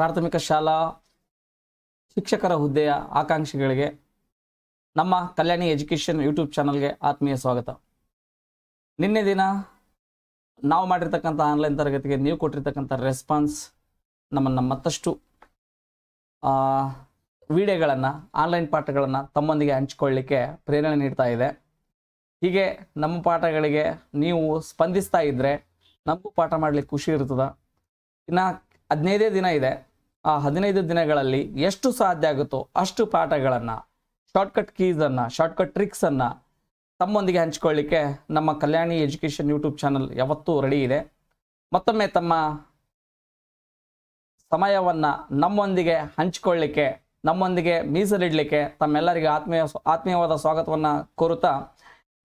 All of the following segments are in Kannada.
ಪ್ರಾಥಮಿಕ ಶಾಲಾ ಶಿಕ್ಷಕರ ಹುದ್ದೆಯ ಆಕಾಂಕ್ಷಿಗಳಿಗೆ ನಮ್ಮ ಕಲ್ಯಾಣಿ ಎಜುಕೇಷನ್ ಯೂಟ್ಯೂಬ್ ಚಾನಲ್ಗೆ ಆತ್ಮೀಯ ಸ್ವಾಗತ ನಿನ್ನೆ ದಿನ ನಾವು ಮಾಡಿರ್ತಕ್ಕಂಥ ಆನ್ಲೈನ್ ತರಗತಿಗೆ ನೀವು ಕೊಟ್ಟಿರ್ತಕ್ಕಂಥ ರೆಸ್ಪಾನ್ಸ್ ನಮ್ಮನ್ನು ಮತ್ತಷ್ಟು ವಿಡಿಯೋಗಳನ್ನು ಆನ್ಲೈನ್ ಪಾಠಗಳನ್ನು ತಮ್ಮೊಂದಿಗೆ ಹಂಚಿಕೊಳ್ಳಲಿಕ್ಕೆ ಪ್ರೇರಣೆ ನೀಡ್ತಾ ಇದೆ ಹೀಗೆ ನಮ್ಮ ಪಾಠಗಳಿಗೆ ನೀವು ಸ್ಪಂದಿಸ್ತಾ ಇದ್ದರೆ ನಮಗೂ ಪಾಠ ಮಾಡಲಿಕ್ಕೆ ಖುಷಿ ಇರ್ತದೆ ಇನ್ನು ಹದಿನೈದೇ ದಿನ ಇದೆ ಆ ಹದಿನೈದು ದಿನಗಳಲ್ಲಿ ಎಷ್ಟು ಸಾಧ್ಯ ಆಗುತ್ತೋ ಅಷ್ಟು ಪಾಠಗಳನ್ನು ಶಾರ್ಟ್ಕಟ್ ಕೀಸನ್ನು ಶಾರ್ಟ್ಕಟ್ ಟ್ರಿಕ್ಸನ್ನು ತಮ್ಮೊಂದಿಗೆ ಹಂಚಿಕೊಳ್ಳಿಕ್ಕೆ ನಮ್ಮ ಕಲ್ಯಾಣಿ ಎಜುಕೇಷನ್ ಯೂಟ್ಯೂಬ್ ಚಾನಲ್ ಯಾವತ್ತೂ ರೆಡಿ ಇದೆ ಮತ್ತೊಮ್ಮೆ ತಮ್ಮ ಸಮಯವನ್ನು ನಮ್ಮೊಂದಿಗೆ ಹಂಚಿಕೊಳ್ಳಿಕ್ಕೆ ನಮ್ಮೊಂದಿಗೆ ಮೀಸಲಿಡಲಿಕ್ಕೆ ತಮ್ಮೆಲ್ಲರಿಗೆ ಆತ್ಮೀಯ ಆತ್ಮೀಯವಾದ ಸ್ವಾಗತವನ್ನು ಕೋರುತ್ತಾ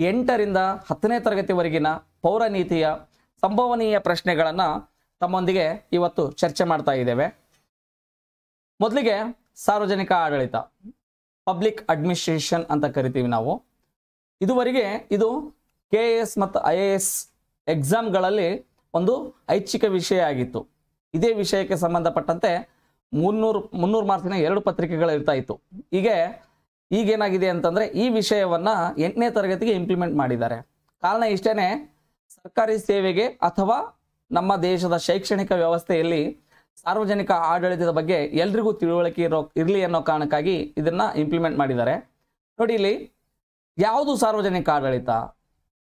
ಎಂಟರಿಂದ ಹತ್ತನೇ ತರಗತಿವರೆಗಿನ ಪೌರನೀತಿಯ ಸಂಭವನೀಯ ಪ್ರಶ್ನೆಗಳನ್ನು ತಮ್ಮೊಂದಿಗೆ ಇವತ್ತು ಚರ್ಚೆ ಮಾಡ್ತಾ ಇದ್ದೇವೆ ಮೊದಲಿಗೆ ಸಾರ್ವಜನಿಕ ಆಡಳಿತ ಪಬ್ಲಿಕ್ ಅಡ್ಮಿನಿಸ್ಟ್ರೇಷನ್ ಅಂತ ಕರಿತೀವಿ ನಾವು ಇದುವರೆಗೆ ಇದು ಕೆ ಎ ಎಸ್ ಮತ್ತು ಐ ಎ ಎಸ್ ಎಕ್ಸಾಮ್ಗಳಲ್ಲಿ ಒಂದು ಐಚ್ಛಿಕ ವಿಷಯ ಆಗಿತ್ತು ಇದೇ ವಿಷಯಕ್ಕೆ ಸಂಬಂಧಪಟ್ಟಂತೆ ಮುನ್ನೂರು ಮುನ್ನೂರು ಮಾರ್ಕ್ಸಿನ ಎರಡು ಪತ್ರಿಕೆಗಳು ಇರ್ತಾ ಇತ್ತು ಈಗ ಈಗೇನಾಗಿದೆ ಅಂತಂದರೆ ಈ ವಿಷಯವನ್ನು ಎಂಟನೇ ತರಗತಿಗೆ ಇಂಪ್ಲಿಮೆಂಟ್ ಮಾಡಿದ್ದಾರೆ ಕಾರಣ ಇಷ್ಟೇ ಸರ್ಕಾರಿ ಸೇವೆಗೆ ಅಥವಾ ನಮ್ಮ ದೇಶದ ಶೈಕ್ಷಣಿಕ ವ್ಯವಸ್ಥೆಯಲ್ಲಿ ಸಾರ್ವಜನಿಕ ಆಡಳಿತದ ಬಗ್ಗೆ ಎಲ್ರಿಗೂ ತಿಳುವಳಿಕೆ ಇರೋ ಇರಲಿ ಅನ್ನೋ ಕಾರಣಕ್ಕಾಗಿ ಇದನ್ನ ಇಂಪ್ಲಿಮೆಂಟ್ ಮಾಡಿದ್ದಾರೆ ನೋಡಿ ಇಲ್ಲಿ ಯಾವುದು ಸಾರ್ವಜನಿಕ ಆಡಳಿತ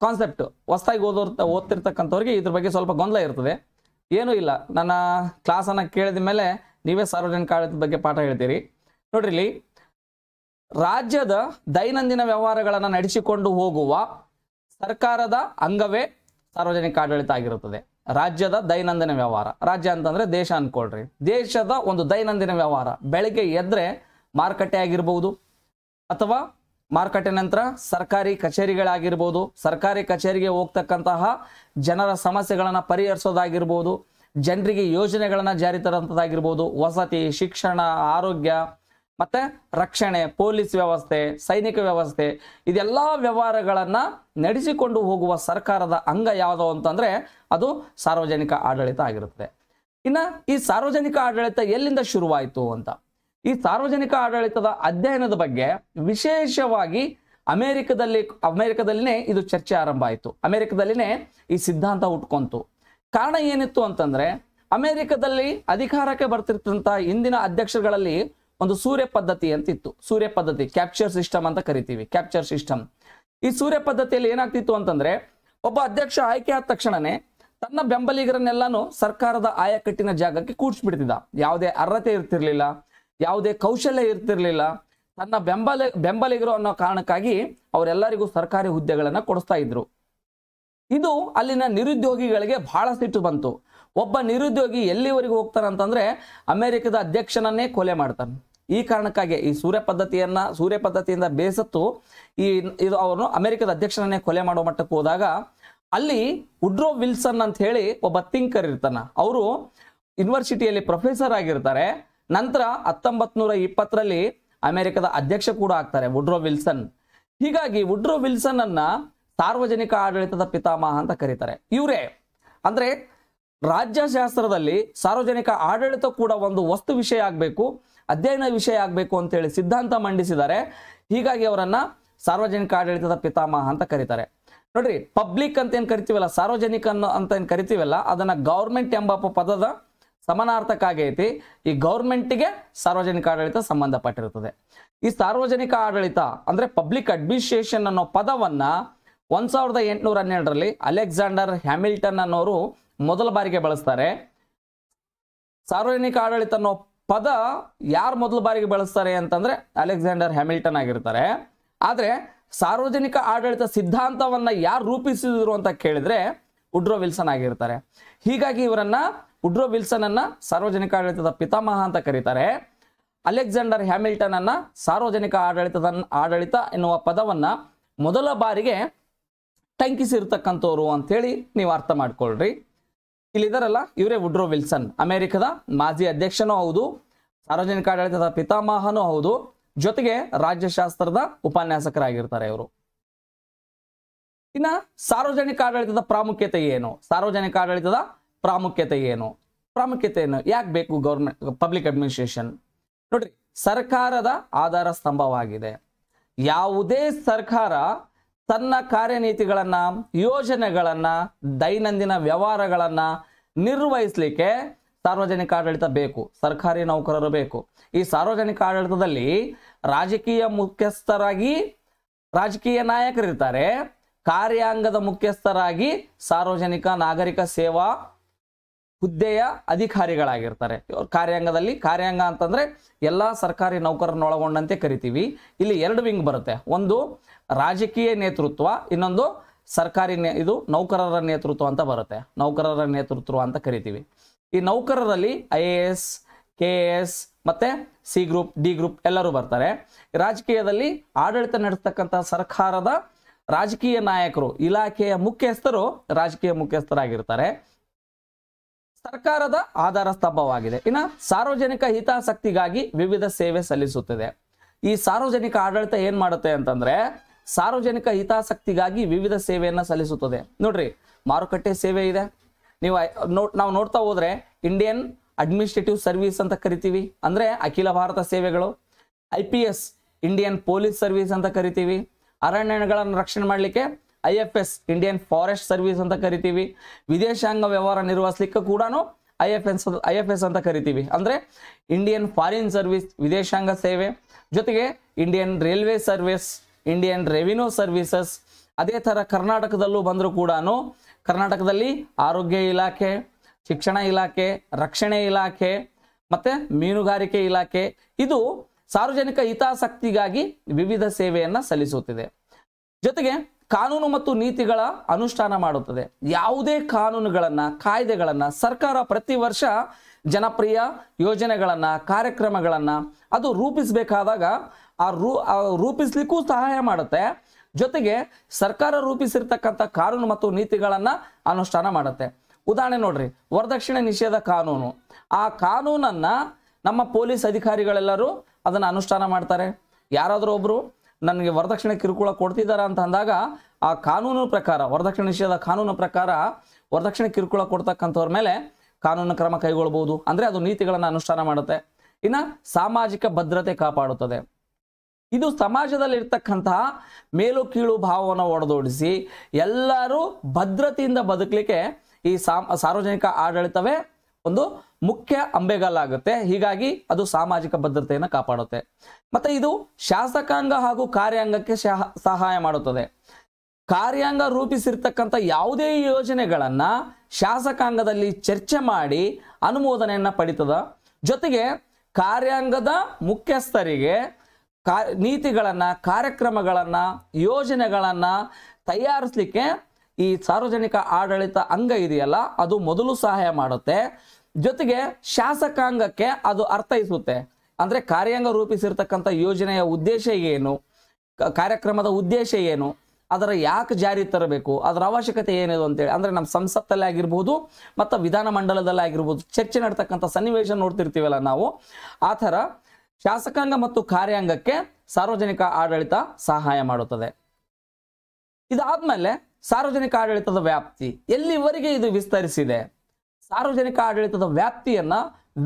ಕಾನ್ಸೆಪ್ಟ್ ಹೊಸದಾಗಿ ಓದೋರ್ತ ಓದ್ತಿರ್ತಕ್ಕಂಥವ್ರಿಗೆ ಇದ್ರ ಬಗ್ಗೆ ಸ್ವಲ್ಪ ಗೊಂದಲ ಇರ್ತದೆ ಏನೂ ಇಲ್ಲ ನನ್ನ ಕ್ಲಾಸನ್ನ ಕೇಳಿದ ಮೇಲೆ ನೀವೇ ಸಾರ್ವಜನಿಕ ಆಡಳಿತದ ಬಗ್ಗೆ ಪಾಠ ಹೇಳ್ತೀರಿ ಇಲ್ಲಿ ರಾಜ್ಯದ ದೈನಂದಿನ ವ್ಯವಹಾರಗಳನ್ನು ನಡೆಸಿಕೊಂಡು ಹೋಗುವ ಸರ್ಕಾರದ ಅಂಗವೇ ಸಾರ್ವಜನಿಕ ಆಡಳಿತ ಆಗಿರುತ್ತದೆ ರಾಜ್ಯದ ದೈನಂದಿನ ವ್ಯವಹಾರ ರಾಜ್ಯ ಅಂತಂದರೆ ದೇಶ ಅಂದ್ಕೊಳ್ರಿ ದೇಶದ ಒಂದು ದೈನಂದಿನ ವ್ಯವಹಾರ ಬೆಳಗ್ಗೆ ಎದ್ರೆ ಮಾರುಕಟ್ಟೆ ಆಗಿರ್ಬೋದು ಅಥವಾ ಮಾರುಕಟ್ಟೆ ನಂತರ ಸರ್ಕಾರಿ ಕಚೇರಿಗಳಾಗಿರ್ಬೋದು ಸರ್ಕಾರಿ ಕಚೇರಿಗೆ ಹೋಗ್ತಕ್ಕಂತಹ ಜನರ ಸಮಸ್ಯೆಗಳನ್ನು ಪರಿಹರಿಸೋದಾಗಿರ್ಬೋದು ಜನರಿಗೆ ಯೋಜನೆಗಳನ್ನು ಜಾರಿ ತರೋಂಥದ್ದಾಗಿರ್ಬೋದು ವಸತಿ ಶಿಕ್ಷಣ ಆರೋಗ್ಯ ಮತ್ತೆ ರಕ್ಷಣೆ ಪೊಲೀಸ್ ವ್ಯವಸ್ಥೆ ಸೈನಿಕ ವ್ಯವಸ್ಥೆ ಇದೆಲ್ಲ ವ್ಯವಹಾರಗಳನ್ನ ನಡೆಸಿಕೊಂಡು ಹೋಗುವ ಸರ್ಕಾರದ ಅಂಗ ಯಾವುದು ಅಂತಂದ್ರೆ ಅದು ಸಾರ್ವಜನಿಕ ಆಡಳಿತ ಆಗಿರುತ್ತದೆ ಇನ್ನ ಈ ಸಾರ್ವಜನಿಕ ಆಡಳಿತ ಎಲ್ಲಿಂದ ಶುರುವಾಯಿತು ಅಂತ ಈ ಸಾರ್ವಜನಿಕ ಆಡಳಿತದ ಅಧ್ಯಯನದ ಬಗ್ಗೆ ವಿಶೇಷವಾಗಿ ಅಮೆರಿಕದಲ್ಲಿ ಅಮೆರಿಕದಲ್ಲಿನೇ ಇದು ಚರ್ಚೆ ಆರಂಭ ಆಯಿತು ಅಮೆರಿಕದಲ್ಲಿನೇ ಈ ಸಿದ್ಧಾಂತ ಉಟ್ಕೊಂತು ಕಾರಣ ಏನಿತ್ತು ಅಂತಂದ್ರೆ ಅಮೆರಿಕದಲ್ಲಿ ಅಧಿಕಾರಕ್ಕೆ ಬರ್ತಿರ್ತಂತ ಹಿಂದಿನ ಅಧ್ಯಕ್ಷಗಳಲ್ಲಿ ಒಂದು ಸೂರ್ಯ ಪದ್ಧತಿ ಅಂತಿತ್ತು ಸೂರ್ಯ ಪದ್ಧತಿ ಕ್ಯಾಪ್ಚರ್ ಸಿಸ್ಟಮ್ ಅಂತ ಕರಿತೀವಿ ಕ್ಯಾಪ್ಚರ್ ಸಿಸ್ಟಮ್ ಈ ಸೂರ್ಯ ಪದ್ಧತಿಯಲ್ಲಿ ಏನಾಗ್ತಿತ್ತು ಅಂತಂದ್ರೆ ಒಬ್ಬ ಅಧ್ಯಕ್ಷ ಆಯ್ಕೆ ಆದ ತಕ್ಷಣನೇ ತನ್ನ ಬೆಂಬಲಿಗರನ್ನೆಲ್ಲಾನು ಸರ್ಕಾರದ ಆಯಕಟ್ಟಿನ ಜಾಗಕ್ಕೆ ಕೂಡಿಸ್ಬಿಡ್ತಿದ್ದ ಯಾವುದೇ ಅರ್ಹತೆ ಇರ್ತಿರ್ಲಿಲ್ಲ ಯಾವುದೇ ಕೌಶಲ್ಯ ಇರ್ತಿರ್ಲಿಲ್ಲ ತನ್ನ ಬೆಂಬಲ ಬೆಂಬಲಿಗರು ಅನ್ನೋ ಕಾರಣಕ್ಕಾಗಿ ಅವರೆಲ್ಲರಿಗೂ ಸರ್ಕಾರಿ ಹುದ್ದೆಗಳನ್ನ ಕೊಡಿಸ್ತಾ ಇದ್ರು ಇದು ಅಲ್ಲಿನ ನಿರುದ್ಯೋಗಿಗಳಿಗೆ ಬಹಳ ಸಿಟ್ಟು ಬಂತು ಒಬ್ಬ ನಿರುದ್ಯೋಗಿ ಎಲ್ಲಿವರೆಗೂ ಹೋಗ್ತಾರ ಅಂತಂದ್ರೆ ಅಮೆರಿಕದ ಅಧ್ಯಕ್ಷನನ್ನೇ ಕೊಲೆ ಮಾಡ್ತಾನೆ ಈ ಕಾರಣಕ್ಕಾಗಿ ಈ ಸೂರ್ಯ ಪದ್ಧತಿಯನ್ನ ಸೂರ್ಯ ಪದ್ಧತಿಯಿಂದ ಬೇಸತ್ತು ಈ ಇದು ಅವನು ಅಮೆರಿಕದ ಅಧ್ಯಕ್ಷರನ್ನೇ ಕೊಲೆ ಮಾಡೋ ಮಟ್ಟಕ್ಕೆ ಹೋದಾಗ ಅಲ್ಲಿ ಉಡ್ರೋ ವಿಲ್ಸನ್ ಅಂತ ಹೇಳಿ ಒಬ್ಬ ಥಿಂಕರ್ ಇರ್ತಾನ ಅವರು ಯೂನಿವರ್ಸಿಟಿಯಲ್ಲಿ ಪ್ರೊಫೆಸರ್ ಆಗಿರ್ತಾರೆ ನಂತರ ಹತ್ತೊಂಬತ್ ನೂರ ಇಪ್ಪತ್ತರಲ್ಲಿ ಅಮೆರಿಕದ ಅಧ್ಯಕ್ಷ ಕೂಡ ಆಗ್ತಾರೆ ವುಡ್ರೋ ವಿಲ್ಸನ್ ಹೀಗಾಗಿ ವುಡ್ರೋ ವಿಲ್ಸನ್ ಅನ್ನ ಸಾರ್ವಜನಿಕ ಆಡಳಿತದ ಪಿತಾಮಹ ಅಂತ ಕರೀತಾರೆ ಇವರೇ ಅಂದ್ರೆ ರಾಜ್ಯಶಾಸ್ತ್ರದಲ್ಲಿ ಸಾರ್ವಜನಿಕ ಆಡಳಿತ ಕೂಡ ಒಂದು ವಸ್ತು ವಿಷಯ ಆಗಬೇಕು ಅಧ್ಯಯನ ವಿಷಯ ಆಗಬೇಕು ಅಂತೇಳಿ ಸಿದ್ಧಾಂತ ಮಂಡಿಸಿದ್ದಾರೆ ಹೀಗಾಗಿ ಅವರನ್ನ ಸಾರ್ವಜನಿಕ ಆಡಳಿತದ ಪಿತಾಮಹ ಅಂತ ಕರೀತಾರೆ ನೋಡ್ರಿ ಪಬ್ಲಿಕ್ ಅಂತ ಏನು ಕರಿತೀವಲ್ಲ ಸಾರ್ವಜನಿಕ ಅನ್ನೋ ಅಂತ ಏನು ಕರಿತೀವಲ್ಲ ಅದನ್ನ ಗೌರ್ಮೆಂಟ್ ಎಂಬ ಪದದ ಸಮಾನಾರ್ಥಕ ಆಗೈತಿ ಈ ಗೌರ್ಮೆಂಟಿಗೆ ಸಾರ್ವಜನಿಕ ಆಡಳಿತ ಸಂಬಂಧಪಟ್ಟಿರುತ್ತದೆ ಈ ಸಾರ್ವಜನಿಕ ಆಡಳಿತ ಅಂದ್ರೆ ಪಬ್ಲಿಕ್ ಅಡ್ಮಿನಿಸ್ಟ್ರೇಷನ್ ಅನ್ನೋ ಪದವನ್ನ ಒಂದ್ ಸಾವಿರದ ಎಂಟುನೂರ ಹನ್ನೆರಡರಲ್ಲಿ ಅಲೆಕ್ಸಾಂಡರ್ ಹ್ಯಾಮಿಲ್ಟನ್ ಅನ್ನೋರು ಮೊದಲ ಬಾರಿಗೆ ಬಳಸ್ತಾರೆ ಸಾರ್ವಜನಿಕ ಆಡಳಿತ ಅನ್ನೋ ಪದ ಯಾರು ಮೊದಲ ಬಾರಿಗೆ ಬಳಸ್ತಾರೆ ಅಂತಂದ್ರೆ ಅಲೆಕ್ಸಾಂಡರ್ ಹ್ಯಾಮಿಲ್ಟನ್ ಆಗಿರ್ತಾರೆ ಆದರೆ ಸಾರ್ವಜನಿಕ ಆಡಳಿತ ಸಿದ್ಧಾಂತವನ್ನ ಯಾರು ರೂಪಿಸಿದ್ರು ಅಂತ ಕೇಳಿದ್ರೆ ಉಡ್ರೋ ವಿಲ್ಸನ್ ಆಗಿರ್ತಾರೆ ಹೀಗಾಗಿ ಇವರನ್ನ ಉಡ್ರೋ ವಿಲ್ಸನ್ ಅನ್ನ ಸಾರ್ವಜನಿಕ ಆಡಳಿತದ ಪಿತಾಮಹ ಅಂತ ಕರೀತಾರೆ ಅಲೆಕ್ಸಾಂಡರ್ ಹ್ಯಾಮಿಲ್ಟನ್ ಅನ್ನ ಸಾರ್ವಜನಿಕ ಆಡಳಿತದ ಆಡಳಿತ ಎನ್ನುವ ಪದವನ್ನ ಮೊದಲ ಬಾರಿಗೆ ಟಂಕಿಸಿರ್ತಕ್ಕಂಥವ್ರು ಅಂತೇಳಿ ನೀವು ಅರ್ಥ ಮಾಡ್ಕೊಳ್ರಿ ಇಲ್ಲಿದ್ದಾರಲ್ಲ ಇವರೇ ವುಡ್ರೋ ವಿಲ್ಸನ್ ಅಮೆರಿಕದ ಮಾಜಿ ಅಧ್ಯಕ್ಷನೂ ಹೌದು ಸಾರ್ವಜನಿಕ ಆಡಳಿತದ ಪಿತಾಮಹನೂ ಹೌದು ಜೊತೆಗೆ ರಾಜ್ಯಶಾಸ್ತ್ರದ ಉಪನ್ಯಾಸಕರಾಗಿರ್ತಾರೆ ಇವರು ಇನ್ನ ಸಾರ್ವಜನಿಕ ಆಡಳಿತದ ಪ್ರಾಮುಖ್ಯತೆ ಏನು ಸಾರ್ವಜನಿಕ ಆಡಳಿತದ ಪ್ರಾಮುಖ್ಯತೆ ಏನು ಪ್ರಾಮುಖ್ಯತೆ ಏನು ಯಾಕೆ ಬೇಕು ಗೌರ್ಮೆಂಟ್ ಪಬ್ಲಿಕ್ ಅಡ್ಮಿನಿಸ್ಟ್ರೇಷನ್ ನೋಡ್ರಿ ಸರ್ಕಾರದ ಆಧಾರ ಸ್ತಂಭವಾಗಿದೆ ಯಾವುದೇ ಸರ್ಕಾರ ತನ್ನ ಕಾರ್ಯನೀತಿಗಳನ್ನು ಯೋಜನೆಗಳನ್ನು ದೈನಂದಿನ ವ್ಯವಹಾರಗಳನ್ನು ನಿರ್ವಹಿಸಲಿಕ್ಕೆ ಸಾರ್ವಜನಿಕ ಆಡಳಿತ ಬೇಕು ಸರ್ಕಾರಿ ನೌಕರರು ಬೇಕು ಈ ಸಾರ್ವಜನಿಕ ಆಡಳಿತದಲ್ಲಿ ರಾಜಕೀಯ ಮುಖ್ಯಸ್ಥರಾಗಿ ರಾಜಕೀಯ ನಾಯಕರಿರ್ತಾರೆ ಕಾರ್ಯಾಂಗದ ಮುಖ್ಯಸ್ಥರಾಗಿ ಸಾರ್ವಜನಿಕ ನಾಗರಿಕ ಸೇವಾ ಹುದ್ದೆಯ ಅಧಿಕಾರಿಗಳಾಗಿರ್ತಾರೆ ಕಾರ್ಯಾಂಗದಲ್ಲಿ ಕಾರ್ಯಾಂಗ ಅಂತಂದ್ರೆ ಎಲ್ಲ ಸರ್ಕಾರಿ ಒಳಗೊಂಡಂತೆ ಕರಿತೀವಿ ಇಲ್ಲಿ ಎರಡು ವಿಂಗ್ ಬರುತ್ತೆ ಒಂದು ರಾಜಕೀಯ ನೇತೃತ್ವ ಇನ್ನೊಂದು ಸರ್ಕಾರಿ ನೇ ಇದು ನೌಕರರ ನೇತೃತ್ವ ಅಂತ ಬರುತ್ತೆ ನೌಕರರ ನೇತೃತ್ವ ಅಂತ ಕರಿತೀವಿ ಈ ನೌಕರರಲ್ಲಿ I A S K S ಮತ್ತೆ ಸಿ ಗ್ರೂಪ್ ಡಿ ಗ್ರೂಪ್ ಎಲ್ಲರೂ ಬರ್ತಾರೆ ರಾಜಕೀಯದಲ್ಲಿ ಆಡಳಿತ ನಡೆಸ್ತಕ್ಕಂಥ ಸರ್ಕಾರದ ರಾಜಕೀಯ ನಾಯಕರು ಇಲಾಖೆಯ ಮುಖ್ಯಸ್ಥರು ರಾಜಕೀಯ ಮುಖ್ಯಸ್ಥರಾಗಿರ್ತಾರೆ ಸರ್ಕಾರದ ಆಧಾರ ಸ್ತಂಭವಾಗಿದೆ ಇನ್ನು ಸಾರ್ವಜನಿಕ ಹಿತಾಸಕ್ತಿಗಾಗಿ ವಿವಿಧ ಸೇವೆ ಸಲ್ಲಿಸುತ್ತದೆ ಈ ಸಾರ್ವಜನಿಕ ಆಡಳಿತ ಏನ್ ಮಾಡುತ್ತೆ ಅಂತಂದ್ರೆ ಸಾರ್ವಜನಿಕ ಹಿತಾಸಕ್ತಿಗಾಗಿ ವಿವಿಧ ಸೇವೆಯನ್ನು ಸಲ್ಲಿಸುತ್ತದೆ ನೋಡ್ರಿ ಮಾರುಕಟ್ಟೆ ಸೇವೆ ಇದೆ ನೀವು ನೋ ನಾವು ನೋಡ್ತಾ ಹೋದ್ರೆ ಇಂಡಿಯನ್ ಅಡ್ಮಿನಿಸ್ಟ್ರೇಟಿವ್ ಸರ್ವಿಸ್ ಅಂತ ಕರಿತೀವಿ ಅಂದರೆ ಅಖಿಲ ಭಾರತ ಸೇವೆಗಳು I P S Indian police service ಅಂತ ಕರಿತೀವಿ ಅರಣ್ಯಗಳನ್ನು ರಕ್ಷಣೆ ಮಾಡಲಿಕ್ಕೆ I F S Indian forest service ಅಂತ ಕರಿತೀವಿ ವಿದೇಶಾಂಗ ವ್ಯವಹಾರ ನಿರ್ವಹಿಸಲಿಕ್ಕೆ ಕೂಡ I F S I F S ಅಂತ ಕರಿತೀವಿ ಅಂದರೆ ಇಂಡಿಯನ್ ಫಾರಿನ್ ಸರ್ವಿಸ್ ವಿದೇಶಾಂಗ ಸೇವೆ ಜೊತೆಗೆ Indian railway service Indian revenue services ಅದೇ ಥರ ಕರ್ನಾಟಕದಲ್ಲೂ ಬಂದರೂ ಕೂಡ ಕರ್ನಾಟಕದಲ್ಲಿ ಆರೋಗ್ಯ ಇಲಾಖೆ ಶಿಕ್ಷಣ ಇಲಾಖೆ ರಕ್ಷಣೆ ಇಲಾಖೆ ಮತ್ತು ಮೀನುಗಾರಿಕೆ ಇಲಾಖೆ ಇದು ಸಾರ್ವಜನಿಕ ಹಿತಾಸಕ್ತಿಗಾಗಿ ವಿವಿಧ ಸೇವೆಯನ್ನು ಸಲ್ಲಿಸುತ್ತಿದೆ ಜೊತೆಗೆ ಕಾನೂನು ಮತ್ತು ನೀತಿಗಳ ಅನುಷ್ಠಾನ ಮಾಡುತ್ತದೆ ಯಾವುದೇ ಕಾನೂನುಗಳನ್ನು ಕಾಯ್ದೆಗಳನ್ನು ಸರ್ಕಾರ ಪ್ರತಿ ವರ್ಷ ಜನಪ್ರಿಯ ಯೋಜನೆಗಳನ್ನು ಕಾರ್ಯಕ್ರಮಗಳನ್ನು ಅದು ರೂಪಿಸಬೇಕಾದಾಗ ಆ ರೂ ರೂಪಿಸ್ಲಿಕ್ಕೂ ಸಹಾಯ ಮಾಡುತ್ತೆ ಜೊತೆಗೆ ಸರ್ಕಾರ ರೂಪಿಸಿರ್ತಕ್ಕಂಥ ಕಾನೂನು ಮತ್ತು ನೀತಿಗಳನ್ನು ಅನುಷ್ಠಾನ ಮಾಡುತ್ತೆ ಉದಾಹರಣೆ ನೋಡ್ರಿ ವರದಕ್ಷಿಣೆ ನಿಷೇಧ ಕಾನೂನು ಆ ಕಾನೂನನ್ನು ನಮ್ಮ ಪೊಲೀಸ್ ಅಧಿಕಾರಿಗಳೆಲ್ಲರೂ ಅದನ್ನು ಅನುಷ್ಠಾನ ಮಾಡ್ತಾರೆ ಯಾರಾದರೂ ಒಬ್ಬರು ನನಗೆ ವರದಕ್ಷಿಣೆ ಕಿರುಕುಳ ಕೊಡ್ತಿದ್ದಾರೆ ಅಂತ ಅಂದಾಗ ಆ ಕಾನೂನು ಪ್ರಕಾರ ವರದಕ್ಷಿಣೆ ನಿಷೇಧ ಕಾನೂನು ಪ್ರಕಾರ ವರದಕ್ಷಿಣೆ ಕಿರುಕುಳ ಕೊಡ್ತಕ್ಕಂಥವ್ರ ಮೇಲೆ ಕಾನೂನು ಕ್ರಮ ಕೈಗೊಳ್ಬೋದು ಅಂದರೆ ಅದು ನೀತಿಗಳನ್ನು ಅನುಷ್ಠಾನ ಮಾಡುತ್ತೆ ಇನ್ನು ಸಾಮಾಜಿಕ ಭದ್ರತೆ ಕಾಪಾಡುತ್ತದೆ ಇದು ಸಮಾಜದಲ್ಲಿರ್ತಕ್ಕಂತಹ ಮೇಲು ಕೀಳು ಭಾವವನ್ನು ಒಡೆದೋಡಿಸಿ ಎಲ್ಲರೂ ಭದ್ರತೆಯಿಂದ ಬದುಕಲಿಕ್ಕೆ ಈ ಸಾರ್ವಜನಿಕ ಆಡಳಿತವೇ ಒಂದು ಮುಖ್ಯ ಅಂಬೆಗಲ್ಲಾಗುತ್ತೆ ಹೀಗಾಗಿ ಅದು ಸಾಮಾಜಿಕ ಭದ್ರತೆಯನ್ನು ಕಾಪಾಡುತ್ತೆ ಮತ್ತೆ ಇದು ಶಾಸಕಾಂಗ ಹಾಗೂ ಕಾರ್ಯಾಂಗಕ್ಕೆ ಸಹಾಯ ಮಾಡುತ್ತದೆ ಕಾರ್ಯಾಂಗ ರೂಪಿಸಿರ್ತಕ್ಕಂಥ ಯಾವುದೇ ಯೋಜನೆಗಳನ್ನು ಶಾಸಕಾಂಗದಲ್ಲಿ ಚರ್ಚೆ ಮಾಡಿ ಅನುಮೋದನೆಯನ್ನು ಪಡಿತದ ಜೊತೆಗೆ ಕಾರ್ಯಾಂಗದ ಮುಖ್ಯಸ್ಥರಿಗೆ ಕಾ ನೀತಿಗಳನ್ನು ಕಾರ್ಯಕ್ರಮಗಳನ್ನು ಯೋಜನೆಗಳನ್ನು ತಯಾರಿಸಲಿಕ್ಕೆ ಈ ಸಾರ್ವಜನಿಕ ಆಡಳಿತ ಅಂಗ ಇದೆಯಲ್ಲ ಅದು ಮೊದಲು ಸಹಾಯ ಮಾಡುತ್ತೆ ಜೊತೆಗೆ ಶಾಸಕಾಂಗಕ್ಕೆ ಅದು ಅರ್ಥೈಸುತ್ತೆ ಅಂದರೆ ಕಾರ್ಯಾಂಗ ರೂಪಿಸಿರ್ತಕ್ಕಂಥ ಯೋಜನೆಯ ಉದ್ದೇಶ ಏನು ಕಾರ್ಯಕ್ರಮದ ಉದ್ದೇಶ ಏನು ಅದರ ಯಾಕೆ ಜಾರಿ ತರಬೇಕು ಅದರ ಅವಶ್ಯಕತೆ ಏನಿದೆ ಅಂತೇಳಿ ಅಂದರೆ ನಮ್ಮ ಸಂಸತ್ತಲ್ಲೇ ಆಗಿರ್ಬೋದು ಮತ್ತು ವಿಧಾನಮಂಡಲದಲ್ಲಿ ಆಗಿರ್ಬೋದು ಚರ್ಚೆ ನಡ್ತಕ್ಕಂಥ ಸನ್ನಿವೇಶ ನೋಡ್ತಿರ್ತೀವಲ್ಲ ನಾವು ಆ ಥರ ಶಾಸಕಾಂಗ ಮತ್ತು ಕಾರ್ಯಾಂಗಕ್ಕೆ ಸಾರ್ವಜನಿಕ ಆಡಳಿತ ಸಹಾಯ ಮಾಡುತ್ತದೆ ಇದಾದ್ಮೇಲೆ ಸಾರ್ವಜನಿಕ ಆಡಳಿತದ ವ್ಯಾಪ್ತಿ ಎಲ್ಲಿವರೆಗೆ ಇದು ವಿಸ್ತರಿಸಿದೆ ಸಾರ್ವಜನಿಕ ಆಡಳಿತದ ವ್ಯಾಪ್ತಿಯನ್ನ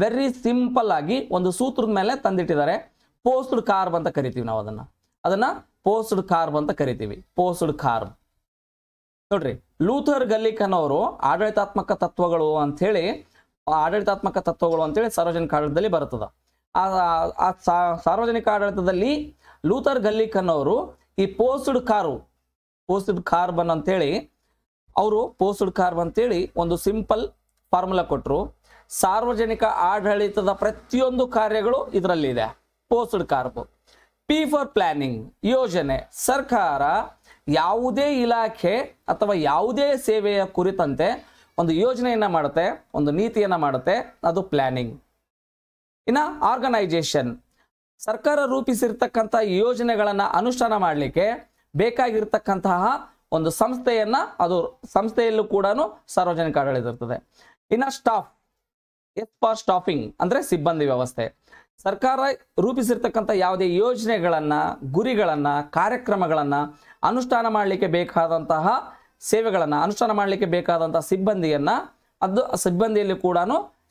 ವೆರಿ ಸಿಂಪಲ್ ಆಗಿ ಒಂದು ಸೂತ್ರದ ಮೇಲೆ ತಂದಿಟ್ಟಿದ್ದಾರೆ ಪೋಸ್ಟ್ ಕಾರ್ಬ್ ಅಂತ ಕರಿತೀವಿ ನಾವು ಅದನ್ನ ಅದನ್ನ ಪೋಸ್ಟ್ ಕಾರ್ಬ್ ಅಂತ ಕರಿತೀವಿ ಪೋಸ್ಟ್ ಕಾರ್ಬ್ ನೋಡ್ರಿ ಲೂಥರ್ ಗಲ್ಲಿಕನ್ ಅವರು ಆಡಳಿತಾತ್ಮಕ ತತ್ವಗಳು ಅಂತ ಹೇಳಿ ಆಡಳಿತಾತ್ಮಕ ತತ್ವಗಳು ಅಂತ ಹೇಳಿ ಸಾರ್ವಜನಿಕ ಆಡಳಿತದಲ್ಲಿ ಬರುತ್ತದೆ ಆ ಸಾರ್ವಜನಿಕ ಆಡಳಿತದಲ್ಲಿ ಲೂಥರ್ ಗಲ್ಲಿಕ್ ಅನ್ನೋರು ಈ ಪೋಸ್ಡ್ ಕಾರು ಪೋಸ್ಡ್ ಕಾರ್ಬನ್ ಅಂತೇಳಿ ಅವರು ಪೋಸ್ಡ್ ಕಾರ್ಬ್ ಅಂತೇಳಿ ಒಂದು ಸಿಂಪಲ್ ಫಾರ್ಮುಲಾ ಕೊಟ್ಟರು ಸಾರ್ವಜನಿಕ ಆಡಳಿತದ ಪ್ರತಿಯೊಂದು ಕಾರ್ಯಗಳು ಇದರಲ್ಲಿದೆ POSDCORB P for planning ಯೋಜನೆ ಸರ್ಕಾರ ಯಾವುದೇ ಇಲಾಖೆ ಅಥವಾ ಯಾವುದೇ ಸೇವೆಯ ಕುರಿತಂತೆ ಒಂದು ಯೋಜನೆಯನ್ನು ಮಾಡುತ್ತೆ ಒಂದು ನೀತಿಯನ್ನು ಮಾಡುತ್ತೆ ಅದು ಪ್ಲಾನಿಂಗ್ ಇನ್ನು ಆರ್ಗನೈಜೇಷನ್ ಸರ್ಕಾರ ರೂಪಿಸಿರ್ತಕ್ಕಂಥ ಯೋಜನೆಗಳನ್ನು ಅನುಷ್ಠಾನ ಮಾಡಲಿಕ್ಕೆ ಬೇಕಾಗಿರ್ತಕ್ಕಂತಹ ಒಂದು ಸಂಸ್ಥೆಯನ್ನು ಅದು ಸಂಸ್ಥೆಯಲ್ಲೂ ಕೂಡ ಸಾರ್ವಜನಿಕ ಆಡಳಿತ ಇರ್ತದೆ ಇನ್ನು ಸ್ಟಾಫ್ ಎಸ್ ಫಾರ್ ಸ್ಟಾಫಿಂಗ್ ಅಂದರೆ ಸಿಬ್ಬಂದಿ ವ್ಯವಸ್ಥೆ ಸರ್ಕಾರ ರೂಪಿಸಿರ್ತಕ್ಕಂಥ ಯಾವುದೇ ಯೋಜನೆಗಳನ್ನು ಗುರಿಗಳನ್ನು ಕಾರ್ಯಕ್ರಮಗಳನ್ನು ಅನುಷ್ಠಾನ ಮಾಡಲಿಕ್ಕೆ ಬೇಕಾದಂತಹ ಸೇವೆಗಳನ್ನು ಅನುಷ್ಠಾನ ಮಾಡಲಿಕ್ಕೆ ಬೇಕಾದಂತಹ ಸಿಬ್ಬಂದಿಯನ್ನು ಅದು ಸಿಬ್ಬಂದಿಯಲ್ಲಿ ಕೂಡ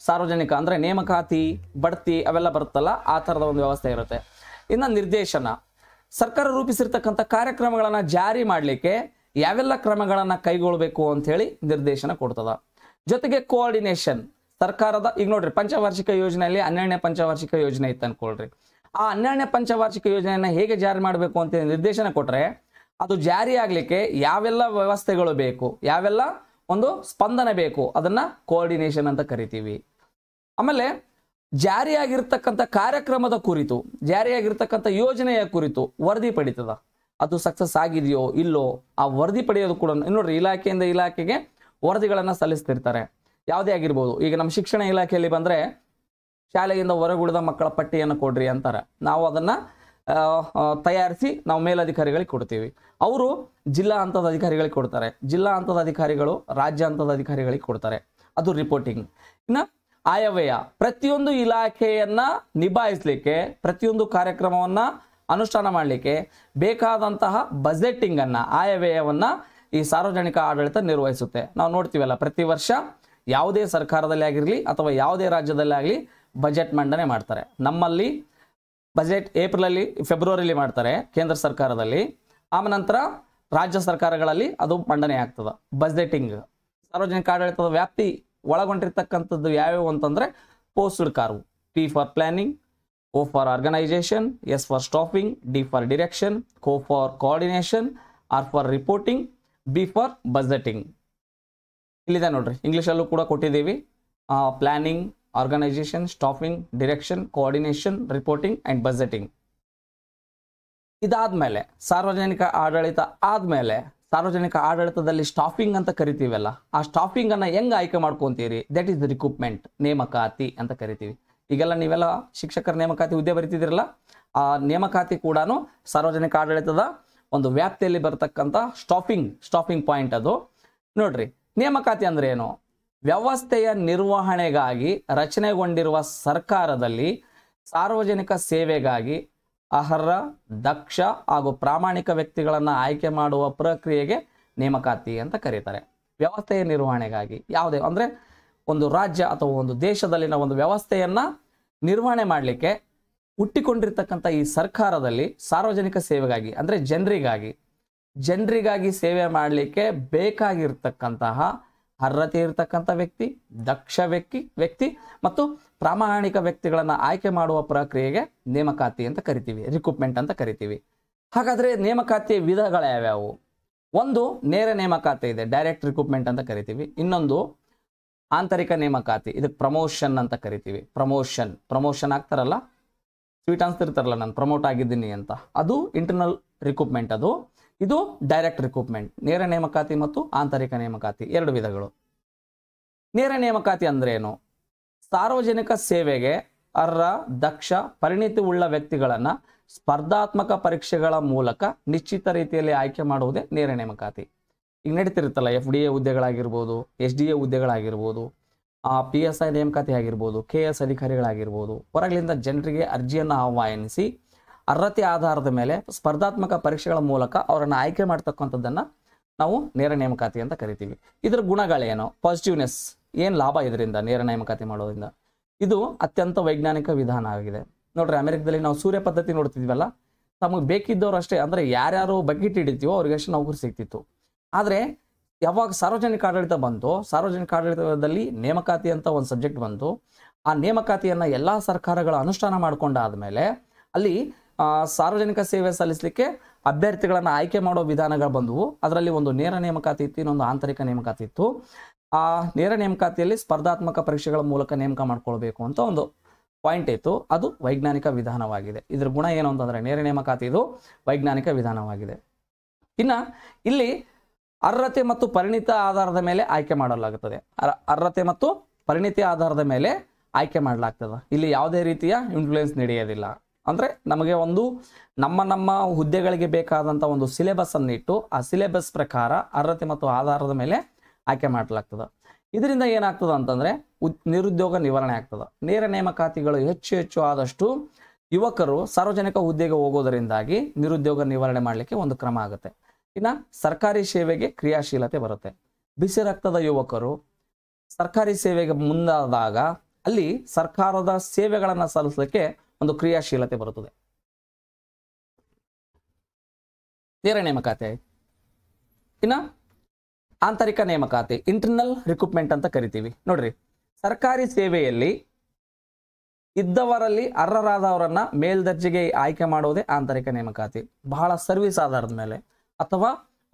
ಸಾರ್ವಜನಿಕ ಅಂದರೆ ನೇಮಕಾತಿ ಬಡ್ತಿ ಅವೆಲ್ಲ ಬರುತ್ತಲ್ಲ ಆ ಥರದ ಒಂದು ವ್ಯವಸ್ಥೆ ಇರುತ್ತೆ ಇನ್ನು ನಿರ್ದೇಶನ ಸರ್ಕಾರ ರೂಪಿಸಿರ್ತಕ್ಕಂಥ ಕಾರ್ಯಕ್ರಮಗಳನ್ನು ಜಾರಿ ಮಾಡಲಿಕ್ಕೆ ಯಾವೆಲ್ಲ ಕ್ರಮಗಳನ್ನು ಕೈಗೊಳ್ಳಬೇಕು ಅಂಥೇಳಿ ನಿರ್ದೇಶನ ಕೊಡ್ತದ ಜೊತೆಗೆ ಕೋಆರ್ಡಿನೇಷನ್ ಸರ್ಕಾರದ ಈಗ ನೋಡ್ರಿ ಪಂಚವಾರ್ಷಿಕ ಯೋಜನೆಯಲ್ಲಿ ಹನ್ನೆರಡನೇ ಪಂಚವಾರ್ಷಿಕ ಯೋಜನೆ ಇತ್ತು ಅನ್ಕೊಳ್ರಿ ಆ ಹನ್ನೆರಡನೇ ಪಂಚವಾರ್ಷಿಕ ಯೋಜನೆಯನ್ನು ಹೇಗೆ ಜಾರಿ ಮಾಡಬೇಕು ಅಂತ ನಿರ್ದೇಶನ ಕೊಟ್ಟರೆ ಅದು ಜಾರಿ ಯಾವೆಲ್ಲ ವ್ಯವಸ್ಥೆಗಳು ಬೇಕು ಯಾವೆಲ್ಲ ಒಂದು ಸ್ಪಂದನೆ ಬೇಕು ಅದನ್ನು ಕೋಆರ್ಡಿನೇಷನ್ ಅಂತ ಕರಿತೀವಿ ಆಮೇಲೆ ಜಾರಿಯಾಗಿರ್ತಕ್ಕಂಥ ಕಾರ್ಯಕ್ರಮದ ಕುರಿತು ಜಾರಿಯಾಗಿರ್ತಕ್ಕಂಥ ಯೋಜನೆಯ ಕುರಿತು ವರದಿ ಪಡಿತದ ಅದು ಸಕ್ಸಸ್ ಆಗಿದೆಯೋ ಇಲ್ಲೋ ಆ ವರದಿ ಪಡೆಯೋದು ಕೂಡ ನೋಡ್ರಿ ಇಲಾಖೆಯಿಂದ ಇಲಾಖೆಗೆ ವರದಿಗಳನ್ನು ಸಲ್ಲಿಸ್ತಿರ್ತಾರೆ ಯಾವುದೇ ಆಗಿರ್ಬೋದು ಈಗ ನಮ್ಮ ಶಿಕ್ಷಣ ಇಲಾಖೆಯಲ್ಲಿ ಬಂದರೆ ಶಾಲೆಯಿಂದ ಹೊರಗುಳಿದ ಮಕ್ಕಳ ಪಟ್ಟಿಯನ್ನು ಕೊಡ್ರಿ ಅಂತಾರೆ ನಾವು ಅದನ್ನು ತಯಾರಿಸಿ ನಾವು ಮೇಲಧಿಕಾರಿಗಳಿಗೆ ಕೊಡ್ತೀವಿ ಅವರು ಜಿಲ್ಲಾ ಹಂತದ ಅಧಿಕಾರಿಗಳಿಗೆ ಕೊಡ್ತಾರೆ ಜಿಲ್ಲಾ ಹಂತದ ಅಧಿಕಾರಿಗಳು ರಾಜ್ಯ ಹಂತದ ಅಧಿಕಾರಿಗಳಿಗೆ ಕೊಡ್ತಾರೆ ಅದು ರಿಪೋರ್ಟಿಂಗ್ ಇನ್ನು ಆಯವ್ಯಯ ಪ್ರತಿಯೊಂದು ಇಲಾಖೆಯನ್ನ ನಿಭಾಯಿಸಲಿಕ್ಕೆ ಪ್ರತಿಯೊಂದು ಕಾರ್ಯಕ್ರಮವನ್ನ ಅನುಷ್ಠಾನ ಮಾಡಲಿಕ್ಕೆ ಬೇಕಾದಂತಹ ಬಜೆಟಿಂಗ್ ಆಯವ್ಯಯವನ್ನು ಈ ಸಾರ್ವಜನಿಕ ಆಡಳಿತ ನಿರ್ವಹಿಸುತ್ತೆ ನಾವು ನೋಡ್ತೀವಲ್ಲ ಪ್ರತಿ ವರ್ಷ ಯಾವುದೇ ಸರ್ಕಾರದಲ್ಲಿ ಆಗಿರಲಿ ಅಥವಾ ಯಾವುದೇ ರಾಜ್ಯದಲ್ಲಿ ಆಗಲಿ ಬಜೆಟ್ ಮಂಡನೆ ಮಾಡ್ತಾರೆ ನಮ್ಮಲ್ಲಿ ಬಜೆಟ್ ಏಪ್ರಿಲಲ್ಲಿ ಫೆಬ್ರವರಿಲಿ ಮಾಡ್ತಾರೆ ಕೇಂದ್ರ ಸರ್ಕಾರದಲ್ಲಿ ನಂತರ ರಾಜ್ಯ ಸರ್ಕಾರಗಳಲ್ಲಿ ಅದು ಮಂಡನೆ ಆಗ್ತದೆ ಬಜೆಟಿಂಗ್ ಸಾರ್ವಜನಿಕ ಆಡಳಿತದ ವ್ಯಾಪ್ತಿ ಒಳಗೊಂಡಿರ್ತಕ್ಕಂಥದ್ದು ಯಾವ್ಯಾವ ಅಂತಂದರೆ POSDCORB P for planning O for organisation S for staffing D for direction co for coordination R for reporting B for budgeting ಇಲ್ಲಿದೆ ನೋಡ್ರಿ ಇಂಗ್ಲೀಷಲ್ಲೂ ಕೂಡ ಕೊಟ್ಟಿದ್ದೀವಿ planning organisation staffing direction coordination reporting and budgeting ಇದಾದ್ಮೇಲೆ ಸಾರ್ವಜನಿಕ ಆಡಳಿತ ಆದಮೇಲೆ ಸಾರ್ವಜನಿಕ ಆಡಳಿತದಲ್ಲಿ ಸ್ಟಾಫಿಂಗ್ ಅಂತ ಕರಿತೀವಲ್ಲ ಆ ಸ್ಟಾಫಿಂಗ್ ಅನ್ನ ಹೆಂಗ್ ಆಯ್ಕೆ ಮಾಡ್ಕೊಂತೀರಿ ದಟ್ ಈಸ್ ರಿಕ್ರೂಟ್ಮೆಂಟ್ ನೇಮಕಾತಿ ಅಂತ ಕರಿತೀವಿ ಈಗೆಲ್ಲ ನೀವೆಲ್ಲ ಶಿಕ್ಷಕರ ನೇಮಕಾತಿ ಹುದ್ದೆ ಬರೀತಿದಿರಲ್ಲ ಆ ನೇಮಕಾತಿ ಕೂಡ ಸಾರ್ವಜನಿಕ ಆಡಳಿತದ ಒಂದು ವ್ಯಾಪ್ತಿಯಲ್ಲಿ ಬರತಕ್ಕಂಥ ಸ್ಟಾಫಿಂಗ್ ಸ್ಟಾಫಿಂಗ್ ಪಾಯಿಂಟ್ ಅದು ನೋಡ್ರಿ ನೇಮಕಾತಿ ಅಂದ್ರೆ ಏನು ವ್ಯವಸ್ಥೆಯ ನಿರ್ವಹಣೆಗಾಗಿ ರಚನೆಗೊಂಡಿರುವ ಸರ್ಕಾರದಲ್ಲಿ ಸಾರ್ವಜನಿಕ ಸೇವೆಗಾಗಿ ಅರ್ಹ ದಕ್ಷ ಹಾಗೂ ಪ್ರಾಮಾಣಿಕ ವ್ಯಕ್ತಿಗಳನ್ನು ಆಯ್ಕೆ ಮಾಡುವ ಪ್ರಕ್ರಿಯೆಗೆ ನೇಮಕಾತಿ ಅಂತ ಕರೀತಾರೆ ವ್ಯವಸ್ಥೆಯ ನಿರ್ವಹಣೆಗಾಗಿ ಯಾವುದೇ ಅಂದರೆ ಒಂದು ರಾಜ್ಯ ಅಥವಾ ಒಂದು ದೇಶದಲ್ಲಿನ ಒಂದು ವ್ಯವಸ್ಥೆಯನ್ನು ನಿರ್ವಹಣೆ ಮಾಡಲಿಕ್ಕೆ ಹುಟ್ಟಿಕೊಂಡಿರ್ತಕ್ಕಂಥ ಈ ಸರ್ಕಾರದಲ್ಲಿ ಸಾರ್ವಜನಿಕ ಸೇವೆಗಾಗಿ ಅಂದರೆ ಜನರಿಗಾಗಿ ಜನರಿಗಾಗಿ ಸೇವೆ ಮಾಡಲಿಕ್ಕೆ ಬೇಕಾಗಿರ್ತಕ್ಕಂತಹ ಅರ್ಹತೆ ಇರತಕ್ಕಂಥ ವ್ಯಕ್ತಿ ದಕ್ಷ ವ್ಯಕ್ತಿ ವ್ಯಕ್ತಿ ಮತ್ತು ಪ್ರಾಮಾಣಿಕ ವ್ಯಕ್ತಿಗಳನ್ನು ಆಯ್ಕೆ ಮಾಡುವ ಪ್ರಕ್ರಿಯೆಗೆ ನೇಮಕಾತಿ ಅಂತ ಕರಿತೀವಿ ರಿಕ್ರೂಟ್ಮೆಂಟ್ ಅಂತ ಕರಿತೀವಿ ಹಾಗಾದರೆ ನೇಮಕಾತಿಯ ವಿಧಗಳು ಯಾವ್ಯಾವು ಒಂದು ನೇರ ನೇಮಕಾತಿ ಇದೆ ಡೈರೆಕ್ಟ್ ರಿಕ್ರೂಟ್ಮೆಂಟ್ ಅಂತ ಕರಿತೀವಿ ಇನ್ನೊಂದು ಆಂತರಿಕ ನೇಮಕಾತಿ ಇದಕ್ಕೆ ಪ್ರಮೋಷನ್ ಅಂತ ಕರಿತೀವಿ ಪ್ರಮೋಷನ್ ಪ್ರಮೋಷನ್ ಆಗ್ತಾರಲ್ಲ ಸ್ವೀಟ್ ಅನ್ಸ್ತಿರ್ತಾರಲ್ಲ ನಾನು ಪ್ರಮೋಟ್ ಆಗಿದ್ದೀನಿ ಅಂತ ಅದು ಇಂಟರ್ನಲ್ ರಿಕ್ರೂಟ್ಮೆಂಟ್ ಅದು ಇದು ಡೈರೆಕ್ಟ್ ರಿಕ್ರೂಟ್ಮೆಂಟ್ ನೇರ ನೇಮಕಾತಿ ಮತ್ತು ಆಂತರಿಕ ನೇಮಕಾತಿ ಎರಡು ವಿಧಗಳು ನೇರ ನೇಮಕಾತಿ ಅಂದ್ರೇನು ಸಾರ್ವಜನಿಕ ಸೇವೆಗೆ ಅರ್ಹ ದಕ್ಷ ಪರಿಣಿತಿ ಉಳ್ಳ ವ್ಯಕ್ತಿಗಳನ್ನು ಸ್ಪರ್ಧಾತ್ಮಕ ಪರೀಕ್ಷೆಗಳ ಮೂಲಕ ನಿಶ್ಚಿತ ರೀತಿಯಲ್ಲಿ ಆಯ್ಕೆ ಮಾಡುವುದೇ ನೇರ ನೇಮಕಾತಿ ಈಗ ನಡೀತಿರುತ್ತಲ್ಲ ಎಫ್ ಡಿ ಎ ಹುದ್ದೆಗಳಾಗಿರ್ಬೋದು ಎಸ್ ಡಿ ಎ ಹುದ್ದೆಗಳಾಗಿರ್ಬೋದು ಪಿ ಎಸ್ ಐ ನೇಮಕಾತಿ ಆಗಿರ್ಬೋದು ಕೆ ಎಸ್ ಅಧಿಕಾರಿಗಳಾಗಿರ್ಬೋದು ಹೊರಗಳಿಂದ ಜನರಿಗೆ ಅರ್ಜಿಯನ್ನು ಆಹ್ವಾನಿಸಿ ಅರ್ಹತೆ ಆಧಾರದ ಮೇಲೆ ಸ್ಪರ್ಧಾತ್ಮಕ ಪರೀಕ್ಷೆಗಳ ಮೂಲಕ ಅವರನ್ನು ಆಯ್ಕೆ ಮಾಡ್ತಕ್ಕಂಥದ್ದನ್ನು ನಾವು ನೇರ ನೇಮಕಾತಿ ಅಂತ ಕರಿತೀವಿ ಇದರ ಗುಣಗಳೇನು ಪಾಸಿಟಿವ್ನೆಸ್ ಏನು ಲಾಭ ಇದರಿಂದ ನೇರ ನೇಮಕಾತಿ ಮಾಡೋದ್ರಿಂದ ಇದು ಅತ್ಯಂತ ವೈಜ್ಞಾನಿಕ ವಿಧಾನ ಆಗಿದೆ ನೋಡ್ರಿ ಅಮೆರಿಕದಲ್ಲಿ ನಾವು ಸೂರ್ಯ ಪದ್ಧತಿ ನೋಡ್ತಿದ್ವಲ್ಲ ತಮಗೆ ಬೇಕಿದ್ದವರು ಅಷ್ಟೇ ಅಂದರೆ ಯಾರ್ಯಾರು ಬಕೆಟ್ ಹಿಡಿತೀವೋ ಅವ್ರಿಗೆ ಅಷ್ಟು ನೌಕರಿ ಸಿಗ್ತಿತ್ತು ಆದರೆ ಯಾವಾಗ ಸಾರ್ವಜನಿಕ ಆಡಳಿತ ಬಂತು ಸಾರ್ವಜನಿಕ ಆಡಳಿತದಲ್ಲಿ ನೇಮಕಾತಿ ಅಂತ ಒಂದು ಸಬ್ಜೆಕ್ಟ್ ಬಂತು ಆ ನೇಮಕಾತಿಯನ್ನು ಎಲ್ಲ ಸರ್ಕಾರಗಳ ಅನುಷ್ಠಾನ ಮಾಡಿಕೊಂಡಾದ ಮೇಲೆ ಅಲ್ಲಿ ಸಾರ್ವಜನಿಕ ಸೇವೆ ಸಲ್ಲಿಸಲಿಕ್ಕೆ ಅಭ್ಯರ್ಥಿಗಳನ್ನು ಆಯ್ಕೆ ಮಾಡೋ ವಿಧಾನಗಳು ಬಂದವು ಅದರಲ್ಲಿ ಒಂದು ನೇರ ನೇಮಕಾತಿ ಇತ್ತು ಇನ್ನೊಂದು ಆಂತರಿಕ ನೇಮಕಾತಿ ಇತ್ತು ಆ ನೇರ ನೇಮಕಾತಿಯಲ್ಲಿ ಸ್ಪರ್ಧಾತ್ಮಕ ಪರೀಕ್ಷೆಗಳ ಮೂಲಕ ನೇಮಕ ಮಾಡ್ಕೊಳ್ಬೇಕು ಅಂತ ಒಂದು ಪಾಯಿಂಟ್ ಇತ್ತು ಅದು ವೈಜ್ಞಾನಿಕ ವಿಧಾನವಾಗಿದೆ ಇದರ ಗುಣ ಏನು ಅಂತಂದ್ರೆ ನೇರ ನೇಮಕಾತಿ ಇದು ವೈಜ್ಞಾನಿಕ ವಿಧಾನವಾಗಿದೆ ಇನ್ನ ಇಲ್ಲಿ ಅರ್ಹತೆ ಮತ್ತು ಪರಿಣಿತ ಆಧಾರದ ಮೇಲೆ ಆಯ್ಕೆ ಮಾಡಲಾಗುತ್ತದೆ ಅರ್ಹತೆ ಮತ್ತು ಪರಿಣಿತಿ ಆಧಾರದ ಮೇಲೆ ಆಯ್ಕೆ ಮಾಡಲಾಗ್ತದೆ ಇಲ್ಲಿ ಯಾವುದೇ ರೀತಿಯ ಇನ್ಫ್ಲೂಯೆನ್ಸ್ ನಡೆಯೋದಿಲ್ಲ ಅಂದರೆ ನಮಗೆ ಒಂದು ನಮ್ಮ ನಮ್ಮ ಹುದ್ದೆಗಳಿಗೆ ಬೇಕಾದಂಥ ಒಂದು ಅನ್ನು ಇಟ್ಟು ಆ ಸಿಲೆಬಸ್ ಪ್ರಕಾರ ಅರ್ಹತೆ ಮತ್ತು ಆಧಾರದ ಮೇಲೆ ಆಯ್ಕೆ ಮಾಡಲಾಗ್ತದೆ ಇದರಿಂದ ಏನಾಗ್ತದೆ ಅಂತಂದರೆ ನಿರುದ್ಯೋಗ ನಿವಾರಣೆ ಆಗ್ತದೆ ನೇರ ನೇಮಕಾತಿಗಳು ಹೆಚ್ಚು ಹೆಚ್ಚು ಆದಷ್ಟು ಯುವಕರು ಸಾರ್ವಜನಿಕ ಹುದ್ದೆಗೆ ಹೋಗೋದರಿಂದಾಗಿ ನಿರುದ್ಯೋಗ ನಿವಾರಣೆ ಮಾಡಲಿಕ್ಕೆ ಒಂದು ಕ್ರಮ ಆಗುತ್ತೆ ಇನ್ನು ಸರ್ಕಾರಿ ಸೇವೆಗೆ ಕ್ರಿಯಾಶೀಲತೆ ಬರುತ್ತೆ ಬಿಸಿ ರಕ್ತದ ಯುವಕರು ಸರ್ಕಾರಿ ಸೇವೆಗೆ ಮುಂದಾದಾಗ ಅಲ್ಲಿ ಸರ್ಕಾರದ ಸೇವೆಗಳನ್ನು ಸಲ್ಲಿಸಲಿಕ್ಕೆ ಒಂದು ಕ್ರಿಯಾಶೀಲತೆ ಬರುತ್ತದೆ ನೇರ ನೇಮಕಾತಿ ಇನ್ನ ಆಂತರಿಕ ನೇಮಕಾತಿ ಇಂಟರ್ನಲ್ ರಿಕ್ರೂಟ್ಮೆಂಟ್ ಅಂತ ಕರಿತೀವಿ ನೋಡ್ರಿ ಸರ್ಕಾರಿ ಸೇವೆಯಲ್ಲಿ ಇದ್ದವರಲ್ಲಿ ಅರ್ಹರಾದವರನ್ನ ಮೇಲ್ದರ್ಜೆಗೆ ಆಯ್ಕೆ ಮಾಡುವುದೇ ಆಂತರಿಕ ನೇಮಕಾತಿ ಬಹಳ ಸರ್ವಿಸ್ ಆಧಾರದ ಮೇಲೆ ಅಥವಾ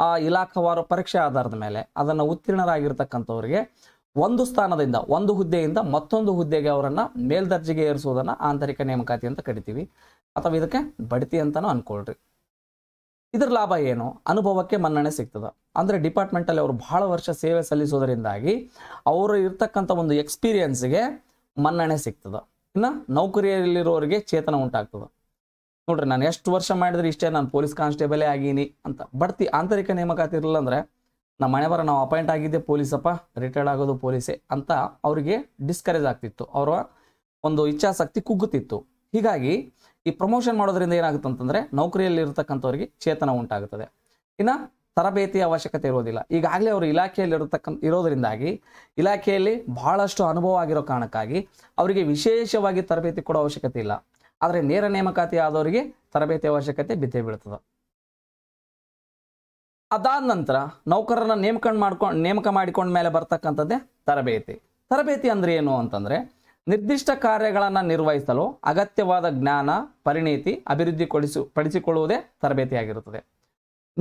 ಆ ಇಲಾಖಾವಾರು ಪರೀಕ್ಷೆ ಆಧಾರದ ಮೇಲೆ ಅದನ್ನು ಉತ್ತೀರ್ಣರಾಗಿರ್ತಕ್ಕಂಥವ್ರಿಗೆ ಒಂದು ಸ್ಥಾನದಿಂದ ಒಂದು ಹುದ್ದೆಯಿಂದ ಮತ್ತೊಂದು ಹುದ್ದೆಗೆ ಅವರನ್ನು ಮೇಲ್ದರ್ಜೆಗೆ ಏರಿಸುವುದನ್ನ ಆಂತರಿಕ ನೇಮಕಾತಿ ಅಂತ ಕರಿತೀವಿ ಅಥವಾ ಇದಕ್ಕೆ ಬಡ್ತಿ ಅಂತಾನೂ ಅನ್ಕೊಳ್ರಿ ಇದರ ಲಾಭ ಏನು ಅನುಭವಕ್ಕೆ ಮನ್ನಣೆ ಸಿಗ್ತದೆ ಅಂದರೆ ಅಲ್ಲಿ ಅವರು ಬಹಳ ವರ್ಷ ಸೇವೆ ಸಲ್ಲಿಸೋದರಿಂದಾಗಿ ಅವರು ಇರ್ತಕ್ಕಂಥ ಒಂದು ಎಕ್ಸ್ಪೀರಿಯನ್ಸ್ಗೆ ಮನ್ನಣೆ ಸಿಗ್ತದೆ ಇನ್ನು ನೌಕರಿಯಲ್ಲಿರೋರಿಗೆ ಚೇತನ ಉಂಟಾಗ್ತದೆ ನೋಡ್ರಿ ನಾನು ಎಷ್ಟು ವರ್ಷ ಮಾಡಿದ್ರೆ ಇಷ್ಟೇ ನಾನು ಪೊಲೀಸ್ ಕಾನ್ಸ್ಟೇಬಲೇ ಆಗೀನಿ ಅಂತ ಬಡ್ತಿ ಆಂತರಿಕ ನೇಮಕಾತಿ ಇರಲಿಲ್ಲ ಅಂದ್ರೆ ನಮ್ಮ ಮನೆ ನಾವು ಅಪಾಯಿಂಟ್ ಆಗಿದ್ದೆ ಪೊಲೀಸಪ್ಪ ರಿಟೈರ್ಡ್ ಆಗೋದು ಪೊಲೀಸೇ ಅಂತ ಅವರಿಗೆ ಡಿಸ್ಕರೇಜ್ ಆಗ್ತಿತ್ತು ಅವರ ಒಂದು ಇಚ್ಛಾಸಕ್ತಿ ಕುಗ್ಗುತ್ತಿತ್ತು ಹೀಗಾಗಿ ಈ ಪ್ರಮೋಷನ್ ಮಾಡೋದ್ರಿಂದ ಏನಾಗುತ್ತೆ ಅಂತಂದರೆ ನೌಕರಿಯಲ್ಲಿ ಚೇತನ ಉಂಟಾಗುತ್ತದೆ ಇನ್ನು ತರಬೇತಿಯ ಅವಶ್ಯಕತೆ ಇರೋದಿಲ್ಲ ಈಗಾಗಲೇ ಅವರು ಇಲಾಖೆಯಲ್ಲಿ ಇರೋದರಿಂದಾಗಿ ಇಲಾಖೆಯಲ್ಲಿ ಬಹಳಷ್ಟು ಅನುಭವ ಆಗಿರೋ ಕಾರಣಕ್ಕಾಗಿ ಅವರಿಗೆ ವಿಶೇಷವಾಗಿ ತರಬೇತಿ ಕೊಡೋ ಅವಶ್ಯಕತೆ ಇಲ್ಲ ಆದರೆ ನೇರ ನೇಮಕಾತಿ ಆದವರಿಗೆ ತರಬೇತಿ ಅವಶ್ಯಕತೆ ಬಿದ್ದೇ ಬೀಳ್ತದೆ ಅದಾದ ನಂತರ ನೌಕರರನ್ನ ನೇಮಕಂಡು ಮಾಡ್ಕೊಂಡು ನೇಮಕ ಮಾಡಿಕೊಂಡ ಮೇಲೆ ಬರ್ತಕ್ಕಂಥದ್ದೇ ತರಬೇತಿ ತರಬೇತಿ ಅಂದರೆ ಏನು ಅಂತಂದರೆ ನಿರ್ದಿಷ್ಟ ಕಾರ್ಯಗಳನ್ನು ನಿರ್ವಹಿಸಲು ಅಗತ್ಯವಾದ ಜ್ಞಾನ ಪರಿಣಿತಿ ಅಭಿವೃದ್ಧಿ ಕೊಡಿಸು ಪಡಿಸಿಕೊಳ್ಳುವುದೇ ತರಬೇತಿಯಾಗಿರುತ್ತದೆ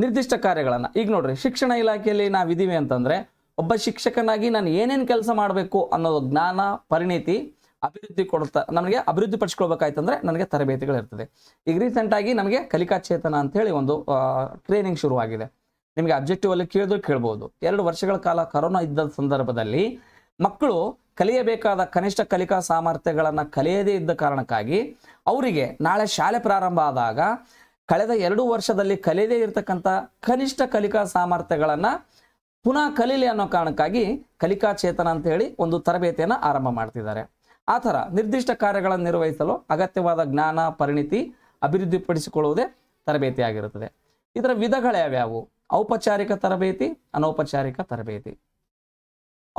ನಿರ್ದಿಷ್ಟ ಕಾರ್ಯಗಳನ್ನು ಈಗ ನೋಡ್ರಿ ಶಿಕ್ಷಣ ಇಲಾಖೆಯಲ್ಲಿ ನಾವಿದ್ದೀವಿ ಅಂತಂದರೆ ಒಬ್ಬ ಶಿಕ್ಷಕನಾಗಿ ನಾನು ಏನೇನು ಕೆಲಸ ಮಾಡಬೇಕು ಅನ್ನೋದು ಜ್ಞಾನ ಪರಿಣಿತಿ ಅಭಿವೃದ್ಧಿ ಕೊಡ್ತಾ ನಮಗೆ ಅಭಿವೃದ್ಧಿ ಪಡಿಸ್ಕೊಳ್ಬೇಕಾಯ್ತಂದ್ರೆ ನನಗೆ ಇರ್ತದೆ ಈಗ ರೀಸೆಂಟಾಗಿ ನಮಗೆ ಕಲಿಕಾ ಚೇತನ ಹೇಳಿ ಒಂದು ಟ್ರೈನಿಂಗ್ ಶುರುವಾಗಿದೆ ನಿಮಗೆ ಅಬ್ಜೆಕ್ಟಿವ್ ಅಲ್ಲಿ ಕೇಳಿದ್ರು ಕೇಳ್ಬೋದು ಎರಡು ವರ್ಷಗಳ ಕಾಲ ಕರೋನಾ ಇದ್ದ ಸಂದರ್ಭದಲ್ಲಿ ಮಕ್ಕಳು ಕಲಿಯಬೇಕಾದ ಕನಿಷ್ಠ ಕಲಿಕಾ ಸಾಮರ್ಥ್ಯಗಳನ್ನು ಕಲಿಯದೇ ಇದ್ದ ಕಾರಣಕ್ಕಾಗಿ ಅವರಿಗೆ ನಾಳೆ ಶಾಲೆ ಪ್ರಾರಂಭ ಆದಾಗ ಕಳೆದ ಎರಡು ವರ್ಷದಲ್ಲಿ ಕಲಿಯದೇ ಇರತಕ್ಕಂಥ ಕನಿಷ್ಠ ಕಲಿಕಾ ಸಾಮರ್ಥ್ಯಗಳನ್ನು ಪುನಃ ಕಲೀಲಿ ಅನ್ನೋ ಕಾರಣಕ್ಕಾಗಿ ಕಲಿಕಾ ಚೇತನ ಅಂತ ಹೇಳಿ ಒಂದು ತರಬೇತಿಯನ್ನು ಆರಂಭ ಮಾಡ್ತಿದ್ದಾರೆ ಆ ಥರ ನಿರ್ದಿಷ್ಟ ಕಾರ್ಯಗಳನ್ನು ನಿರ್ವಹಿಸಲು ಅಗತ್ಯವಾದ ಜ್ಞಾನ ಪರಿಣಿತಿ ಅಭಿವೃದ್ಧಿಪಡಿಸಿಕೊಳ್ಳುವುದೇ ತರಬೇತಿಯಾಗಿರುತ್ತದೆ ಇದರ ವಿಧಗಳು ಯಾವ್ಯಾವು ಔಪಚಾರಿಕ ತರಬೇತಿ ಅನೌಪಚಾರಿಕ ತರಬೇತಿ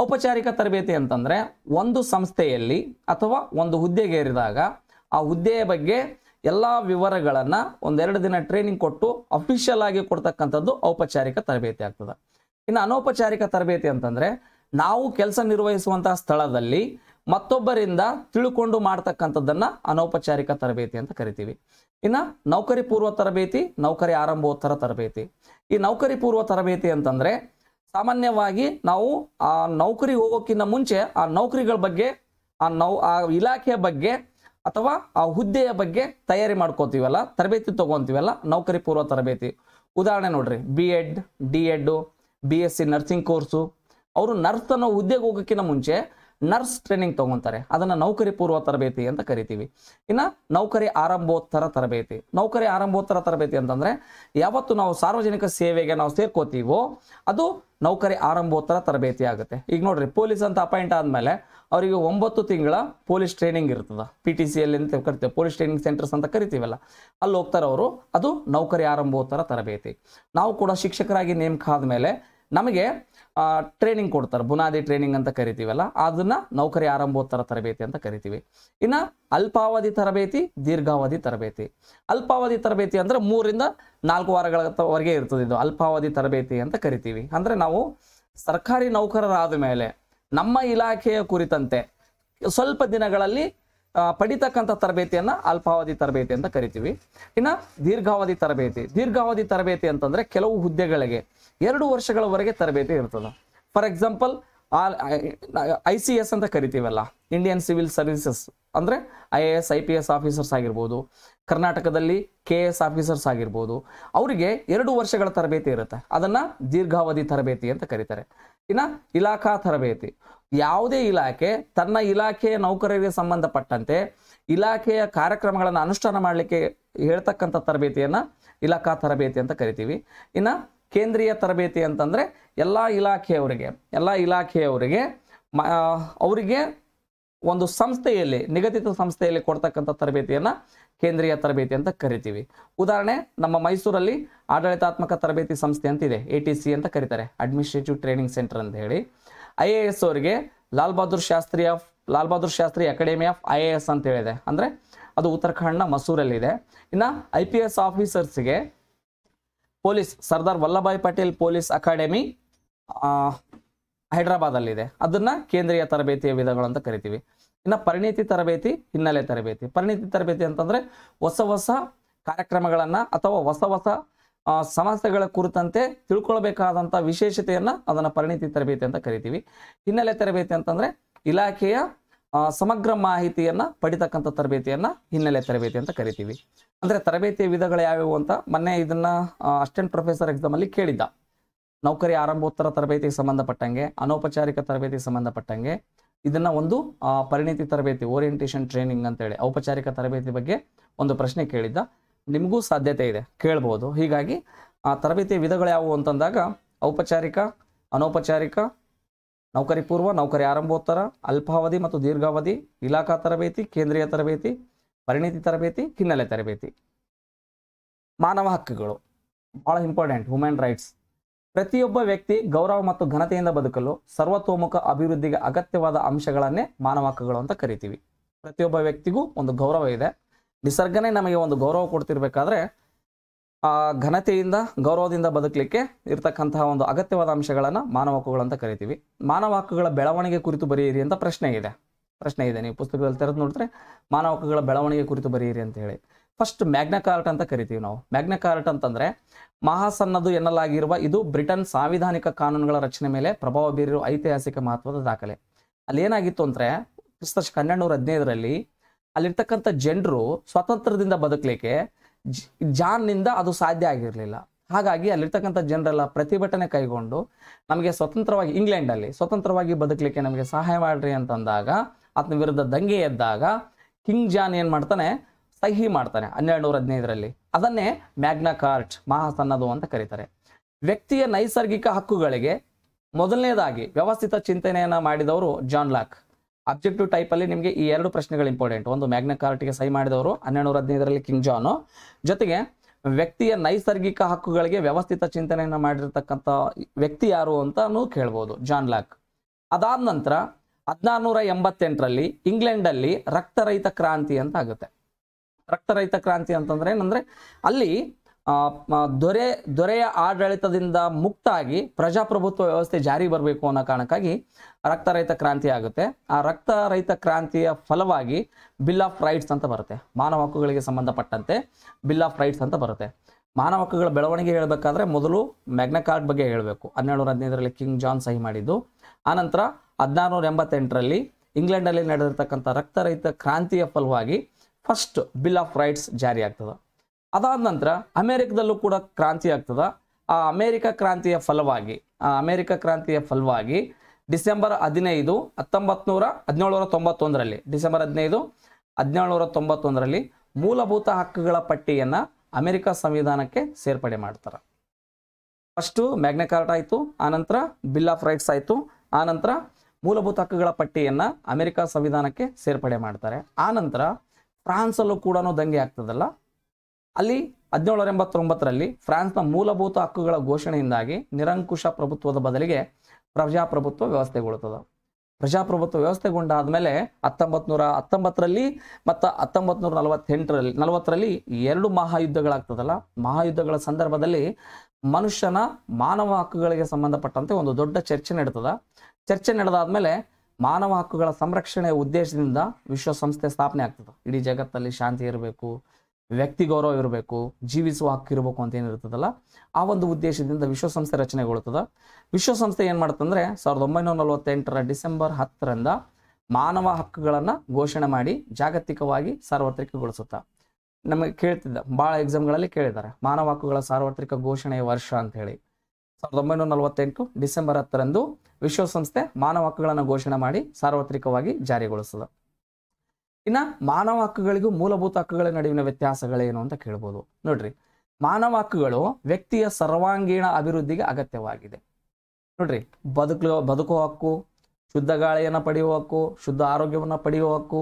ಔಪಚಾರಿಕ ತರಬೇತಿ ಅಂತಂದ್ರೆ ಒಂದು ಸಂಸ್ಥೆಯಲ್ಲಿ ಅಥವಾ ಒಂದು ಏರಿದಾಗ ಆ ಹುದ್ದೆಯ ಬಗ್ಗೆ ಎಲ್ಲ ವಿವರಗಳನ್ನ ಒಂದೆರಡು ದಿನ ಟ್ರೈನಿಂಗ್ ಕೊಟ್ಟು ಅಫಿಷಿಯಲ್ ಆಗಿ ಕೊಡ್ತಕ್ಕಂಥದ್ದು ಔಪಚಾರಿಕ ತರಬೇತಿ ಆಗ್ತದೆ ಇನ್ನು ಅನೌಪಚಾರಿಕ ತರಬೇತಿ ಅಂತಂದ್ರೆ ನಾವು ಕೆಲಸ ನಿರ್ವಹಿಸುವಂತಹ ಸ್ಥಳದಲ್ಲಿ ಮತ್ತೊಬ್ಬರಿಂದ ತಿಳ್ಕೊಂಡು ಮಾಡ್ತಕ್ಕಂಥದ್ದನ್ನ ಅನೌಪಚಾರಿಕ ತರಬೇತಿ ಅಂತ ಕರಿತೀವಿ ಇನ್ನು ನೌಕರಿ ಪೂರ್ವ ತರಬೇತಿ ನೌಕರಿ ಆರಂಭೋತ್ತರ ತರಬೇತಿ ಈ ನೌಕರಿ ಪೂರ್ವ ತರಬೇತಿ ಅಂತಂದರೆ ಸಾಮಾನ್ಯವಾಗಿ ನಾವು ಆ ನೌಕರಿ ಹೋಗೋಕ್ಕಿಂತ ಮುಂಚೆ ಆ ನೌಕರಿಗಳ ಬಗ್ಗೆ ಆ ನೌ ಆ ಇಲಾಖೆಯ ಬಗ್ಗೆ ಅಥವಾ ಆ ಹುದ್ದೆಯ ಬಗ್ಗೆ ತಯಾರಿ ಮಾಡ್ಕೋತೀವಲ್ಲ ತರಬೇತಿ ತೊಗೊತೀವಲ್ಲ ನೌಕರಿ ಪೂರ್ವ ತರಬೇತಿ ಉದಾಹರಣೆ ನೋಡ್ರಿ B Ed D Ed B S C nursing course ಅವರು ನರ್ಸ್ ಅನ್ನೋ ಹುದ್ದೆಗೆ ಹೋಗೋಕ್ಕಿಂತ ಮುಂಚೆ ನರ್ಸ್ ಟ್ರೈನಿಂಗ್ ತಗೊಂತಾರೆ ಅದನ್ನು ನೌಕರಿ ಪೂರ್ವ ತರಬೇತಿ ಅಂತ ಕರಿತೀವಿ ಇನ್ನು ನೌಕರಿ ಆರಂಭೋತ್ತರ ತರಬೇತಿ ನೌಕರಿ ಆರಂಭೋತ್ತರ ತರಬೇತಿ ಅಂತಂದರೆ ಯಾವತ್ತು ನಾವು ಸಾರ್ವಜನಿಕ ಸೇವೆಗೆ ನಾವು ಸೇರ್ಕೋತೀವೋ ಅದು ನೌಕರಿ ಆರಂಭೋತ್ತರ ತರಬೇತಿ ಆಗುತ್ತೆ ಈಗ ನೋಡ್ರಿ ಪೊಲೀಸ್ ಅಂತ ಅಪಾಯಿಂಟ್ ಆದಮೇಲೆ ಅವರಿಗೆ ಒಂಬತ್ತು ತಿಂಗಳ ಪೊಲೀಸ್ ಟ್ರೈನಿಂಗ್ ಇರ್ತದೆ ಪಿ ಟಿ ಸಿ ಎಲ್ಲಿ ಅಂತ ಕರಿತೀವಿ ಪೊಲೀಸ್ ಟ್ರೈನಿಂಗ್ ಸೆಂಟರ್ಸ್ ಅಂತ ಕರಿತೀವಲ್ಲ ಅಲ್ಲಿ ಹೋಗ್ತಾರೆ ಅವರು ಅದು ನೌಕರಿ ಆರಂಭೋತ್ತರ ತರಬೇತಿ ನಾವು ಕೂಡ ಶಿಕ್ಷಕರಾಗಿ ನೇಮಕ ಆದ್ಮೇಲೆ ನಮಗೆ ಟ್ರೈನಿಂಗ್ ಕೊಡ್ತಾರೆ ಬುನಾದಿ ಟ್ರೈನಿಂಗ್ ಅಂತ ಕರಿತೀವಲ್ಲ ಅದನ್ನ ನೌಕರಿ ಆರಂಭೋತ್ತರ ತರಬೇತಿ ಅಂತ ಕರಿತೀವಿ ಇನ್ನು ಅಲ್ಪಾವಧಿ ತರಬೇತಿ ದೀರ್ಘಾವಧಿ ತರಬೇತಿ ಅಲ್ಪಾವಧಿ ತರಬೇತಿ ಅಂದ್ರೆ ಮೂರಿಂದ ನಾಲ್ಕು ವಾರಗಳವರೆಗೆ ಇರ್ತದೆ ಇದು ಅಲ್ಪಾವಧಿ ತರಬೇತಿ ಅಂತ ಕರಿತೀವಿ ಅಂದರೆ ನಾವು ಸರ್ಕಾರಿ ನೌಕರರಾದ ಮೇಲೆ ನಮ್ಮ ಇಲಾಖೆಯ ಕುರಿತಂತೆ ಸ್ವಲ್ಪ ದಿನಗಳಲ್ಲಿ ಪಡಿತಕ್ಕಂಥ ತರಬೇತಿಯನ್ನು ಅಲ್ಪಾವಧಿ ತರಬೇತಿ ಅಂತ ಕರಿತೀವಿ ಇನ್ನು ದೀರ್ಘಾವಧಿ ತರಬೇತಿ ದೀರ್ಘಾವಧಿ ತರಬೇತಿ ಅಂತಂದರೆ ಕೆಲವು ಹುದ್ದೆಗಳಿಗೆ ಎರಡು ವರ್ಷಗಳವರೆಗೆ ತರಬೇತಿ ಇರ್ತದೆ ಫಾರ್ ಎಕ್ಸಾಂಪಲ್ ಆ ಐ ಸಿ ಎಸ್ ಅಂತ ಕರಿತೀವಲ್ಲ ಇಂಡಿಯನ್ ಸಿವಿಲ್ ಸರ್ವಿಸಸ್ ಅಂದರೆ I A S I P S officers ಆಗಿರ್ಬೋದು ಕರ್ನಾಟಕದಲ್ಲಿ ಕೆ ಎಸ್ ಆಫೀಸರ್ಸ್ ಆಗಿರ್ಬೋದು ಅವರಿಗೆ ಎರಡು ವರ್ಷಗಳ ತರಬೇತಿ ಇರುತ್ತೆ ಅದನ್ನು ದೀರ್ಘಾವಧಿ ತರಬೇತಿ ಅಂತ ಕರೀತಾರೆ ಇನ್ನು ಇಲಾಖಾ ತರಬೇತಿ ಯಾವುದೇ ಇಲಾಖೆ ತನ್ನ ಇಲಾಖೆಯ ನೌಕರರಿಗೆ ಸಂಬಂಧಪಟ್ಟಂತೆ ಇಲಾಖೆಯ ಕಾರ್ಯಕ್ರಮಗಳನ್ನು ಅನುಷ್ಠಾನ ಮಾಡಲಿಕ್ಕೆ ಹೇಳ್ತಕ್ಕಂಥ ತರಬೇತಿಯನ್ನು ಇಲಾಖಾ ತರಬೇತಿ ಅಂತ ಕರಿತೀವಿ ಇನ್ನು ಕೇಂದ್ರೀಯ ತರಬೇತಿ ಅಂತಂದರೆ ಎಲ್ಲ ಇಲಾಖೆಯವರಿಗೆ ಎಲ್ಲ ಇಲಾಖೆಯವರಿಗೆ ಮ ಅವರಿಗೆ ಒಂದು ಸಂಸ್ಥೆಯಲ್ಲಿ ನಿಗದಿತ ಸಂಸ್ಥೆಯಲ್ಲಿ ಕೊಡ್ತಕ್ಕಂಥ ತರಬೇತಿಯನ್ನು ಕೇಂದ್ರೀಯ ತರಬೇತಿ ಅಂತ ಕರಿತೀವಿ ಉದಾಹರಣೆ ನಮ್ಮ ಮೈಸೂರಲ್ಲಿ ಆಡಳಿತಾತ್ಮಕ ತರಬೇತಿ ಸಂಸ್ಥೆ ಅಂತಿದೆ ಎ ಟಿ ಸಿ ಅಂತ ಕರೀತಾರೆ ಅಡ್ಮಿನಿಸ್ಟ್ರೇಟಿವ್ ಟ್ರೈನಿಂಗ್ ಸೆಂಟರ್ ಅಂತ ಹೇಳಿ ಐ ಎ ಎಸ್ ಅವರಿಗೆ Lal Bahadur Shastri of Lal Bahadur Shastri academy of I A S ಅಂತ ಹೇಳಿದೆ ಅಂದರೆ ಅದು ಉತ್ತರಾಖಂಡ್ನ ಮಸೂರಲ್ಲಿದೆ ಇನ್ನು ಐ ಪಿ ಎಸ್ ಆಫೀಸರ್ಸ್ಗೆ police Sardar Vallabhbhai Patel police academy Hyderabad ಅಲ್ಲಿದೆ ಅದನ್ನ ಕೇಂದ್ರೀಯ ತರಬೇತಿಯ ವಿಧಗಳು ಅಂತ ಕರಿತೀವಿ ಇನ್ನು ಪರಿಣಿತಿ ತರಬೇತಿ ಹಿನ್ನೆಲೆ ತರಬೇತಿ ಪರಿಣಿತಿ ತರಬೇತಿ ಅಂತಂದ್ರೆ ಹೊಸ ಹೊಸ ಕಾರ್ಯಕ್ರಮಗಳನ್ನ ಅಥವಾ ಹೊಸ ಹೊಸ ಸಮಸ್ಯೆಗಳ ಕುರಿತಂತೆ ತಿಳ್ಕೊಳ್ಬೇಕಾದಂಥ ವಿಶೇಷತೆಯನ್ನು ಅದನ್ನು ಪರಿಣಿತಿ ತರಬೇತಿ ಅಂತ ಕರಿತೀವಿ ಹಿನ್ನೆಲೆ ತರಬೇತಿ ಅಂತಂದರೆ ಇಲಾಖೆಯ ಸಮಗ್ರ ಮಾಹಿತಿಯನ್ನು ಪಡಿತಕ್ಕಂಥ ತರಬೇತಿಯನ್ನು ಹಿನ್ನೆಲೆ ತರಬೇತಿ ಅಂತ ಕರಿತೀವಿ ಅಂದರೆ ತರಬೇತಿಯ ವಿಧಗಳು ಯಾವ್ಯಾವು ಅಂತ ಮೊನ್ನೆ ಇದನ್ನು ಅಸ್ಟೆಂಟ್ ಪ್ರೊಫೆಸರ್ ಎಕ್ಸಾಮಲ್ಲಿ ಕೇಳಿದ್ದ ನೌಕರಿ ಆರಂಭೋತ್ತರ ತರಬೇತಿಗೆ ಸಂಬಂಧಪಟ್ಟಂಗೆ ಅನೌಪಚಾರಿಕ ತರಬೇತಿಗೆ ಸಂಬಂಧಪಟ್ಟಂಗೆ ಇದನ್ನು ಒಂದು ಪರಿಣಿತಿ ತರಬೇತಿ ಓರಿಯೆಂಟೇಷನ್ ಟ್ರೈನಿಂಗ್ ಅಂತೇಳಿ ಔಪಚಾರಿಕ ತರಬೇತಿ ಬಗ್ಗೆ ಒಂದು ಪ್ರಶ್ನೆ ಕೇಳಿದ್ದ ನಿಮಗೂ ಸಾಧ್ಯತೆ ಇದೆ ಕೇಳ್ಬೋದು ಹೀಗಾಗಿ ಆ ತರಬೇತಿ ವಿಧಗಳು ಯಾವುವು ಅಂತಂದಾಗ ಔಪಚಾರಿಕ ಅನೌಪಚಾರಿಕ ನೌಕರಿ ಪೂರ್ವ ನೌಕರಿ ಆರಂಭೋತ್ತರ ಅಲ್ಪಾವಧಿ ಮತ್ತು ದೀರ್ಘಾವಧಿ ಇಲಾಖಾ ತರಬೇತಿ ಕೇಂದ್ರೀಯ ತರಬೇತಿ ಪರಿಣಿತಿ ತರಬೇತಿ ಹಿನ್ನೆಲೆ ತರಬೇತಿ ಮಾನವ ಹಕ್ಕುಗಳು ಬಹಳ ಇಂಪಾರ್ಟೆಂಟ್ ವುಮೆನ್ ರೈಟ್ಸ್ ಪ್ರತಿಯೊಬ್ಬ ವ್ಯಕ್ತಿ ಗೌರವ ಮತ್ತು ಘನತೆಯಿಂದ ಬದುಕಲು ಸರ್ವತೋಮುಖ ಅಭಿವೃದ್ಧಿಗೆ ಅಗತ್ಯವಾದ ಅಂಶಗಳನ್ನೇ ಮಾನವ ಹಕ್ಕುಗಳು ಅಂತ ಕರಿತೀವಿ ಪ್ರತಿಯೊಬ್ಬ ವ್ಯಕ್ತಿಗೂ ಒಂದು ಗೌರವ ಇದೆ ನಿಸರ್ಗನೇ ನಮಗೆ ಒಂದು ಗೌರವ ಕೊಡ್ತಿರ್ಬೇಕಾದ್ರೆ ಆ ಘನತೆಯಿಂದ ಗೌರವದಿಂದ ಬದುಕಲಿಕ್ಕೆ ಇರತಕ್ಕಂತಹ ಒಂದು ಅಗತ್ಯವಾದ ಅಂಶಗಳನ್ನು ಮಾನವ ಹಕ್ಕುಗಳು ಅಂತ ಕರಿತೀವಿ ಮಾನವ ಹಕ್ಕುಗಳ ಬೆಳವಣಿಗೆ ಕುರಿತು ಬರೆಯಿರಿ ಅಂತ ಪ್ರಶ್ನೆ ಇದೆ ಪ್ರಶ್ನೆ ಇದೆ ನೀವು ಪುಸ್ತಕದಲ್ಲಿ ತೆರೆದು ನೋಡಿದ್ರೆ ಮಾನವಕಗಳ ಬೆಳವಣಿಗೆ ಕುರಿತು ಬರೆಯಿರಿ ಅಂತ ಹೇಳಿ ಫಸ್ಟ್ ಮ್ಯಾಗ್ನಕಾರ್ಟ್ ಅಂತ ಕರಿತೀವಿ ನಾವು ಮ್ಯಾಗ್ನಕಾರ್ಟ್ ಅಂತಂದ್ರೆ ಮಹಾಸನ್ನದು ಎನ್ನಲಾಗಿರುವ ಇದು ಬ್ರಿಟನ್ ಸಾಂವಿಧಾನಿಕ ಕಾನೂನುಗಳ ರಚನೆ ಮೇಲೆ ಪ್ರಭಾವ ಬೀರಿರುವ ಐತಿಹಾಸಿಕ ಮಹತ್ವದ ದಾಖಲೆ ಅಲ್ಲಿ ಏನಾಗಿತ್ತು ಅಂದ್ರೆ ಕ್ರಿಸ್ತ ಹನ್ನೆರಡುನೂರ ಹದಿನೈದರಲ್ಲಿ ಅಲ್ಲಿರ್ತಕ್ಕಂಥ ಜನರು ಸ್ವತಂತ್ರದಿಂದ ಬದುಕಲಿಕ್ಕೆ ಜಾನ್ನಿಂದ ಅದು ಸಾಧ್ಯ ಆಗಿರಲಿಲ್ಲ ಹಾಗಾಗಿ ಅಲ್ಲಿರ್ತಕ್ಕಂಥ ಜನರೆಲ್ಲ ಪ್ರತಿಭಟನೆ ಕೈಗೊಂಡು ನಮಗೆ ಸ್ವತಂತ್ರವಾಗಿ ಇಂಗ್ಲೆಂಡಲ್ಲಿ ಸ್ವತಂತ್ರವಾಗಿ ಬದುಕಲಿಕ್ಕೆ ನಮಗೆ ಸಹಾಯ ಮಾಡ್ರಿ ಅಂತಂದಾಗ ಆತನ ವಿರುದ್ಧ ದಂಗೆ ಎದ್ದಾಗ ಕಿಂಗ್ ಜಾನ್ ಏನು ಮಾಡ್ತಾನೆ ಸಹಿ ಮಾಡ್ತಾನೆ ಹನ್ನೆರಡು ನೂರ ಹದಿನೈದರಲ್ಲಿ ಅದನ್ನೇ ಮ್ಯಾಗ್ನಾ ಕಾರ್ಟ್ ಮಹಾಸನ್ನದು ಅಂತ ಕರೀತಾರೆ ವ್ಯಕ್ತಿಯ ನೈಸರ್ಗಿಕ ಹಕ್ಕುಗಳಿಗೆ ಮೊದಲನೇದಾಗಿ ವ್ಯವಸ್ಥಿತ ಚಿಂತನೆಯನ್ನು ಮಾಡಿದವರು ಜಾನ್ ಲಾಕ್ ಅಬ್ಜೆಕ್ಟಿವ್ ಟೈಪಲ್ಲಿ ನಿಮಗೆ ಈ ಎರಡು ಪ್ರಶ್ನೆಗಳು ಇಂಪಾರ್ಟೆಂಟ್ ಒಂದು ಮ್ಯಾಗ್ನಾ ಕಾರ್ಟಿಗೆ ಸಹಿ ಮಾಡಿದವರು ಹನ್ನೆರಡು ನೂರ ಹದಿನೈದರಲ್ಲಿ ಕಿಂಗ್ ಜಾನು ಜೊತೆಗೆ ವ್ಯಕ್ತಿಯ ನೈಸರ್ಗಿಕ ಹಕ್ಕುಗಳಿಗೆ ವ್ಯವಸ್ಥಿತ ಚಿಂತನೆಯನ್ನು ಮಾಡಿರ್ತಕ್ಕಂಥ ವ್ಯಕ್ತಿ ಯಾರು ಅಂತ ಕೇಳ್ಬೋದು ಜಾನ್ ಲಾಕ್ ಅದಾದ ನಂತರ ಹದಿನಾರುನೂರ ಎಂಬತ್ತೆಂಟರಲ್ಲಿ ಇಂಗ್ಲೆಂಡಲ್ಲಿ ರಕ್ತರಹಿತ ಕ್ರಾಂತಿ ಅಂತ ಆಗುತ್ತೆ ರಕ್ತರಹಿತ ಕ್ರಾಂತಿ ಅಂತಂದ್ರೆ ಏನಂದ್ರೆ ಅಲ್ಲಿ ದೊರೆ ದೊರೆಯ ಆಡಳಿತದಿಂದ ಮುಕ್ತಾಗಿ ಪ್ರಜಾಪ್ರಭುತ್ವ ವ್ಯವಸ್ಥೆ ಜಾರಿ ಬರಬೇಕು ಅನ್ನೋ ಕಾರಣಕ್ಕಾಗಿ ರಕ್ತರಹಿತ ಕ್ರಾಂತಿ ಆಗುತ್ತೆ ಆ ರಕ್ತರಹಿತ ಕ್ರಾಂತಿಯ ಫಲವಾಗಿ ಬಿಲ್ ಆಫ್ ರೈಟ್ಸ್ ಅಂತ ಬರುತ್ತೆ ಮಾನವ ಹಕ್ಕುಗಳಿಗೆ ಸಂಬಂಧಪಟ್ಟಂತೆ ಬಿಲ್ ಆಫ್ ರೈಟ್ಸ್ ಅಂತ ಬರುತ್ತೆ ಮಾನವ ಹಕ್ಕುಗಳ ಬೆಳವಣಿಗೆ ಹೇಳಬೇಕಾದ್ರೆ ಮೊದಲು ಮ್ಯಾಗ್ನಕಾರ್ಡ್ ಬಗ್ಗೆ ಹೇಳಬೇಕು ಹನ್ನೆರಡು ಹದಿನೈದರಲ್ಲಿ ಕಿಂಗ್ ಜಾನ್ ಸಹಿ ಮಾಡಿದ್ದು ಆನಂತರ ಹದಿನಾರುನೂರ ಎಂಬತ್ತೆಂಟರಲ್ಲಿ ಇಂಗ್ಲೆಂಡಲ್ಲಿ ನಡೆದಿರ್ತಕ್ಕಂಥ ರಕ್ತರಹಿತ ಕ್ರಾಂತಿಯ ಫಲವಾಗಿ ಫಸ್ಟ್ ಬಿಲ್ ಆಫ್ ರೈಟ್ಸ್ ಜಾರಿ ಆಗ್ತದೆ ಅದಾದ ನಂತರ ಅಮೇರಿಕದಲ್ಲೂ ಕೂಡ ಕ್ರಾಂತಿ ಆಗ್ತದ ಆ ಅಮೇರಿಕ ಕ್ರಾಂತಿಯ ಫಲವಾಗಿ ಆ ಅಮೇರಿಕ ಕ್ರಾಂತಿಯ ಫಲವಾಗಿ ಡಿಸೆಂಬರ್ ಹದಿನೈದು ಹತ್ತೊಂಬತ್ತು ನೂರ ಹದಿನೇಳುನೂರ ತೊಂಬತ್ತೊಂದರಲ್ಲಿ ಡಿಸೆಂಬರ್ ಹದಿನೈದು ಹದಿನೇಳುನೂರ ತೊಂಬತ್ತೊಂದರಲ್ಲಿ ಮೂಲಭೂತ ಹಕ್ಕುಗಳ ಪಟ್ಟಿಯನ್ನು ಅಮೇರಿಕ ಸಂವಿಧಾನಕ್ಕೆ ಸೇರ್ಪಡೆ ಮಾಡ್ತಾರೆ ಫಸ್ಟು ಕಾರ್ಟ್ ಆಯಿತು ಆನಂತರ ಬಿಲ್ ಆಫ್ ರೈಟ್ಸ್ ಆಯಿತು ಆನಂತರ ಮೂಲಭೂತ ಹಕ್ಕುಗಳ ಪಟ್ಟಿಯನ್ನು ಅಮೆರಿಕ ಸಂವಿಧಾನಕ್ಕೆ ಸೇರ್ಪಡೆ ಮಾಡ್ತಾರೆ ಆನಂತರ ಫ್ರಾನ್ಸಲ್ಲೂ ಕೂಡ ದಂಗೆ ಆಗ್ತದಲ್ಲ ಅಲ್ಲಿ ಹದಿನೇಳರ ಎಂಬತ್ತೊಂಬತ್ತರಲ್ಲಿ ಫ್ರಾನ್ಸ್ನ ಮೂಲಭೂತ ಹಕ್ಕುಗಳ ಘೋಷಣೆಯಿಂದಾಗಿ ನಿರಂಕುಶ ಪ್ರಭುತ್ವದ ಬದಲಿಗೆ ಪ್ರಜಾಪ್ರಭುತ್ವ ವ್ಯವಸ್ಥೆಗೊಳ್ಳುತ್ತದೆ ಪ್ರಜಾಪ್ರಭುತ್ವ ವ್ಯವಸ್ಥೆಗೊಂಡಾದ ಮೇಲೆ ಹತ್ತೊಂಬತ್ತು ನೂರ ಹತ್ತೊಂಬತ್ತರಲ್ಲಿ ಮತ್ತು ಹತ್ತೊಂಬತ್ತು ನೂರ ನಲವತ್ತೆಂಟರಲ್ಲಿ ನಲವತ್ತರಲ್ಲಿ ಎರಡು ಮಹಾಯುದ್ಧಗಳಾಗ್ತದಲ್ಲ ಮಹಾಯುದ್ಧಗಳ ಸಂದರ್ಭದಲ್ಲಿ ಮನುಷ್ಯನ ಮಾನವ ಹಕ್ಕುಗಳಿಗೆ ಸಂಬಂಧಪಟ್ಟಂತೆ ಒಂದು ದೊಡ್ಡ ಚರ್ಚೆ ನಡೀತದ ಚರ್ಚೆ ನಡೆದಾದ್ಮೇಲೆ ಮಾನವ ಹಕ್ಕುಗಳ ಸಂರಕ್ಷಣೆಯ ಉದ್ದೇಶದಿಂದ ವಿಶ್ವಸಂಸ್ಥೆ ಸ್ಥಾಪನೆ ಆಗ್ತದೆ ಇಡೀ ಜಗತ್ತಲ್ಲಿ ಶಾಂತಿ ಇರಬೇಕು ವ್ಯಕ್ತಿ ಗೌರವ ಇರಬೇಕು ಜೀವಿಸುವ ಹಕ್ಕು ಇರಬೇಕು ಅಂತ ಏನಿರ್ತದಲ್ಲ ಆ ಒಂದು ಉದ್ದೇಶದಿಂದ ವಿಶ್ವಸಂಸ್ಥೆ ರಚನೆಗೊಳ್ಳುತ್ತದೆ ವಿಶ್ವಸಂಸ್ಥೆ ಏನು ಮಾಡ್ತಂದ್ರೆ ಸಾವಿರದ ಒಂಬೈನೂರ ನಲವತ್ತೆಂಟರ ಡಿಸೆಂಬರ್ ಹತ್ತರಿಂದ ಮಾನವ ಹಕ್ಕುಗಳನ್ನು ಘೋಷಣೆ ಮಾಡಿ ಜಾಗತಿಕವಾಗಿ ಸಾರ್ವತ್ರಿಕಗೊಳಿಸುತ್ತ ನಮಗೆ ಕೇಳ್ತಿದ್ದ ಭಾಳ ಎಕ್ಸಾಮ್ಗಳಲ್ಲಿ ಕೇಳಿದ್ದಾರೆ ಮಾನವ ಹಕ್ಕುಗಳ ಸಾರ್ವತ್ರಿಕ ಘೋಷಣೆಯ ವರ್ಷ ಅಂತ ಹೇಳಿ ಸಾವಿರದ ಒಂಬೈನೂರ ನಲವತ್ತೆಂಟು ಡಿಸೆಂಬರ್ ಹತ್ತರಂದು ವಿಶ್ವಸಂಸ್ಥೆ ಮಾನವ ಹಕ್ಕುಗಳನ್ನು ಘೋಷಣೆ ಮಾಡಿ ಸಾರ್ವತ್ರಿಕವಾಗಿ ಜಾರಿಗೊಳಿಸಿದೆ ಇನ್ನು ಮಾನವ ಹಕ್ಕುಗಳಿಗೂ ಮೂಲಭೂತ ಹಕ್ಕುಗಳ ನಡುವಿನ ವ್ಯತ್ಯಾಸಗಳೇನು ಅಂತ ಕೇಳ್ಬೋದು ನೋಡ್ರಿ ಮಾನವ ಹಕ್ಕುಗಳು ವ್ಯಕ್ತಿಯ ಸರ್ವಾಂಗೀಣ ಅಭಿವೃದ್ಧಿಗೆ ಅಗತ್ಯವಾಗಿದೆ ನೋಡ್ರಿ ಬದುಕು ಬದುಕುವ ಹಕ್ಕು ಶುದ್ಧ ಗಾಳಿಯನ್ನು ಪಡೆಯುವ ಹಕ್ಕು ಶುದ್ಧ ಆರೋಗ್ಯವನ್ನು ಪಡೆಯುವ ಹಕ್ಕು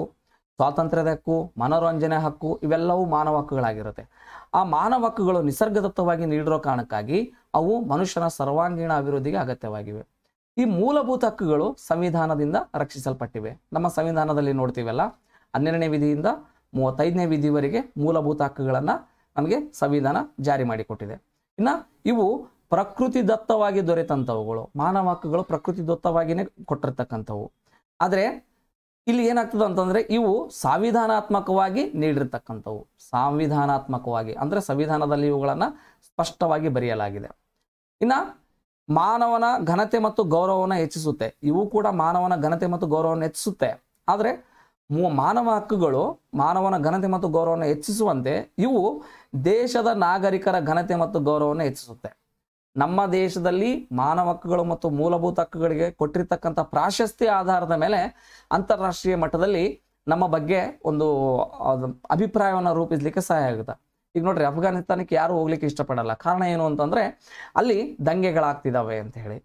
ಸ್ವಾತಂತ್ರ್ಯದ ಹಕ್ಕು ಮನೋರಂಜನೆ ಹಕ್ಕು ಇವೆಲ್ಲವೂ ಮಾನವ ಹಕ್ಕುಗಳಾಗಿರುತ್ತೆ ಆ ಮಾನವ ಹಕ್ಕುಗಳು ನಿಸರ್ಗದತ್ತವಾಗಿ ನೀಡಿರೋ ಕಾರಣಕ್ಕಾಗಿ ಅವು ಮನುಷ್ಯನ ಸರ್ವಾಂಗೀಣ ಅಭಿವೃದ್ಧಿಗೆ ಅಗತ್ಯವಾಗಿವೆ ಈ ಮೂಲಭೂತ ಹಕ್ಕುಗಳು ಸಂವಿಧಾನದಿಂದ ರಕ್ಷಿಸಲ್ಪಟ್ಟಿವೆ ನಮ್ಮ ಸಂವಿಧಾನದಲ್ಲಿ ನೋಡ್ತೀವಲ್ಲ ಹನ್ನೆರಡನೇ ವಿಧಿಯಿಂದ ಮೂವತ್ತೈದನೇ ವಿಧಿವರೆಗೆ ಮೂಲಭೂತ ಹಕ್ಕುಗಳನ್ನು ನಮಗೆ ಸಂವಿಧಾನ ಜಾರಿ ಮಾಡಿಕೊಟ್ಟಿದೆ ಇನ್ನು ಇವು ಪ್ರಕೃತಿ ದತ್ತವಾಗಿ ದೊರೆತಂಥವುಗಳು ಮಾನವ ಹಕ್ಕುಗಳು ಪ್ರಕೃತಿ ದತ್ತವಾಗಿಯೇ ಕೊಟ್ಟಿರ್ತಕ್ಕಂಥವು ಆದರೆ ಇಲ್ಲಿ ಏನಾಗ್ತದೆ ಅಂತಂದರೆ ಇವು ಸಂವಿಧಾನಾತ್ಮಕವಾಗಿ ನೀಡಿರ್ತಕ್ಕಂಥವು ಸಂವಿಧಾನಾತ್ಮಕವಾಗಿ ಅಂದರೆ ಸಂವಿಧಾನದಲ್ಲಿ ಇವುಗಳನ್ನು ಸ್ಪಷ್ಟವಾಗಿ ಬರೆಯಲಾಗಿದೆ ಇನ್ನು ಮಾನವನ ಘನತೆ ಮತ್ತು ಗೌರವವನ್ನು ಹೆಚ್ಚಿಸುತ್ತೆ ಇವು ಕೂಡ ಮಾನವನ ಘನತೆ ಮತ್ತು ಗೌರವವನ್ನು ಹೆಚ್ಚಿಸುತ್ತೆ ಆದರೆ ಮಾನವ ಹಕ್ಕುಗಳು ಮಾನವನ ಘನತೆ ಮತ್ತು ಗೌರವವನ್ನು ಹೆಚ್ಚಿಸುವಂತೆ ಇವು ದೇಶದ ನಾಗರಿಕರ ಘನತೆ ಮತ್ತು ಗೌರವವನ್ನು ಹೆಚ್ಚಿಸುತ್ತೆ ನಮ್ಮ ದೇಶದಲ್ಲಿ ಮಾನವ ಹಕ್ಕುಗಳು ಮತ್ತು ಮೂಲಭೂತ ಹಕ್ಕುಗಳಿಗೆ ಕೊಟ್ಟಿರ್ತಕ್ಕಂಥ ಪ್ರಾಶಸ್ತ್ಯ ಆಧಾರದ ಮೇಲೆ ಅಂತಾರಾಷ್ಟ್ರೀಯ ಮಟ್ಟದಲ್ಲಿ ನಮ್ಮ ಬಗ್ಗೆ ಒಂದು ಅಭಿಪ್ರಾಯವನ್ನು ರೂಪಿಸಲಿಕ್ಕೆ ಸಹಾಯ ಆಗುತ್ತೆ ಈಗ ನೋಡ್ರಿ ಅಫ್ಘಾನಿಸ್ತಾನಕ್ಕೆ ಯಾರು ಹೋಗ್ಲಿಕ್ಕೆ ಇಷ್ಟಪಡಲ್ಲ ಕಾರಣ ಏನು ಅಂತಂದ್ರೆ ಅಲ್ಲಿ ದಂಗೆಗಳಾಗ್ತಿದ್ದಾವೆ ಅಂತ ಹೇಳಿ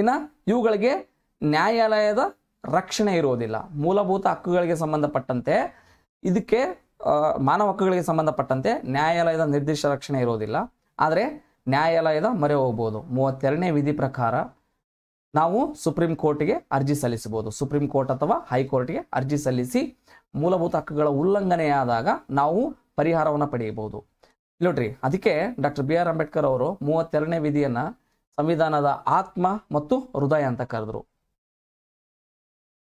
ಇನ್ನು ಇವುಗಳಿಗೆ ನ್ಯಾಯಾಲಯದ ರಕ್ಷಣೆ ಇರುವುದಿಲ್ಲ ಮೂಲಭೂತ ಹಕ್ಕುಗಳಿಗೆ ಸಂಬಂಧಪಟ್ಟಂತೆ ಇದಕ್ಕೆ ಮಾನವ ಹಕ್ಕುಗಳಿಗೆ ಸಂಬಂಧಪಟ್ಟಂತೆ ನ್ಯಾಯಾಲಯದ ನಿರ್ದಿಷ್ಟ ರಕ್ಷಣೆ ಇರೋದಿಲ್ಲ ಆದರೆ ನ್ಯಾಯಾಲಯದ ಮೊರೆ ಹೋಗ್ಬೋದು ಮೂವತ್ತೆರಡನೇ ವಿಧಿ ಪ್ರಕಾರ ನಾವು ಸುಪ್ರೀಂ ಕೋರ್ಟ್ಗೆ ಅರ್ಜಿ ಸಲ್ಲಿಸಬಹುದು ಸುಪ್ರೀಂ ಕೋರ್ಟ್ ಅಥವಾ ಹೈಕೋರ್ಟ್ಗೆ ಅರ್ಜಿ ಸಲ್ಲಿಸಿ ಮೂಲಭೂತ ಹಕ್ಕುಗಳ ಉಲ್ಲಂಘನೆಯಾದಾಗ ನಾವು ಪರಿಹಾರವನ್ನು ಪಡೆಯಬಹುದು ನೋಡ್ರಿ ಅದಕ್ಕೆ ಡಾಕ್ಟರ್ ಬಿ ಆರ್ ಅಂಬೇಡ್ಕರ್ ಅವರು ಮೂವತ್ತೆರಡನೇ ವಿಧಿಯನ್ನು ಸಂವಿಧಾನದ ಆತ್ಮ ಮತ್ತು ಹೃದಯ ಅಂತ ಕರೆದ್ರು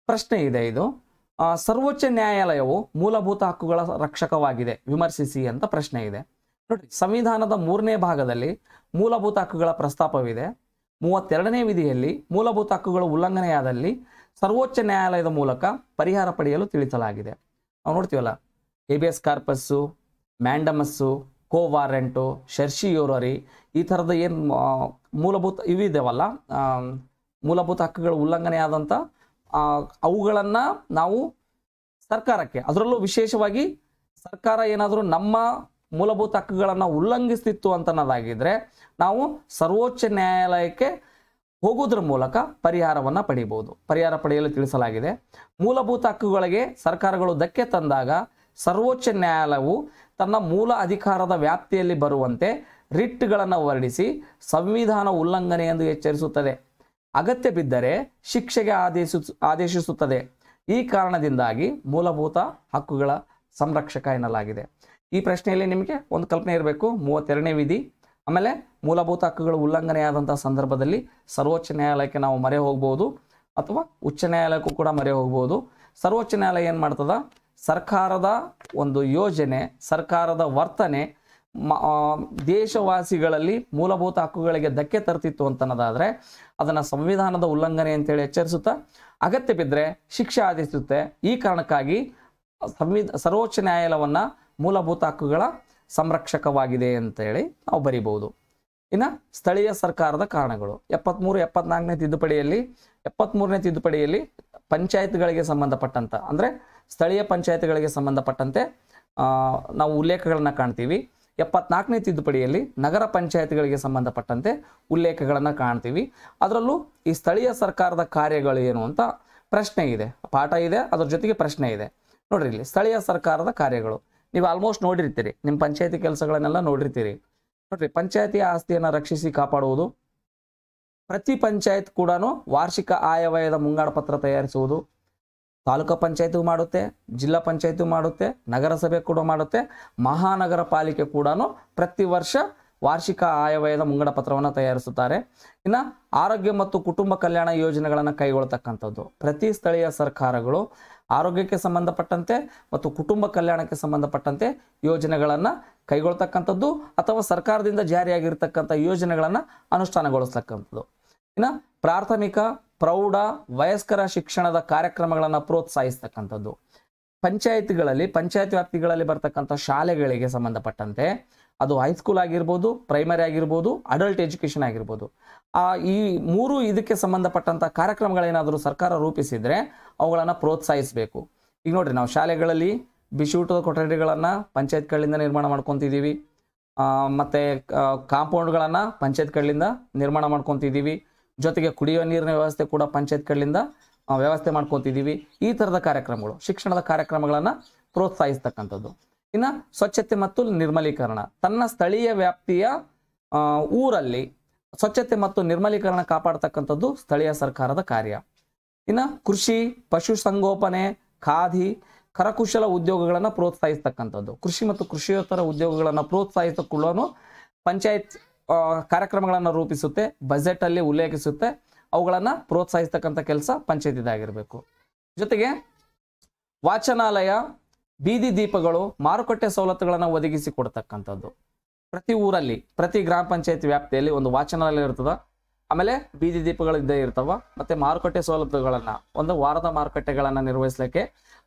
ಪ್ರಶ್ನೆ ಇದೆ ಇದು ಸರ್ವೋಚ್ಚ ನ್ಯಾಯಾಲಯವು ಮೂಲಭೂತ ಹಕ್ಕುಗಳ ರಕ್ಷಕವಾಗಿದೆ ವಿಮರ್ಶಿಸಿ ಅಂತ ಪ್ರಶ್ನೆ ಇದೆ ನೋಡಿ ಸಂವಿಧಾನದ ಮೂರನೇ ಭಾಗದಲ್ಲಿ ಮೂಲಭೂತ ಹಕ್ಕುಗಳ ಪ್ರಸ್ತಾಪವಿದೆ ಮೂವತ್ತೆರಡನೇ ವಿಧಿಯಲ್ಲಿ ಮೂಲಭೂತ ಹಕ್ಕುಗಳ ಉಲ್ಲಂಘನೆಯಾದಲ್ಲಿ ಸರ್ವೋಚ್ಚ ನ್ಯಾಯಾಲಯದ ಮೂಲಕ ಪರಿಹಾರ ಪಡೆಯಲು ತಿಳಿಸಲಾಗಿದೆ ನಾವು ನೋಡ್ತೀವಲ್ಲ ಎಬಿಎಸ್ ಕಾರ್ಪಸ್ಸು ಮ್ಯಾಂಡಮಸ್ಸು ಕೋ ವಾರೆಂಟು ಯೋರರಿ ಈ ಥರದ ಏನು ಮೂಲಭೂತ ಇವಿದೆವಲ್ಲ ಮೂಲಭೂತ ಹಕ್ಕುಗಳ ಉಲ್ಲಂಘನೆಯಾದಂಥ ಅವುಗಳನ್ನು ನಾವು ಸರ್ಕಾರಕ್ಕೆ ಅದರಲ್ಲೂ ವಿಶೇಷವಾಗಿ ಸರ್ಕಾರ ಏನಾದರೂ ನಮ್ಮ ಮೂಲಭೂತ ಹಕ್ಕುಗಳನ್ನು ಉಲ್ಲಂಘಿಸ್ತಿತ್ತು ಅಂತನ್ನೋದಾಗಿದ್ದರೆ ನಾವು ಸರ್ವೋಚ್ಚ ನ್ಯಾಯಾಲಯಕ್ಕೆ ಹೋಗೋದ್ರ ಮೂಲಕ ಪರಿಹಾರವನ್ನು ಪಡೆಯಬಹುದು ಪರಿಹಾರ ಪಡೆಯಲು ತಿಳಿಸಲಾಗಿದೆ ಮೂಲಭೂತ ಹಕ್ಕುಗಳಿಗೆ ಸರ್ಕಾರಗಳು ಧಕ್ಕೆ ತಂದಾಗ ಸರ್ವೋಚ್ಚ ನ್ಯಾಯಾಲಯವು ತನ್ನ ಮೂಲ ಅಧಿಕಾರದ ವ್ಯಾಪ್ತಿಯಲ್ಲಿ ಬರುವಂತೆ ರಿಟ್ಗಳನ್ನು ಹೊರಡಿಸಿ ಸಂವಿಧಾನ ಉಲ್ಲಂಘನೆ ಎಂದು ಎಚ್ಚರಿಸುತ್ತದೆ ಅಗತ್ಯ ಬಿದ್ದರೆ ಶಿಕ್ಷೆಗೆ ಆದೇಶ ಆದೇಶಿಸುತ್ತದೆ ಈ ಕಾರಣದಿಂದಾಗಿ ಮೂಲಭೂತ ಹಕ್ಕುಗಳ ಸಂರಕ್ಷಕ ಎನ್ನಲಾಗಿದೆ ಈ ಪ್ರಶ್ನೆಯಲ್ಲಿ ನಿಮಗೆ ಒಂದು ಕಲ್ಪನೆ ಇರಬೇಕು ಮೂವತ್ತೆರಡನೇ ವಿಧಿ ಆಮೇಲೆ ಮೂಲಭೂತ ಹಕ್ಕುಗಳ ಉಲ್ಲಂಘನೆಯಾದಂಥ ಸಂದರ್ಭದಲ್ಲಿ ಸರ್ವೋಚ್ಚ ನ್ಯಾಯಾಲಯಕ್ಕೆ ನಾವು ಮರೆ ಹೋಗ್ಬೋದು ಅಥವಾ ಉಚ್ಚ ನ್ಯಾಯಾಲಯಕ್ಕೂ ಕೂಡ ಮರೆ ಹೋಗ್ಬೋದು ಸರ್ವೋಚ್ಚ ನ್ಯಾಯಾಲಯ ಏನು ಮಾಡ್ತದ ಸರ್ಕಾರದ ಒಂದು ಯೋಜನೆ ಸರ್ಕಾರದ ವರ್ತನೆ ದೇಶವಾಸಿಗಳಲ್ಲಿ ಮೂಲಭೂತ ಹಕ್ಕುಗಳಿಗೆ ಧಕ್ಕೆ ತರ್ತಿತ್ತು ಅಂತನ್ನೋದಾದರೆ ಅದನ್ನು ಸಂವಿಧಾನದ ಉಲ್ಲಂಘನೆ ಅಂತೇಳಿ ಎಚ್ಚರಿಸುತ್ತಾ ಅಗತ್ಯ ಬಿದ್ದರೆ ಶಿಕ್ಷೆ ಆದಿಸುತ್ತೆ ಈ ಕಾರಣಕ್ಕಾಗಿ ಸಂವಿ ಸರ್ವೋಚ್ಚ ನ್ಯಾಯಾಲಯವನ್ನು ಮೂಲಭೂತ ಹಕ್ಕುಗಳ ಸಂರಕ್ಷಕವಾಗಿದೆ ಅಂತೇಳಿ ನಾವು ಬರಿಬಹುದು ಇನ್ನು ಸ್ಥಳೀಯ ಸರ್ಕಾರದ ಕಾರಣಗಳು ಎಪ್ಪತ್ಮೂರು ಎಪ್ಪತ್ನಾಲ್ಕನೇ ತಿದ್ದುಪಡಿಯಲ್ಲಿ ಎಪ್ಪತ್ತ್ಮೂರನೇ ತಿದ್ದುಪಡಿಯಲ್ಲಿ ಪಂಚಾಯತ್ಗಳಿಗೆ ಸಂಬಂಧಪಟ್ಟಂತ ಅಂದರೆ ಸ್ಥಳೀಯ ಪಂಚಾಯತ್ಗಳಿಗೆ ಸಂಬಂಧಪಟ್ಟಂತೆ ನಾವು ಉಲ್ಲೇಖಗಳನ್ನು ಕಾಣ್ತೀವಿ ಎಪ್ಪತ್ನಾಲ್ಕನೇ ತಿದ್ದುಪಡಿಯಲ್ಲಿ ನಗರ ಪಂಚಾಯತ್ಗಳಿಗೆ ಸಂಬಂಧಪಟ್ಟಂತೆ ಉಲ್ಲೇಖಗಳನ್ನು ಕಾಣ್ತೀವಿ ಅದರಲ್ಲೂ ಈ ಸ್ಥಳೀಯ ಸರ್ಕಾರದ ಕಾರ್ಯಗಳು ಏನು ಅಂತ ಪ್ರಶ್ನೆ ಇದೆ ಪಾಠ ಇದೆ ಅದರ ಜೊತೆಗೆ ಪ್ರಶ್ನೆ ಇದೆ ನೋಡಿರಿ ಇಲ್ಲಿ ಸ್ಥಳೀಯ ಸರ್ಕಾರದ ಕಾರ್ಯಗಳು ನೀವು ಆಲ್ಮೋಸ್ಟ್ ನೋಡಿರ್ತೀರಿ ನಿಮ್ಮ ಪಂಚಾಯತಿ ಕೆಲಸಗಳನ್ನೆಲ್ಲ ನೋಡಿರ್ತೀರಿ ನೋಡ್ರಿ ಪಂಚಾಯತಿ ಆಸ್ತಿಯನ್ನು ರಕ್ಷಿಸಿ ಕಾಪಾಡುವುದು ಪ್ರತಿ ಪಂಚಾಯತ್ ಕೂಡ ವಾರ್ಷಿಕ ಆಯವ್ಯಯದ ಮುಂಗಾಡ ಪತ್ರ ತಯಾರಿಸುವುದು ತಾಲೂಕು ಪಂಚಾಯತ್ ಮಾಡುತ್ತೆ ಜಿಲ್ಲಾ ಪಂಚಾಯತ್ ಮಾಡುತ್ತೆ ನಗರಸಭೆ ಕೂಡ ಮಾಡುತ್ತೆ ಮಹಾನಗರ ಪಾಲಿಕೆ ಕೂಡ ಪ್ರತಿ ವರ್ಷ ವಾರ್ಷಿಕ ಆಯವ್ಯಯದ ಮುಂಗಡ ಪತ್ರವನ್ನು ತಯಾರಿಸುತ್ತಾರೆ ಇನ್ನು ಆರೋಗ್ಯ ಮತ್ತು ಕುಟುಂಬ ಕಲ್ಯಾಣ ಯೋಜನೆಗಳನ್ನು ಕೈಗೊಳ್ತಕ್ಕಂಥದ್ದು ಪ್ರತಿ ಸ್ಥಳೀಯ ಸರ್ಕಾರಗಳು ಆರೋಗ್ಯಕ್ಕೆ ಸಂಬಂಧಪಟ್ಟಂತೆ ಮತ್ತು ಕುಟುಂಬ ಕಲ್ಯಾಣಕ್ಕೆ ಸಂಬಂಧಪಟ್ಟಂತೆ ಯೋಜನೆಗಳನ್ನು ಕೈಗೊಳ್ತಕ್ಕಂಥದ್ದು ಅಥವಾ ಸರ್ಕಾರದಿಂದ ಜಾರಿಯಾಗಿರ್ತಕ್ಕಂಥ ಯೋಜನೆಗಳನ್ನು ಅನುಷ್ಠಾನಗೊಳಿಸ್ತಕ್ಕಂಥದ್ದು ಇನ್ನು ಪ್ರಾಥಮಿಕ ಪ್ರೌಢ ವಯಸ್ಕರ ಶಿಕ್ಷಣದ ಕಾರ್ಯಕ್ರಮಗಳನ್ನು ಪ್ರೋತ್ಸಾಹಿಸ್ತಕ್ಕಂಥದ್ದು ಪಂಚಾಯತ್ಗಳಲ್ಲಿ ಪಂಚಾಯತ್ ವ್ಯಾಪ್ತಿಗಳಲ್ಲಿ ಬರ್ತಕ್ಕಂಥ ಶಾಲೆಗಳಿಗೆ ಸಂಬಂಧಪಟ್ಟಂತೆ ಅದು ಹೈಸ್ಕೂಲ್ ಆಗಿರ್ಬೋದು ಪ್ರೈಮರಿ ಆಗಿರ್ಬೋದು ಅಡಲ್ಟ್ ಎಜುಕೇಷನ್ ಆಗಿರ್ಬೋದು ಆ ಈ ಮೂರು ಇದಕ್ಕೆ ಸಂಬಂಧಪಟ್ಟಂಥ ಕಾರ್ಯಕ್ರಮಗಳೇನಾದರೂ ಸರ್ಕಾರ ರೂಪಿಸಿದರೆ ಅವುಗಳನ್ನು ಪ್ರೋತ್ಸಾಹಿಸಬೇಕು ಈಗ ನೋಡಿರಿ ನಾವು ಶಾಲೆಗಳಲ್ಲಿ ಬಿಸಿಯೂಟದ ಕೊಠಡಿಗಳನ್ನು ಪಂಚಾಯತ್ಗಳಿಂದ ನಿರ್ಮಾಣ ಮಾಡ್ಕೊತಿದ್ದೀವಿ ಮತ್ತು ಕಾಂಪೌಂಡ್ಗಳನ್ನು ಪಂಚಾಯತ್ಗಳಿಂದ ನಿರ್ಮಾಣ ಮಾಡ್ಕೊತಿದ್ದೀವಿ ಜೊತೆಗೆ ಕುಡಿಯುವ ನೀರಿನ ವ್ಯವಸ್ಥೆ ಕೂಡ ಪಂಚಾಯತ್ಗಳಿಂದ ವ್ಯವಸ್ಥೆ ಮಾಡ್ಕೊತಿದ್ದೀವಿ ಈ ಥರದ ಕಾರ್ಯಕ್ರಮಗಳು ಶಿಕ್ಷಣದ ಕಾರ್ಯಕ್ರಮಗಳನ್ನು ಪ್ರೋತ್ಸಾಹಿಸ್ತಕ್ಕಂಥದ್ದು ಇನ್ನು ಸ್ವಚ್ಛತೆ ಮತ್ತು ನಿರ್ಮಲೀಕರಣ ತನ್ನ ಸ್ಥಳೀಯ ವ್ಯಾಪ್ತಿಯ ಊರಲ್ಲಿ ಸ್ವಚ್ಛತೆ ಮತ್ತು ನಿರ್ಮಲೀಕರಣ ಕಾಪಾಡ್ತಕ್ಕಂಥದ್ದು ಸ್ಥಳೀಯ ಸರ್ಕಾರದ ಕಾರ್ಯ ಇನ್ನು ಕೃಷಿ ಪಶುಸಂಗೋಪನೆ ಖಾದಿ ಕರಕುಶಲ ಉದ್ಯೋಗಗಳನ್ನು ಪ್ರೋತ್ಸಾಹಿಸ್ತಕ್ಕಂಥದ್ದು ಕೃಷಿ ಮತ್ತು ಕೃಷಿಯೋತ್ತರ ಉದ್ಯೋಗಗಳನ್ನು ಪ್ರೋತ್ಸಾಹಿಸಿಕೊಳ್ಳೋನು ಪಂಚಾಯತ್ ಕಾರ್ಯಕ್ರಮಗಳನ್ನು ರೂಪಿಸುತ್ತೆ ಬಜೆಟ್ ಅಲ್ಲಿ ಉಲ್ಲೇಖಿಸುತ್ತೆ ಅವುಗಳನ್ನು ಪ್ರೋತ್ಸಾಹಿಸ್ತಕ್ಕಂಥ ಕೆಲಸ ಪಂಚಾಯತಿದಾಗಿರಬೇಕು ಜೊತೆಗೆ ವಾಚನಾಲಯ ಬೀದಿ ದೀಪಗಳು ಮಾರುಕಟ್ಟೆ ಸವಲತ್ತುಗಳನ್ನು ಒದಗಿಸಿ ಕೊಡ್ತಕ್ಕಂಥದ್ದು ಪ್ರತಿ ಊರಲ್ಲಿ ಪ್ರತಿ ಗ್ರಾಮ ಪಂಚಾಯತ್ ವ್ಯಾಪ್ತಿಯಲ್ಲಿ ಒಂದು ವಾಚನಾಲಯ ಇರ್ತದ ಆಮೇಲೆ ಬೀದಿ ದೀಪಗಳಿದ್ದೇ ಇರ್ತವೆ ಮತ್ತೆ ಮಾರುಕಟ್ಟೆ ಸವಲತ್ತುಗಳನ್ನ ಒಂದು ವಾರದ ಮಾರುಕಟ್ಟೆಗಳನ್ನು ನಿರ್ವಹಿಸಲಿಕ್ಕೆ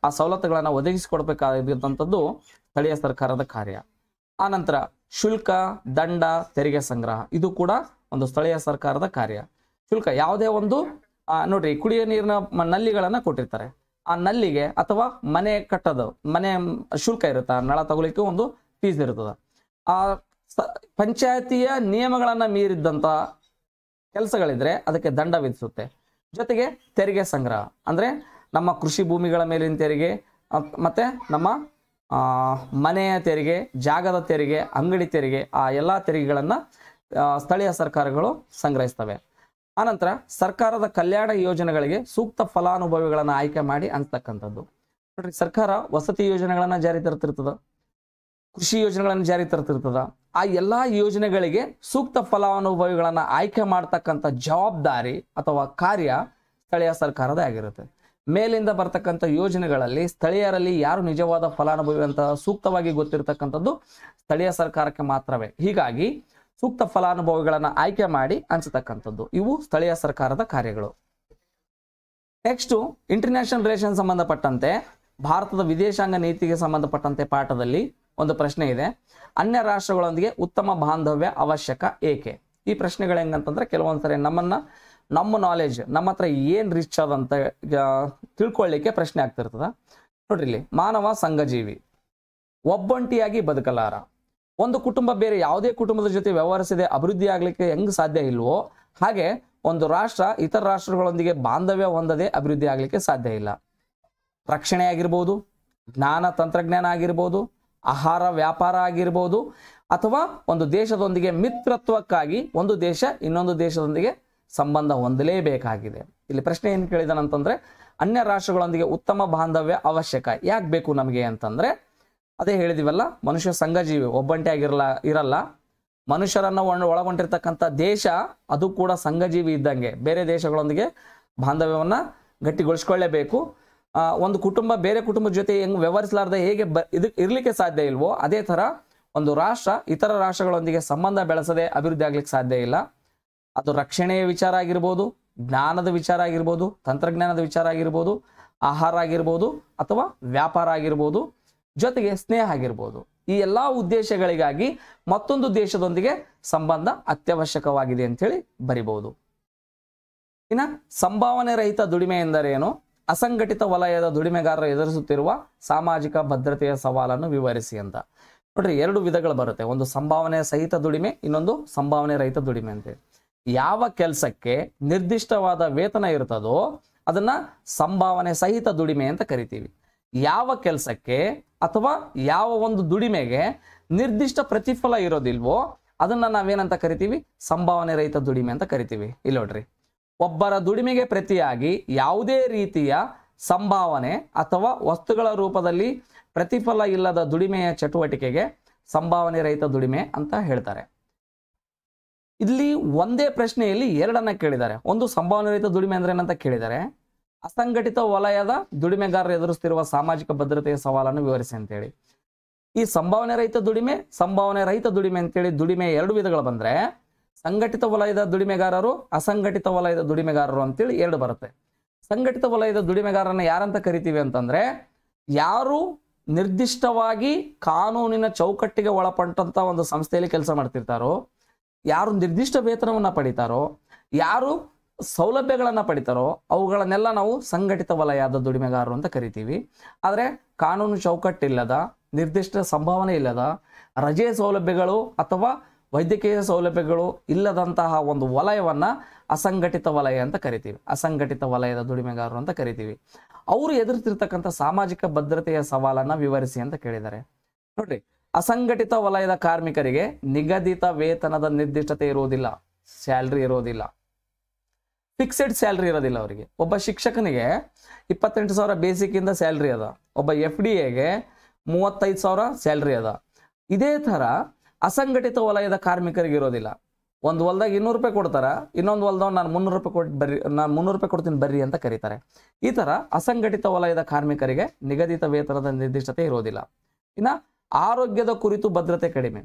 ಆ ಸವಲತ್ತುಗಳನ್ನ ಒದಗಿಸಿಕೊಡ್ಬೇಕಾಗಿರ್ತಂಥದ್ದು ಸ್ಥಳೀಯ ಸರ್ಕಾರದ ಕಾರ್ಯ ಆನಂತರ ಶುಲ್ಕ ದಂಡ ತೆರಿಗೆ ಸಂಗ್ರಹ ಇದು ಕೂಡ ಒಂದು ಸ್ಥಳೀಯ ಸರ್ಕಾರದ ಕಾರ್ಯ ಶುಲ್ಕ ಯಾವುದೇ ಒಂದು ನೋಡ್ರಿ ಕುಡಿಯ ನೀರಿನ ನಲ್ಲಿಗಳನ್ನು ಕೊಟ್ಟಿರ್ತಾರೆ ಆ ನಲ್ಲಿಗೆ ಅಥವಾ ಮನೆ ಕಟ್ಟೋದು ಮನೆ ಶುಲ್ಕ ಇರುತ್ತೆ ನಳ ತಗೊಲಿಕ್ಕೆ ಒಂದು ಫೀಸ್ ಇರ್ತದೆ ಆ ಪಂಚಾಯತಿಯ ನಿಯಮಗಳನ್ನು ಮೀರಿದ್ದಂತ ಕೆಲಸಗಳಿದ್ರೆ ಅದಕ್ಕೆ ದಂಡ ವಿಧಿಸುತ್ತೆ ಜೊತೆಗೆ ತೆರಿಗೆ ಸಂಗ್ರಹ ಅಂದ್ರೆ ನಮ್ಮ ಕೃಷಿ ಭೂಮಿಗಳ ಮೇಲಿನ ತೆರಿಗೆ ಮತ್ತೆ ನಮ್ಮ ಮನೆಯ ತೆರಿಗೆ ಜಾಗದ ತೆರಿಗೆ ಅಂಗಡಿ ತೆರಿಗೆ ಆ ಎಲ್ಲ ತೆರಿಗೆಗಳನ್ನು ಸ್ಥಳೀಯ ಸರ್ಕಾರಗಳು ಸಂಗ್ರಹಿಸ್ತವೆ ಆನಂತರ ಸರ್ಕಾರದ ಕಲ್ಯಾಣ ಯೋಜನೆಗಳಿಗೆ ಸೂಕ್ತ ಫಲಾನುಭವಿಗಳನ್ನು ಆಯ್ಕೆ ಮಾಡಿ ಅಂತಕ್ಕಂಥದ್ದು ನೋಡ್ರಿ ಸರ್ಕಾರ ವಸತಿ ಯೋಜನೆಗಳನ್ನು ಜಾರಿ ತರ್ತಿರ್ತದ ಕೃಷಿ ಯೋಜನೆಗಳನ್ನು ಜಾರಿ ತರ್ತಿರ್ತದ ಆ ಎಲ್ಲ ಯೋಜನೆಗಳಿಗೆ ಸೂಕ್ತ ಫಲಾನುಭವಿಗಳನ್ನು ಆಯ್ಕೆ ಮಾಡ್ತಕ್ಕಂಥ ಜವಾಬ್ದಾರಿ ಅಥವಾ ಕಾರ್ಯ ಸ್ಥಳೀಯ ಸರ್ಕಾರದ ಆಗಿರುತ್ತೆ ಮೇಲಿಂದ ಬರ್ತಕ್ಕಂಥ ಯೋಜನೆಗಳಲ್ಲಿ ಸ್ಥಳೀಯರಲ್ಲಿ ಯಾರು ನಿಜವಾದ ಫಲಾನುಭವಿ ಅಂತ ಸೂಕ್ತವಾಗಿ ಗೊತ್ತಿರತಕ್ಕಂಥದ್ದು ಸ್ಥಳೀಯ ಸರ್ಕಾರಕ್ಕೆ ಮಾತ್ರವೇ ಹೀಗಾಗಿ ಸೂಕ್ತ ಫಲಾನುಭವಿಗಳನ್ನು ಆಯ್ಕೆ ಮಾಡಿ ಹಂಚತಕ್ಕಂಥದ್ದು ಇವು ಸ್ಥಳೀಯ ಸರ್ಕಾರದ ಕಾರ್ಯಗಳು ನೆಕ್ಸ್ಟು ಇಂಟರ್ನ್ಯಾಷನಲ್ ರಿಲೇಷನ್ ಸಂಬಂಧಪಟ್ಟಂತೆ ಭಾರತದ ವಿದೇಶಾಂಗ ನೀತಿಗೆ ಸಂಬಂಧಪಟ್ಟಂತೆ ಪಾಠದಲ್ಲಿ ಒಂದು ಪ್ರಶ್ನೆ ಇದೆ ಅನ್ಯ ರಾಷ್ಟ್ರಗಳೊಂದಿಗೆ ಉತ್ತಮ ಬಾಂಧವ್ಯ ಅವಶ್ಯಕ ಏಕೆ ಈ ಪ್ರಶ್ನೆಗಳು ಹೆಂಗಂತಂದ್ರೆ ಕೆಲವೊಂದ್ಸರಿ ನಮ್ಮನ್ನ ನಮ್ಮ ನಾಲೆಜ್ ನಮ್ಮ ಹತ್ರ ಏನು ರಿಚ್ ಅದಂತ ತಿಳ್ಕೊಳ್ಳಿಕ್ಕೆ ಪ್ರಶ್ನೆ ಆಗ್ತಿರ್ತದ ನೋಡ್ರಿ ಮಾನವ ಸಂಘಜೀವಿ ಒಬ್ಬಂಟಿಯಾಗಿ ಬದುಕಲಾರ ಒಂದು ಕುಟುಂಬ ಬೇರೆ ಯಾವುದೇ ಕುಟುಂಬದ ಜೊತೆ ವ್ಯವಹರಿಸದೆ ಅಭಿವೃದ್ಧಿ ಆಗಲಿಕ್ಕೆ ಹೆಂಗ್ ಸಾಧ್ಯ ಇಲ್ವೋ ಹಾಗೆ ಒಂದು ರಾಷ್ಟ್ರ ಇತರ ರಾಷ್ಟ್ರಗಳೊಂದಿಗೆ ಬಾಂಧವ್ಯ ಹೊಂದದೆ ಅಭಿವೃದ್ಧಿ ಆಗಲಿಕ್ಕೆ ಸಾಧ್ಯ ಇಲ್ಲ ರಕ್ಷಣೆ ಆಗಿರ್ಬೋದು ಜ್ಞಾನ ತಂತ್ರಜ್ಞಾನ ಆಗಿರ್ಬೋದು ಆಹಾರ ವ್ಯಾಪಾರ ಆಗಿರ್ಬೋದು ಅಥವಾ ಒಂದು ದೇಶದೊಂದಿಗೆ ಮಿತ್ರತ್ವಕ್ಕಾಗಿ ಒಂದು ದೇಶ ಇನ್ನೊಂದು ದೇಶದೊಂದಿಗೆ ಸಂಬಂಧ ಹೊಂದಲೇಬೇಕಾಗಿದೆ ಇಲ್ಲಿ ಪ್ರಶ್ನೆ ಏನು ಕೇಳಿದಾನಂತಂದರೆ ಅನ್ಯ ರಾಷ್ಟ್ರಗಳೊಂದಿಗೆ ಉತ್ತಮ ಬಾಂಧವ್ಯ ಅವಶ್ಯಕ ಯಾಕೆ ಬೇಕು ನಮಗೆ ಅಂತಂದರೆ ಅದೇ ಹೇಳಿದಿವಲ್ಲ ಮನುಷ್ಯ ಸಂಘಜೀವಿ ಒಬ್ಬಂಟಿಯಾಗಿರಲ್ಲ ಇರಲ್ಲ ಮನುಷ್ಯರನ್ನು ಒಳಗೊಂಡಿರ್ತಕ್ಕಂಥ ದೇಶ ಅದು ಕೂಡ ಸಂಘಜೀವಿ ಇದ್ದಂಗೆ ಬೇರೆ ದೇಶಗಳೊಂದಿಗೆ ಬಾಂಧವ್ಯವನ್ನು ಗಟ್ಟಿಗೊಳಿಸ್ಕೊಳ್ಳೇಬೇಕು ಒಂದು ಕುಟುಂಬ ಬೇರೆ ಕುಟುಂಬದ ಜೊತೆ ಹೆಂಗೆ ವ್ಯವಹರಿಸಲಾರ್ದೆ ಹೇಗೆ ಬ ಇರಲಿಕ್ಕೆ ಸಾಧ್ಯ ಇಲ್ವೋ ಅದೇ ಥರ ಒಂದು ರಾಷ್ಟ್ರ ಇತರ ರಾಷ್ಟ್ರಗಳೊಂದಿಗೆ ಸಂಬಂಧ ಬೆಳೆಸದೆ ಅಭಿವೃದ್ಧಿ ಆಗ್ಲಿಕ್ಕೆ ಸಾಧ್ಯ ಇಲ್ಲ ಅದು ರಕ್ಷಣೆಯ ವಿಚಾರ ಆಗಿರ್ಬೋದು ಜ್ಞಾನದ ವಿಚಾರ ಆಗಿರ್ಬೋದು ತಂತ್ರಜ್ಞಾನದ ವಿಚಾರ ಆಗಿರ್ಬೋದು ಆಹಾರ ಆಗಿರ್ಬೋದು ಅಥವಾ ವ್ಯಾಪಾರ ಆಗಿರ್ಬೋದು ಜೊತೆಗೆ ಸ್ನೇಹ ಆಗಿರ್ಬೋದು ಈ ಎಲ್ಲ ಉದ್ದೇಶಗಳಿಗಾಗಿ ಮತ್ತೊಂದು ದೇಶದೊಂದಿಗೆ ಸಂಬಂಧ ಅತ್ಯವಶ್ಯಕವಾಗಿದೆ ಅಂತೇಳಿ ಬರಿಬಹುದು ಇನ್ನ ಸಂಭಾವನೆ ರಹಿತ ದುಡಿಮೆ ಎಂದರೇನು ಅಸಂಘಟಿತ ವಲಯದ ದುಡಿಮೆಗಾರರು ಎದುರಿಸುತ್ತಿರುವ ಸಾಮಾಜಿಕ ಭದ್ರತೆಯ ಸವಾಲನ್ನು ವಿವರಿಸಿ ಅಂತ ನೋಡ್ರಿ ಎರಡು ವಿಧಗಳು ಬರುತ್ತೆ ಒಂದು ಸಂಭಾವನೆ ಸಹಿತ ದುಡಿಮೆ ಇನ್ನೊಂದು ಸಂಭಾವನೆ ರಹಿತ ದುಡಿಮೆ ಅಂತೇಳಿ ಯಾವ ಕೆಲಸಕ್ಕೆ ನಿರ್ದಿಷ್ಟವಾದ ವೇತನ ಇರ್ತದೋ ಅದನ್ನ ಸಂಭಾವನೆ ಸಹಿತ ದುಡಿಮೆ ಅಂತ ಕರಿತೀವಿ ಯಾವ ಕೆಲಸಕ್ಕೆ ಅಥವಾ ಯಾವ ಒಂದು ದುಡಿಮೆಗೆ ನಿರ್ದಿಷ್ಟ ಪ್ರತಿಫಲ ಇರೋದಿಲ್ವೋ ಅದನ್ನ ನಾವೇನಂತ ಕರಿತೀವಿ ಸಂಭಾವನೆ ರಹಿತ ದುಡಿಮೆ ಅಂತ ಕರಿತೀವಿ ಇಲ್ಲಿ ನೋಡ್ರಿ ಒಬ್ಬರ ದುಡಿಮೆಗೆ ಪ್ರತಿಯಾಗಿ ಯಾವುದೇ ರೀತಿಯ ಸಂಭಾವನೆ ಅಥವಾ ವಸ್ತುಗಳ ರೂಪದಲ್ಲಿ ಪ್ರತಿಫಲ ಇಲ್ಲದ ದುಡಿಮೆಯ ಚಟುವಟಿಕೆಗೆ ಸಂಭಾವನೆ ರಹಿತ ದುಡಿಮೆ ಅಂತ ಹೇಳ್ತಾರೆ ಇಲ್ಲಿ ಒಂದೇ ಪ್ರಶ್ನೆಯಲ್ಲಿ ಎರಡನ್ನ ಕೇಳಿದ್ದಾರೆ ಒಂದು ಸಂಭಾವನೆ ರಹಿತ ದುಡಿಮೆ ಅಂದ್ರೆ ಏನಂತ ಕೇಳಿದ್ದಾರೆ ಅಸಂಘಟಿತ ವಲಯದ ದುಡಿಮೆಗಾರರು ಎದುರಿಸುತ್ತಿರುವ ಸಾಮಾಜಿಕ ಭದ್ರತೆಯ ಸವಾಲನ್ನು ವಿವರಿಸಿ ಅಂತೇಳಿ ಈ ಸಂಭಾವನೆ ರಹಿತ ದುಡಿಮೆ ಸಂಭಾವನೆ ರಹಿತ ದುಡಿಮೆ ಅಂತೇಳಿ ದುಡಿಮೆ ಎರಡು ವಿಧಗಳು ಬಂದ್ರೆ ಸಂಘಟಿತ ವಲಯದ ದುಡಿಮೆಗಾರರು ಅಸಂಘಟಿತ ವಲಯದ ದುಡಿಮೆಗಾರರು ಅಂತೇಳಿ ಎರಡು ಬರುತ್ತೆ ಸಂಘಟಿತ ವಲಯದ ದುಡಿಮೆಗಾರನ ಯಾರಂತ ಕರಿತೀವಿ ಅಂತಂದ್ರೆ ಯಾರು ನಿರ್ದಿಷ್ಟವಾಗಿ ಕಾನೂನಿನ ಚೌಕಟ್ಟಿಗೆ ಒಳಪಟ್ಟಂತ ಒಂದು ಸಂಸ್ಥೆಯಲ್ಲಿ ಕೆಲಸ ಮಾಡ್ತಿರ್ತಾರೋ ಯಾರು ನಿರ್ದಿಷ್ಟ ವೇತನವನ್ನು ಪಡಿತಾರೋ ಯಾರು ಸೌಲಭ್ಯಗಳನ್ನು ಪಡಿತಾರೋ ಅವುಗಳನ್ನೆಲ್ಲ ನಾವು ಸಂಘಟಿತ ವಲಯದ ದುಡಿಮೆಗಾರರು ಅಂತ ಕರಿತೀವಿ ಆದರೆ ಕಾನೂನು ಚೌಕಟ್ಟಿಲ್ಲದ ನಿರ್ದಿಷ್ಟ ಸಂಭಾವನೆ ಇಲ್ಲದ ರಜೆ ಸೌಲಭ್ಯಗಳು ಅಥವಾ ವೈದ್ಯಕೀಯ ಸೌಲಭ್ಯಗಳು ಇಲ್ಲದಂತಹ ಒಂದು ವಲಯವನ್ನು ಅಸಂಘಟಿತ ವಲಯ ಅಂತ ಕರಿತೀವಿ ಅಸಂಘಟಿತ ವಲಯದ ದುಡಿಮೆಗಾರರು ಅಂತ ಕರಿತೀವಿ ಅವರು ಎದುರಿಸಿರ್ತಕ್ಕಂಥ ಸಾಮಾಜಿಕ ಭದ್ರತೆಯ ಸವಾಲನ್ನು ವಿವರಿಸಿ ಅಂತ ಕೇಳಿದ್ದಾರೆ ನೋಡ್ರಿ ಅಸಂಘಟಿತ ವಲಯದ ಕಾರ್ಮಿಕರಿಗೆ ನಿಗದಿತ ವೇತನದ ನಿರ್ದಿಷ್ಟತೆ ಇರುವುದಿಲ್ಲ ಸ್ಯಾಲ್ರಿ ಇರೋದಿಲ್ಲ ಫಿಕ್ಸೆಡ್ ಸ್ಯಾಲ್ರಿ ಇರೋದಿಲ್ಲ ಅವರಿಗೆ ಒಬ್ಬ ಶಿಕ್ಷಕನಿಗೆ ಇಪ್ಪತ್ತೆಂಟು ಸಾವಿರ ಬೇಸಿಕ್ಕಿಂದ ಸ್ಯಾಲ್ರಿ ಅದ ಒಬ್ಬ ಎಫ್ ಡಿ ಎಗೆ ಮೂವತ್ತೈದು ಸಾವಿರ ಸ್ಯಾಲ್ರಿ ಅದ ಇದೇ ಥರ ಅಸಂಘಟಿತ ವಲಯದ ಕಾರ್ಮಿಕರಿಗೆ ಇರೋದಿಲ್ಲ ಒಂದು ಹೊಲ್ದಾಗ ಇನ್ನೂರು ರೂಪಾಯಿ ಕೊಡ್ತಾರೆ ಇನ್ನೊಂದು ಹೊಲ್ದಾಗ ನಾನು ಮುನ್ನೂರು ರೂಪಾಯಿ ಕೊಟ್ಟು ಬರ್ರಿ ನಾನು ಮುನ್ನೂರು ರೂಪಾಯಿ ಕೊಡ್ತೀನಿ ಬರ್ರಿ ಅಂತ ಕರೀತಾರೆ ಈ ಥರ ಅಸಂಘಟಿತ ವಲಯದ ಕಾರ್ಮಿಕರಿಗೆ ನಿಗದಿತ ವೇತನದ ನಿರ್ದಿಷ್ಟತೆ ಇರೋದಿಲ್ಲ ಇನ್ನು ಆರೋಗ್ಯದ ಕುರಿತು ಭದ್ರತೆ ಕಡಿಮೆ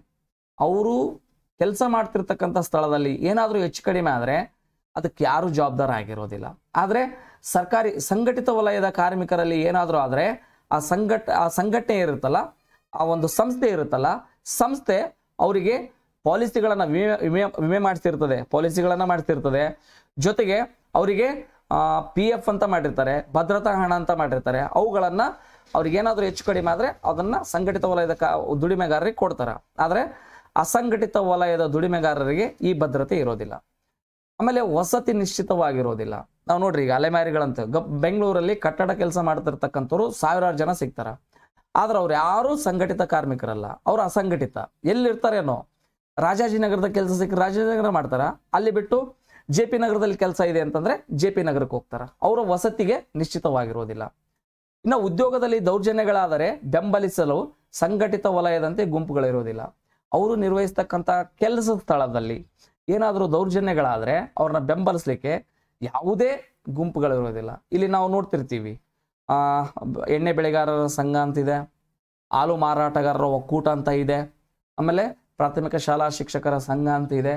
ಅವರು ಕೆಲಸ ಮಾಡ್ತಿರ್ತಕ್ಕಂಥ ಸ್ಥಳದಲ್ಲಿ ಏನಾದರೂ ಹೆಚ್ಚು ಕಡಿಮೆ ಆದರೆ ಅದಕ್ಕೆ ಯಾರೂ ಜವಾಬ್ದಾರ ಆಗಿರೋದಿಲ್ಲ ಆದರೆ ಸರ್ಕಾರಿ ಸಂಘಟಿತ ವಲಯದ ಕಾರ್ಮಿಕರಲ್ಲಿ ಏನಾದರೂ ಆದರೆ ಆ ಸಂಘಟ ಆ ಸಂಘಟನೆ ಇರುತ್ತಲ್ಲ ಆ ಒಂದು ಸಂಸ್ಥೆ ಇರುತ್ತಲ್ಲ ಸಂಸ್ಥೆ ಅವರಿಗೆ ಪಾಲಿಸಿಗಳನ್ನು ವಿಮೆ ವಿಮೆ ವಿಮೆ ಮಾಡಿಸ್ತಿರ್ತದೆ ಪಾಲಿಸಿಗಳನ್ನು ಮಾಡ್ತಿರ್ತದೆ ಜೊತೆಗೆ ಅವರಿಗೆ ಪಿ ಎಫ್ ಅಂತ ಮಾಡಿರ್ತಾರೆ ಭದ್ರತಾ ಹಣ ಅಂತ ಮಾಡಿರ್ತಾರೆ ಅವುಗಳನ್ನು ಅವ್ರಿಗೇನಾದರೂ ಹೆಚ್ಚು ಕಡಿಮೆ ಆದರೆ ಅದನ್ನು ಸಂಘಟಿತ ವಲಯದ ಕ ದುಡಿಮೆಗಾರರಿಗೆ ಕೊಡ್ತಾರೆ ಆದರೆ ಅಸಂಘಟಿತ ವಲಯದ ದುಡಿಮೆಗಾರರಿಗೆ ಈ ಭದ್ರತೆ ಇರೋದಿಲ್ಲ ಆಮೇಲೆ ವಸತಿ ನಿಶ್ಚಿತವಾಗಿರೋದಿಲ್ಲ ನಾವು ನೋಡ್ರಿ ಈಗ ಅಲೆಮಾರಿಗಳಂತ ಗ ಬೆಂಗಳೂರಲ್ಲಿ ಕಟ್ಟಡ ಕೆಲಸ ಮಾಡ್ತಿರ್ತಕ್ಕಂಥವ್ರು ಸಾವಿರಾರು ಜನ ಸಿಗ್ತಾರೆ ಆದ್ರೆ ಅವ್ರು ಯಾರು ಸಂಘಟಿತ ಕಾರ್ಮಿಕರಲ್ಲ ಅವ್ರು ಅಸಂಘಟಿತ ಎಲ್ಲಿರ್ತಾರೇನೋ ರಾಜಾಜಿನಗರದ ಕೆಲಸ ಸಿಕ್ಕ ರಾಜಾಜಿನಗರ ಮಾಡ್ತಾರ ಅಲ್ಲಿ ಬಿಟ್ಟು ಜೆ ಪಿ ನಗರದಲ್ಲಿ ಕೆಲಸ ಇದೆ ಅಂತಂದ್ರೆ ಜೆ ಪಿ ನಗರಕ್ಕೆ ಹೋಗ್ತಾರ ಅವರ ವಸತಿಗೆ ನಿಶ್ಚಿತವಾಗಿರೋದಿಲ್ಲ ಇನ್ನು ಉದ್ಯೋಗದಲ್ಲಿ ದೌರ್ಜನ್ಯಗಳಾದರೆ ಬೆಂಬಲಿಸಲು ಸಂಘಟಿತ ವಲಯದಂತೆ ಗುಂಪುಗಳಿರೋದಿಲ್ಲ ಅವರು ನಿರ್ವಹಿಸ್ತಕ್ಕಂಥ ಕೆಲಸ ಸ್ಥಳದಲ್ಲಿ ಏನಾದರೂ ದೌರ್ಜನ್ಯಗಳಾದರೆ ಅವ್ರನ್ನ ಬೆಂಬಲಿಸಲಿಕ್ಕೆ ಯಾವುದೇ ಗುಂಪುಗಳಿರೋದಿಲ್ಲ ಇಲ್ಲಿ ನಾವು ನೋಡ್ತಿರ್ತೀವಿ ಎಣ್ಣೆ ಬೆಳೆಗಾರರ ಸಂಘ ಅಂತಿದೆ ಹಾಲು ಮಾರಾಟಗಾರರ ಒಕ್ಕೂಟ ಅಂತ ಇದೆ ಆಮೇಲೆ ಪ್ರಾಥಮಿಕ ಶಾಲಾ ಶಿಕ್ಷಕರ ಸಂಘ ಅಂತ ಇದೆ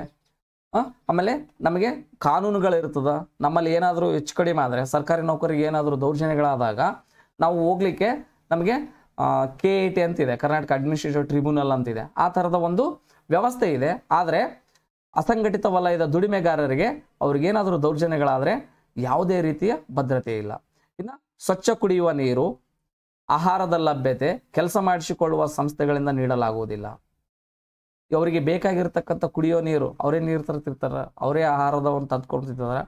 ಆಮೇಲೆ ನಮಗೆ ಕಾನೂನುಗಳಿರ್ತದ ನಮ್ಮಲ್ಲಿ ಏನಾದರೂ ಹೆಚ್ಚು ಕಡಿಮೆ ಆದರೆ ಸರ್ಕಾರಿ ನೌಕರಿಗೆ ಏನಾದರೂ ದೌರ್ಜನ್ಯಗಳಾದಾಗ ನಾವು ಹೋಗ್ಲಿಕ್ಕೆ ನಮಗೆ ಕೆ ಎ ಟಿ ಅಂತಿದೆ ಕರ್ನಾಟಕ ಅಡ್ಮಿನಿಸ್ಟ್ರೇಟಿವ್ ಟ್ರಿಬ್ಯುನಲ್ ಅಂತಿದೆ ಆ ಥರದ ಒಂದು ವ್ಯವಸ್ಥೆ ಇದೆ ಆದರೆ ಅಸಂಘಟಿತ ವಲಯದ ದುಡಿಮೆಗಾರರಿಗೆ ಅವ್ರಿಗೇನಾದರೂ ದೌರ್ಜನ್ಯಗಳಾದರೆ ಯಾವುದೇ ರೀತಿಯ ಭದ್ರತೆ ಇಲ್ಲ ಇನ್ನು ಸ್ವಚ್ಛ ಕುಡಿಯುವ ನೀರು ಆಹಾರದ ಲಭ್ಯತೆ ಕೆಲಸ ಮಾಡಿಸಿಕೊಳ್ಳುವ ಸಂಸ್ಥೆಗಳಿಂದ ನೀಡಲಾಗುವುದಿಲ್ಲ ಅವರಿಗೆ ಬೇಕಾಗಿರ್ತಕ್ಕಂಥ ಕುಡಿಯೋ ನೀರು ಅವರೇ ನೀರು ತರ್ತಿರ್ತಾರೆ ಅವರೇ ಆಹಾರದವನ್ನು ತಂದ್ಕೊಳ್ತಿರ್ತಾರೆ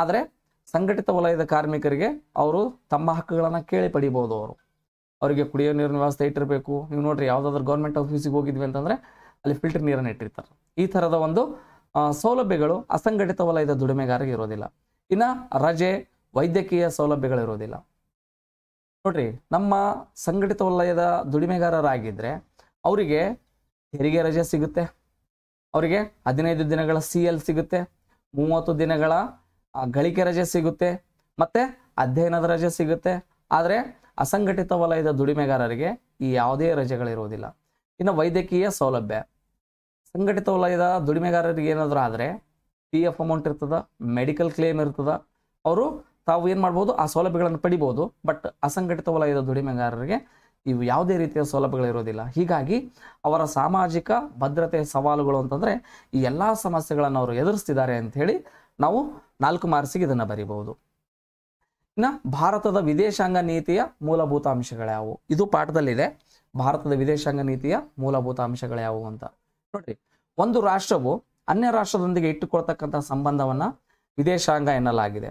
ಆದರೆ ಸಂಘಟಿತ ವಲಯದ ಕಾರ್ಮಿಕರಿಗೆ ಅವರು ತಮ್ಮ ಹಕ್ಕುಗಳನ್ನು ಕೇಳಿ ಪಡಿಬೋದು ಅವರು ಅವರಿಗೆ ಕುಡಿಯೋ ನೀರಿನ ವ್ಯವಸ್ಥೆ ಇಟ್ಟಿರಬೇಕು ನೀವು ನೋಡ್ರಿ ಯಾವುದಾದ್ರು ಗೌರ್ಮೆಂಟ್ ಆಫೀಸಿಗೆ ಹೋಗಿದ್ವಿ ಅಂತಂದರೆ ಅಲ್ಲಿ ಫಿಲ್ಟರ್ ನೀರನ್ನು ಇಟ್ಟಿರ್ತಾರೆ ಈ ಥರದ ಒಂದು ಸೌಲಭ್ಯಗಳು ಅಸಂಘಟಿತ ವಲಯದ ದುಡಿಮೆಗಾರರಿಗೆ ಇರೋದಿಲ್ಲ ಇನ್ನು ರಜೆ ವೈದ್ಯಕೀಯ ಸೌಲಭ್ಯಗಳಿರೋದಿಲ್ಲ ನೋಡ್ರಿ ನಮ್ಮ ಸಂಘಟಿತ ವಲಯದ ದುಡಿಮೆಗಾರರಾಗಿದ್ದರೆ ಅವರಿಗೆ ಹೆರಿಗೆ ರಜೆ ಸಿಗುತ್ತೆ ಅವರಿಗೆ ಹದಿನೈದು ದಿನಗಳ ಸಿ ಎಲ್ ಸಿಗುತ್ತೆ ಮೂವತ್ತು ದಿನಗಳ ಗಳಿಕೆ ರಜೆ ಸಿಗುತ್ತೆ ಮತ್ತೆ ಅಧ್ಯಯನದ ರಜೆ ಸಿಗುತ್ತೆ ಆದರೆ ಅಸಂಘಟಿತ ವಲಯದ ದುಡಿಮೆಗಾರರಿಗೆ ಈ ಯಾವುದೇ ರಜೆಗಳಿರುವುದಿಲ್ಲ ಇನ್ನು ವೈದ್ಯಕೀಯ ಸೌಲಭ್ಯ ಸಂಘಟಿತ ವಲಯದ ದುಡಿಮೆಗಾರರಿಗೆ ಏನಾದರೂ ಆದರೆ ಪಿ ಎಫ್ ಅಮೌಂಟ್ ಇರ್ತದ ಮೆಡಿಕಲ್ ಕ್ಲೇಮ್ ಇರ್ತದ ಅವರು ತಾವು ಏನು ಮಾಡ್ಬೋದು ಆ ಸೌಲಭ್ಯಗಳನ್ನು ಪಡಿಬೋದು ಬಟ್ ಅಸಂಘಟಿತ ವಲಯದ ದುಡಿಮೆಗಾರರಿಗೆ ಇವು ಯಾವುದೇ ರೀತಿಯ ಸೌಲಭ್ಯಗಳಿರೋದಿಲ್ಲ ಹೀಗಾಗಿ ಅವರ ಸಾಮಾಜಿಕ ಭದ್ರತೆ ಸವಾಲುಗಳು ಅಂತಂದರೆ ಈ ಎಲ್ಲ ಸಮಸ್ಯೆಗಳನ್ನು ಅವರು ಎದುರಿಸ್ತಿದ್ದಾರೆ ಅಂತ ಹೇಳಿ ನಾವು ನಾಲ್ಕು ಮಾರ್ಕ್ಸಿಗೆ ಇದನ್ನು ಬರೀಬಹುದು ಇನ್ನು ಭಾರತದ ವಿದೇಶಾಂಗ ನೀತಿಯ ಮೂಲಭೂತ ಅಂಶಗಳ್ಯಾವು ಇದು ಪಾಠದಲ್ಲಿದೆ ಭಾರತದ ವಿದೇಶಾಂಗ ನೀತಿಯ ಮೂಲಭೂತ ಯಾವುವು ಅಂತ ನೋಡ್ರಿ ಒಂದು ರಾಷ್ಟ್ರವು ಅನ್ಯ ರಾಷ್ಟ್ರದೊಂದಿಗೆ ಇಟ್ಟುಕೊಳ್ತಕ್ಕಂಥ ಸಂಬಂಧವನ್ನ ವಿದೇಶಾಂಗ ಎನ್ನಲಾಗಿದೆ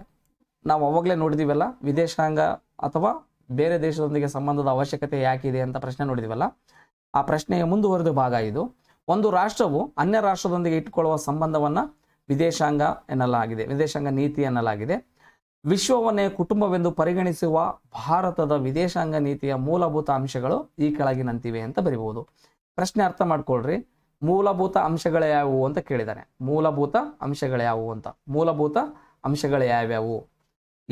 ನಾವು ಅವಾಗಲೇ ನೋಡಿದಿವಲ್ಲ ವಿದೇಶಾಂಗ ಅಥವಾ ಬೇರೆ ದೇಶದೊಂದಿಗೆ ಸಂಬಂಧದ ಅವಶ್ಯಕತೆ ಯಾಕಿದೆ ಅಂತ ಪ್ರಶ್ನೆ ನೋಡಿದಿವಲ್ಲ ಆ ಪ್ರಶ್ನೆಯ ಮುಂದುವರೆದ ಭಾಗ ಇದು ಒಂದು ರಾಷ್ಟ್ರವು ಅನ್ಯ ರಾಷ್ಟ್ರದೊಂದಿಗೆ ಇಟ್ಟುಕೊಳ್ಳುವ ಸಂಬಂಧವನ್ನ ವಿದೇಶಾಂಗ ಎನ್ನಲಾಗಿದೆ ವಿದೇಶಾಂಗ ನೀತಿ ಎನ್ನಲಾಗಿದೆ ವಿಶ್ವವನ್ನೇ ಕುಟುಂಬವೆಂದು ಪರಿಗಣಿಸುವ ಭಾರತದ ವಿದೇಶಾಂಗ ನೀತಿಯ ಮೂಲಭೂತ ಅಂಶಗಳು ಈ ಕೆಳಗಿನಂತಿವೆ ಅಂತ ಬರಿಬಹುದು ಪ್ರಶ್ನೆ ಅರ್ಥ ಮಾಡ್ಕೊಳ್ರಿ ಮೂಲಭೂತ ಅಂಶಗಳು ಯಾವುವು ಅಂತ ಕೇಳಿದಾನೆ ಮೂಲಭೂತ ಅಂಶಗಳು ಯಾವುವು ಅಂತ ಮೂಲಭೂತ ಅಂಶಗಳು ಯಾವ್ಯಾವು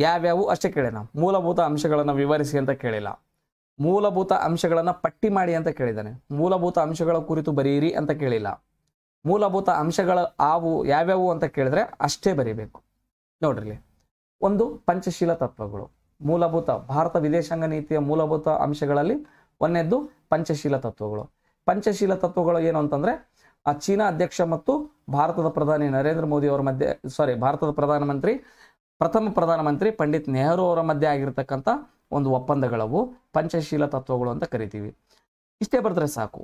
ಯಾವ್ಯಾವು ಅಷ್ಟೇ ಕೇಳಿದ ಮೂಲಭೂತ ಅಂಶಗಳನ್ನು ವಿವರಿಸಿ ಅಂತ ಕೇಳಿಲ್ಲ ಮೂಲಭೂತ ಅಂಶಗಳನ್ನು ಪಟ್ಟಿ ಮಾಡಿ ಅಂತ ಕೇಳಿದ್ದಾನೆ ಮೂಲಭೂತ ಅಂಶಗಳ ಕುರಿತು ಬರೆಯಿರಿ ಅಂತ ಕೇಳಿಲ್ಲ ಮೂಲಭೂತ ಅಂಶಗಳು ಆವು ಯಾವ್ಯಾವು ಅಂತ ಕೇಳಿದ್ರೆ ಅಷ್ಟೇ ಬರೀಬೇಕು ನೋಡ್ರಿ ಒಂದು ಪಂಚಶೀಲ ತತ್ವಗಳು ಮೂಲಭೂತ ಭಾರತ ವಿದೇಶಾಂಗ ನೀತಿಯ ಮೂಲಭೂತ ಅಂಶಗಳಲ್ಲಿ ಒಂದೇದ್ದು ಪಂಚಶೀಲ ತತ್ವಗಳು ಪಂಚಶೀಲ ತತ್ವಗಳು ಏನು ಅಂತಂದ್ರೆ ಆ ಚೀನಾ ಅಧ್ಯಕ್ಷ ಮತ್ತು ಭಾರತದ ಪ್ರಧಾನಿ ನರೇಂದ್ರ ಮೋದಿ ಅವರ ಮಧ್ಯೆ ಸಾರಿ ಭಾರತದ ಪ್ರಧಾನಮಂತ್ರಿ ಪ್ರಥಮ ಪ್ರಧಾನಮಂತ್ರಿ ಪಂಡಿತ್ ನೆಹರು ಅವರ ಮಧ್ಯೆ ಆಗಿರ್ತಕ್ಕಂಥ ಒಂದು ಒಪ್ಪಂದಗಳವು ಪಂಚಶೀಲ ತತ್ವಗಳು ಅಂತ ಕರಿತೀವಿ ಇಷ್ಟೇ ಬರೆದ್ರೆ ಸಾಕು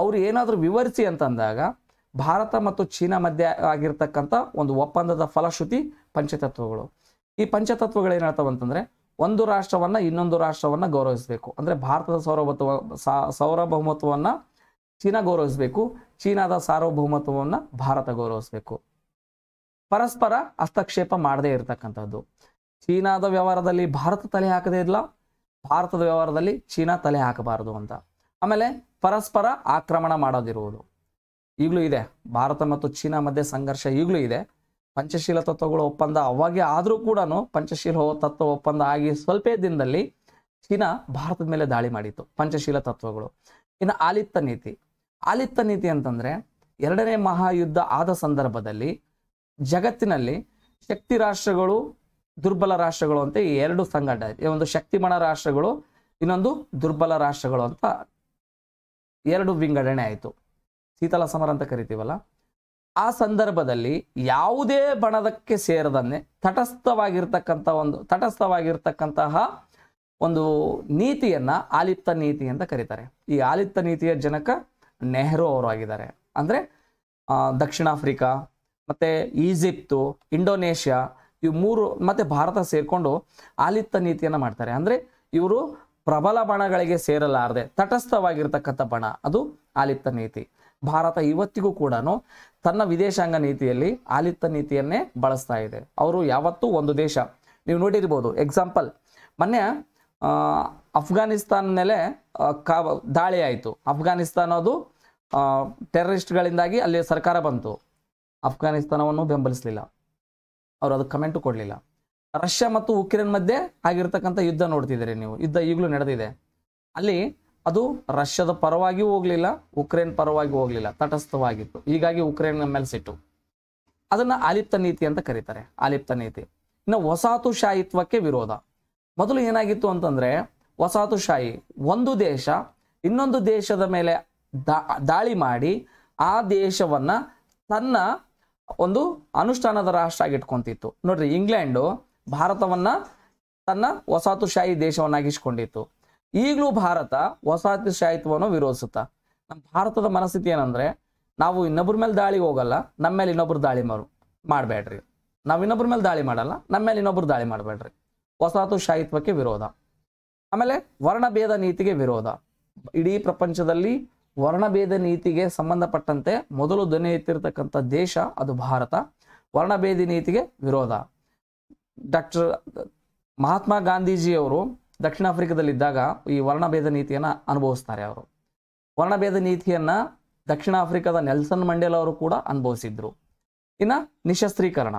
ಅವ್ರು ಏನಾದರೂ ವಿವರಿಸಿ ಅಂತಂದಾಗ ಭಾರತ ಮತ್ತು ಚೀನಾ ಮಧ್ಯೆ ಆಗಿರ್ತಕ್ಕಂಥ ಒಂದು ಒಪ್ಪಂದದ ಫಲಶ್ರುತಿ ಪಂಚತತ್ವಗಳು ಈ ಪಂಚತತ್ವಗಳು ಏನು ಅಂತಂದ್ರೆ ಒಂದು ರಾಷ್ಟ್ರವನ್ನು ಇನ್ನೊಂದು ರಾಷ್ಟ್ರವನ್ನು ಗೌರವಿಸಬೇಕು ಅಂದರೆ ಭಾರತದ ಸೌರಭತ್ವ ಸಾರ್ವಭೌಮತ್ವವನ್ನು ಚೀನಾ ಗೌರವಿಸಬೇಕು ಚೀನಾದ ಸಾರ್ವಭೌಮತ್ವವನ್ನು ಭಾರತ ಗೌರವಿಸಬೇಕು ಪರಸ್ಪರ ಹಸ್ತಕ್ಷೇಪ ಮಾಡದೇ ಇರತಕ್ಕಂಥದ್ದು ಚೀನಾದ ವ್ಯವಹಾರದಲ್ಲಿ ಭಾರತ ತಲೆ ಹಾಕದೇ ಇಲ್ಲ ಭಾರತದ ವ್ಯವಹಾರದಲ್ಲಿ ಚೀನಾ ತಲೆ ಹಾಕಬಾರದು ಅಂತ ಆಮೇಲೆ ಪರಸ್ಪರ ಆಕ್ರಮಣ ಮಾಡೋದಿರುವುದು ಈಗಲೂ ಇದೆ ಭಾರತ ಮತ್ತು ಚೀನಾ ಮಧ್ಯೆ ಸಂಘರ್ಷ ಈಗಲೂ ಇದೆ ಪಂಚಶೀಲ ತತ್ವಗಳ ಒಪ್ಪಂದ ಅವಾಗೆ ಆದರೂ ಕೂಡ ಪಂಚಶೀಲ ತತ್ವ ಒಪ್ಪಂದ ಆಗಿ ಸ್ವಲ್ಪ ದಿನದಲ್ಲಿ ಚೀನಾ ಭಾರತದ ಮೇಲೆ ದಾಳಿ ಮಾಡಿತ್ತು ಪಂಚಶೀಲ ತತ್ವಗಳು ಇನ್ನು ಆಲಿಪ್ತ ನೀತಿ ಆಲಿಪ್ತ ನೀತಿ ಅಂತಂದ್ರೆ ಎರಡನೇ ಮಹಾಯುದ್ಧ ಆದ ಸಂದರ್ಭದಲ್ಲಿ ಜಗತ್ತಿನಲ್ಲಿ ಶಕ್ತಿ ರಾಷ್ಟ್ರಗಳು ದುರ್ಬಲ ರಾಷ್ಟ್ರಗಳು ಅಂತ ಎರಡು ಸಂಘಟ ಒಂದು ಶಕ್ತಿಮಣ ರಾಷ್ಟ್ರಗಳು ಇನ್ನೊಂದು ದುರ್ಬಲ ರಾಷ್ಟ್ರಗಳು ಅಂತ ಎರಡು ವಿಂಗಡಣೆ ಆಯಿತು ಶೀತಲ ಸಮರ ಅಂತ ಕರಿತೀವಲ್ಲ ಆ ಸಂದರ್ಭದಲ್ಲಿ ಯಾವುದೇ ಬಣದಕ್ಕೆ ಸೇರದನ್ನೆ ತಟಸ್ಥವಾಗಿರ್ತಕ್ಕಂಥ ಒಂದು ತಟಸ್ಥವಾಗಿರ್ತಕ್ಕಂತಹ ಒಂದು ನೀತಿಯನ್ನ ಆಲಿಪ್ತ ನೀತಿ ಅಂತ ಕರೀತಾರೆ ಈ ಆಲಿಪ್ತ ನೀತಿಯ ಜನಕ ನೆಹರು ಅವರು ಆಗಿದ್ದಾರೆ ಅಂದ್ರೆ ದಕ್ಷಿಣ ಆಫ್ರಿಕಾ ಮತ್ತೆ ಈಜಿಪ್ತು ಇಂಡೋನೇಷ್ಯಾ ಇವು ಮೂರು ಮತ್ತೆ ಭಾರತ ಸೇರ್ಕೊಂಡು ಆಲಿಪ್ತ ನೀತಿಯನ್ನ ಮಾಡ್ತಾರೆ ಅಂದ್ರೆ ಇವರು ಪ್ರಬಲ ಬಣಗಳಿಗೆ ಸೇರಲಾರದೆ ತಟಸ್ಥವಾಗಿರ್ತಕ್ಕಂಥ ಬಣ ಅದು ಆಲಿಪ್ತ ನೀತಿ ಭಾರತ ಇವತ್ತಿಗೂ ಕೂಡ ತನ್ನ ವಿದೇಶಾಂಗ ನೀತಿಯಲ್ಲಿ ಆಲಿತ್ತ ನೀತಿಯನ್ನೇ ಬಳಸ್ತಾ ಇದೆ ಅವರು ಯಾವತ್ತೂ ಒಂದು ದೇಶ ನೀವು ನೋಡಿರ್ಬೋದು ಎಕ್ಸಾಂಪಲ್ ಮೊನ್ನೆ ಅಫ್ಘಾನಿಸ್ತಾನ ಮೇಲೆ ಕಾ ದಾಳಿ ಆಯಿತು ಅಫ್ಘಾನಿಸ್ತಾನ ಅದು ಟೆರರಿಸ್ಟ್ಗಳಿಂದಾಗಿ ಅಲ್ಲಿ ಸರ್ಕಾರ ಬಂತು ಅಫ್ಘಾನಿಸ್ತಾನವನ್ನು ಬೆಂಬಲಿಸಲಿಲ್ಲ ಅವರು ಅದಕ್ಕೆ ಕಮೆಂಟು ಕೊಡಲಿಲ್ಲ ರಷ್ಯಾ ಮತ್ತು ಉಕ್ರೇನ್ ಮಧ್ಯೆ ಆಗಿರತಕ್ಕಂಥ ಯುದ್ಧ ನೋಡ್ತಿದ್ದೀರಿ ನೀವು ಯುದ್ಧ ಈಗಲೂ ನಡೆದಿದೆ ಅಲ್ಲಿ ಅದು ರಷ್ಯಾದ ಪರವಾಗಿ ಹೋಗ್ಲಿಲ್ಲ ಉಕ್ರೇನ್ ಪರವಾಗಿ ಹೋಗ್ಲಿಲ್ಲ ತಟಸ್ಥವಾಗಿತ್ತು ಹೀಗಾಗಿ ಉಕ್ರೇನ್ ಮೇಲೆ ಸಿಟ್ಟು ಅದನ್ನ ಆಲಿಪ್ತ ನೀತಿ ಅಂತ ಕರೀತಾರೆ ಆಲಿಪ್ತ ನೀತಿ ಇನ್ನು ಶಾಹಿತ್ವಕ್ಕೆ ವಿರೋಧ ಮೊದಲು ಏನಾಗಿತ್ತು ವಸಾತು ಶಾಹಿ ಒಂದು ದೇಶ ಇನ್ನೊಂದು ದೇಶದ ಮೇಲೆ ದಾಳಿ ಮಾಡಿ ಆ ದೇಶವನ್ನ ತನ್ನ ಒಂದು ಅನುಷ್ಠಾನದ ರಾಷ್ಟ್ರ ಆಗಿಟ್ಕೊಂತಿತ್ತು ನೋಡ್ರಿ ಇಂಗ್ಲೆಂಡು ಭಾರತವನ್ನ ತನ್ನ ವಸಾತುಶಾಹಿ ದೇಶವನ್ನಾಗಿಸ್ಕೊಂಡಿತ್ತು ಈಗಲೂ ಭಾರತ ವಸಾಹತಿಶಾಹಿತ್ವವನ್ನು ವಿರೋಧಿಸುತ್ತ ನಮ್ಮ ಭಾರತದ ಮನಸ್ಥಿತಿ ಏನಂದ್ರೆ ನಾವು ಇನ್ನೊಬ್ಬರ ಮೇಲೆ ದಾಳಿಗೆ ಹೋಗಲ್ಲ ನಮ್ಮ ಮೇಲೆ ಇನ್ನೊಬ್ರು ದಾಳಿ ಮಾರು ಮಾಡಬೇಡ್ರಿ ನಾವು ಇನ್ನೊಬ್ಬರ ಮೇಲೆ ದಾಳಿ ಮಾಡಲ್ಲ ನಮ್ಮ ಮೇಲೆ ಇನ್ನೊಬ್ರು ದಾಳಿ ಮಾಡಬೇಡ್ರಿ ವಸಾಹತು ಶಾಹಿತ್ವಕ್ಕೆ ವಿರೋಧ ಆಮೇಲೆ ವರ್ಣಭೇದ ನೀತಿಗೆ ವಿರೋಧ ಇಡೀ ಪ್ರಪಂಚದಲ್ಲಿ ವರ್ಣಭೇದ ನೀತಿಗೆ ಸಂಬಂಧಪಟ್ಟಂತೆ ಮೊದಲು ಧ್ವನಿ ಎತ್ತಿರತಕ್ಕಂಥ ದೇಶ ಅದು ಭಾರತ ವರ್ಣಭೇದಿ ನೀತಿಗೆ ವಿರೋಧ ಡಾಕ್ಟರ್ ಮಹಾತ್ಮ ಗಾಂಧೀಜಿಯವರು ದಕ್ಷಿಣ ಆಫ್ರಿಕಾದಲ್ಲಿದ್ದಾಗ ಈ ವರ್ಣಭೇದ ನೀತಿಯನ್ನು ಅನುಭವಿಸ್ತಾರೆ ಅವರು ವರ್ಣಭೇದ ನೀತಿಯನ್ನು ದಕ್ಷಿಣ ಆಫ್ರಿಕಾದ ನೆಲ್ಸನ್ ಮಂಡೇಲ ಅವರು ಕೂಡ ಅನುಭವಿಸಿದ್ರು ಇನ್ನು ನಿಶಸ್ತ್ರೀಕರಣ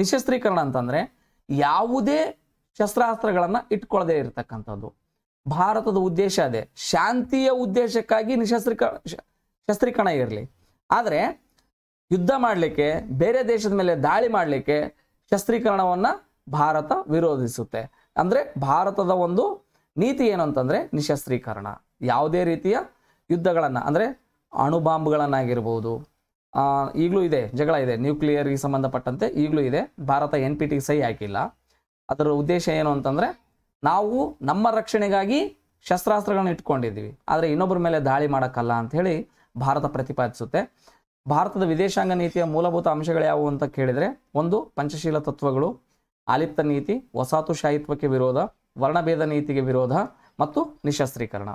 ನಿಶಸ್ತ್ರೀಕರಣ ಅಂತಂದರೆ ಯಾವುದೇ ಶಸ್ತ್ರಾಸ್ತ್ರಗಳನ್ನು ಇಟ್ಕೊಳ್ಳದೆ ಇರತಕ್ಕಂಥದ್ದು ಭಾರತದ ಉದ್ದೇಶ ಅದೇ ಶಾಂತಿಯ ಉದ್ದೇಶಕ್ಕಾಗಿ ನಿಶಸ್ತ್ರೀಕ ಶಸ್ತ್ರೀಕರಣ ಇರಲಿ ಆದರೆ ಯುದ್ಧ ಮಾಡಲಿಕ್ಕೆ ಬೇರೆ ದೇಶದ ಮೇಲೆ ದಾಳಿ ಮಾಡಲಿಕ್ಕೆ ಶಸ್ತ್ರೀಕರಣವನ್ನು ಭಾರತ ವಿರೋಧಿಸುತ್ತೆ ಅಂದರೆ ಭಾರತದ ಒಂದು ನೀತಿ ಏನು ಅಂತಂದರೆ ನಿಶಸ್ತ್ರೀಕರಣ ಯಾವುದೇ ರೀತಿಯ ಯುದ್ಧಗಳನ್ನು ಅಂದರೆ ಅಣುಬಾಂಬ್ಗಳನ್ನಾಗಿರ್ಬೋದು ಈಗಲೂ ಇದೆ ಜಗಳ ಇದೆ ನ್ಯೂಕ್ಲಿಯರ್ಗೆ ಸಂಬಂಧಪಟ್ಟಂತೆ ಈಗಲೂ ಇದೆ ಭಾರತ ಎನ್ ಪಿ ಟಿಗೆ ಸಹಿ ಹಾಕಿಲ್ಲ ಅದರ ಉದ್ದೇಶ ಏನು ಅಂತಂದರೆ ನಾವು ನಮ್ಮ ರಕ್ಷಣೆಗಾಗಿ ಶಸ್ತ್ರಾಸ್ತ್ರಗಳನ್ನ ಇಟ್ಕೊಂಡಿದ್ದೀವಿ ಆದರೆ ಇನ್ನೊಬ್ಬರ ಮೇಲೆ ದಾಳಿ ಮಾಡೋಕ್ಕಲ್ಲ ಹೇಳಿ ಭಾರತ ಪ್ರತಿಪಾದಿಸುತ್ತೆ ಭಾರತದ ವಿದೇಶಾಂಗ ನೀತಿಯ ಮೂಲಭೂತ ಅಂಶಗಳು ಯಾವುವು ಅಂತ ಕೇಳಿದರೆ ಒಂದು ಪಂಚಶೀಲ ತತ್ವಗಳು ಆಲಿಪ್ತ ನೀತಿ ವಸಾತುಶಾಹಿತ್ವಕ್ಕೆ ವಿರೋಧ ವರ್ಣಭೇದ ನೀತಿಗೆ ವಿರೋಧ ಮತ್ತು ನಿಶಸ್ತ್ರೀಕರಣ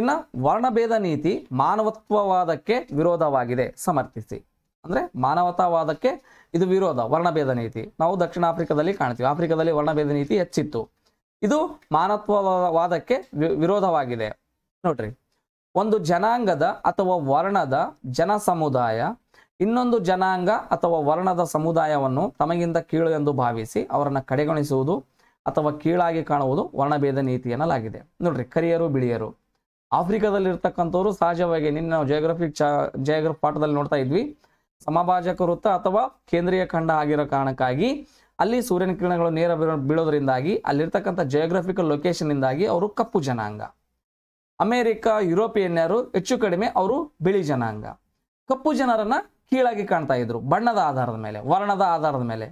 ಇನ್ನು ವರ್ಣಭೇದ ನೀತಿ ಮಾನವತ್ವವಾದಕ್ಕೆ ವಿರೋಧವಾಗಿದೆ ಸಮರ್ಥಿಸಿ ಅಂದರೆ ಮಾನವತಾವಾದಕ್ಕೆ ಇದು ವಿರೋಧ ವರ್ಣಭೇದ ನೀತಿ ನಾವು ದಕ್ಷಿಣ ಆಫ್ರಿಕಾದಲ್ಲಿ ಕಾಣ್ತೀವಿ ಆಫ್ರಿಕಾದಲ್ಲಿ ವರ್ಣಭೇದ ನೀತಿ ಹೆಚ್ಚಿತ್ತು ಇದು ಮಾನವತ್ವವಾದಕ್ಕೆ ವಿರೋಧವಾಗಿದೆ ನೋಡ್ರಿ ಒಂದು ಜನಾಂಗದ ಅಥವಾ ವರ್ಣದ ಜನ ಸಮುದಾಯ ಇನ್ನೊಂದು ಜನಾಂಗ ಅಥವಾ ವರ್ಣದ ಸಮುದಾಯವನ್ನು ತಮಗಿಂತ ಕೀಳು ಎಂದು ಭಾವಿಸಿ ಅವರನ್ನು ಕಡೆಗಣಿಸುವುದು ಅಥವಾ ಕೀಳಾಗಿ ಕಾಣುವುದು ವರ್ಣಭೇದ ನೀತಿ ಎನ್ನಲಾಗಿದೆ ನೋಡ್ರಿ ಕರಿಯರು ಬಿಳಿಯರು ಆಫ್ರಿಕಾದಲ್ಲಿರ್ತಕ್ಕಂಥವ್ರು ಸಹಜವಾಗಿ ನಿನ್ನ ಜಿಯೋಗ್ರಫಿ ಚ ಜಯೋಗ್ರಫಿ ಪಾಠದಲ್ಲಿ ನೋಡ್ತಾ ಇದ್ವಿ ಸಮಭಾಜಕ ವೃತ್ತ ಅಥವಾ ಕೇಂದ್ರೀಯ ಖಂಡ ಆಗಿರೋ ಕಾರಣಕ್ಕಾಗಿ ಅಲ್ಲಿ ಸೂರ್ಯನ ಕಿರಣಗಳು ನೇರ ಬೀಳೋದ್ರಿಂದಾಗಿ ಅಲ್ಲಿರ್ತಕ್ಕಂಥ ಜಿಯೋಗ್ರಫಿಕಲ್ ಲೊಕೇಶನ್ನಿಂದಾಗಿ ಅವರು ಕಪ್ಪು ಜನಾಂಗ ಅಮೇರಿಕ ಯುರೋಪಿಯನ್ನರು ಹೆಚ್ಚು ಕಡಿಮೆ ಅವರು ಬಿಳಿ ಜನಾಂಗ ಕಪ್ಪು ಜನರನ್ನ ಕೀಳಾಗಿ ಕಾಣ್ತಾ ಇದ್ರು ಬಣ್ಣದ ಆಧಾರದ ಮೇಲೆ ವರ್ಣದ ಆಧಾರದ ಮೇಲೆ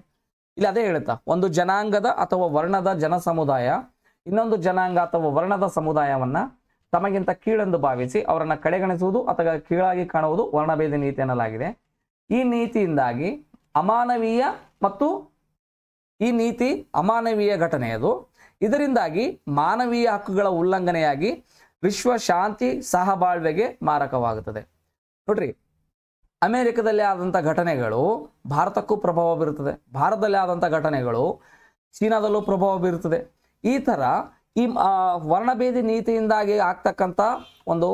ಇಲ್ಲಿ ಅದೇ ಹೇಳ್ತಾ ಒಂದು ಜನಾಂಗದ ಅಥವಾ ವರ್ಣದ ಜನ ಸಮುದಾಯ ಇನ್ನೊಂದು ಜನಾಂಗ ಅಥವಾ ವರ್ಣದ ಸಮುದಾಯವನ್ನ ತಮಗಿಂತ ಕೀಳೆಂದು ಭಾವಿಸಿ ಅವರನ್ನ ಕಡೆಗಣಿಸುವುದು ಅಥವಾ ಕೀಳಾಗಿ ಕಾಣುವುದು ವರ್ಣಭೇದ ನೀತಿ ಎನ್ನಲಾಗಿದೆ ಈ ನೀತಿಯಿಂದಾಗಿ ಅಮಾನವೀಯ ಮತ್ತು ಈ ನೀತಿ ಅಮಾನವೀಯ ಘಟನೆ ಅದು ಇದರಿಂದಾಗಿ ಮಾನವೀಯ ಹಕ್ಕುಗಳ ಉಲ್ಲಂಘನೆಯಾಗಿ ವಿಶ್ವ ಶಾಂತಿ ಸಹಬಾಳ್ವೆಗೆ ಮಾರಕವಾಗುತ್ತದೆ ನೋಡ್ರಿ ಅಮೇರಿಕದಲ್ಲಿ ಆದಂಥ ಘಟನೆಗಳು ಭಾರತಕ್ಕೂ ಪ್ರಭಾವ ಬೀರುತ್ತದೆ ಭಾರತದಲ್ಲಿ ಆದಂಥ ಘಟನೆಗಳು ಚೀನಾದಲ್ಲೂ ಪ್ರಭಾವ ಬೀರುತ್ತದೆ ಈ ಥರ ಈ ವರ್ಣಭೇದಿ ನೀತಿಯಿಂದಾಗಿ ಆಗ್ತಕ್ಕಂಥ ಒಂದು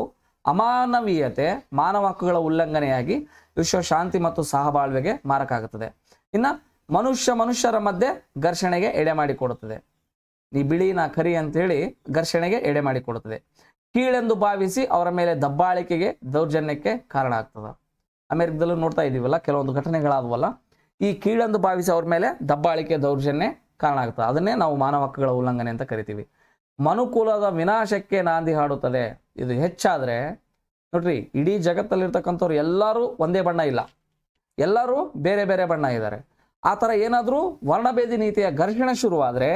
ಅಮಾನವೀಯತೆ ಮಾನವ ಹಕ್ಕುಗಳ ಉಲ್ಲಂಘನೆಯಾಗಿ ವಿಶ್ವ ಶಾಂತಿ ಮತ್ತು ಸಹಬಾಳ್ವೆಗೆ ಮಾರಕ ಆಗುತ್ತದೆ ಇನ್ನು ಮನುಷ್ಯ ಮನುಷ್ಯರ ಮಧ್ಯೆ ಘರ್ಷಣೆಗೆ ಎಡೆ ಮಾಡಿಕೊಡುತ್ತದೆ ಈ ಬಿಳಿನ ಕರಿ ಅಂತೇಳಿ ಘರ್ಷಣೆಗೆ ಎಡೆ ಮಾಡಿಕೊಡುತ್ತದೆ ಕೀಳೆಂದು ಭಾವಿಸಿ ಅವರ ಮೇಲೆ ದಬ್ಬಾಳಿಕೆಗೆ ದೌರ್ಜನ್ಯಕ್ಕೆ ಕಾರಣ ಆಗ್ತದೆ ಅಮೆರಿಕದಲ್ಲೂ ನೋಡ್ತಾ ಇದ್ದೀವಲ್ಲ ಕೆಲವೊಂದು ಘಟನೆಗಳಾದವಲ್ಲ ಈ ಕೀಳಂದು ಭಾವಿಸಿ ಅವ್ರ ಮೇಲೆ ದಬ್ಬಾಳಿಕೆ ದೌರ್ಜನ್ಯ ಕಾರಣ ಆಗ್ತದೆ ಅದನ್ನೇ ನಾವು ಮಾನವ ಹಕ್ಕುಗಳ ಉಲ್ಲಂಘನೆ ಅಂತ ಕರಿತೀವಿ ಮನುಕುಲದ ವಿನಾಶಕ್ಕೆ ನಾಂದಿ ಹಾಡುತ್ತದೆ ಇದು ಹೆಚ್ಚಾದರೆ ನೋಡ್ರಿ ಇಡೀ ಜಗತ್ತಲ್ಲಿರ್ತಕ್ಕಂಥವ್ರು ಎಲ್ಲರೂ ಒಂದೇ ಬಣ್ಣ ಇಲ್ಲ ಎಲ್ಲರೂ ಬೇರೆ ಬೇರೆ ಬಣ್ಣ ಇದ್ದಾರೆ ಆ ಥರ ಏನಾದರೂ ವರ್ಣಭೇದಿ ನೀತಿಯ ಘರ್ಷಣೆ ಶುರುವಾದರೆ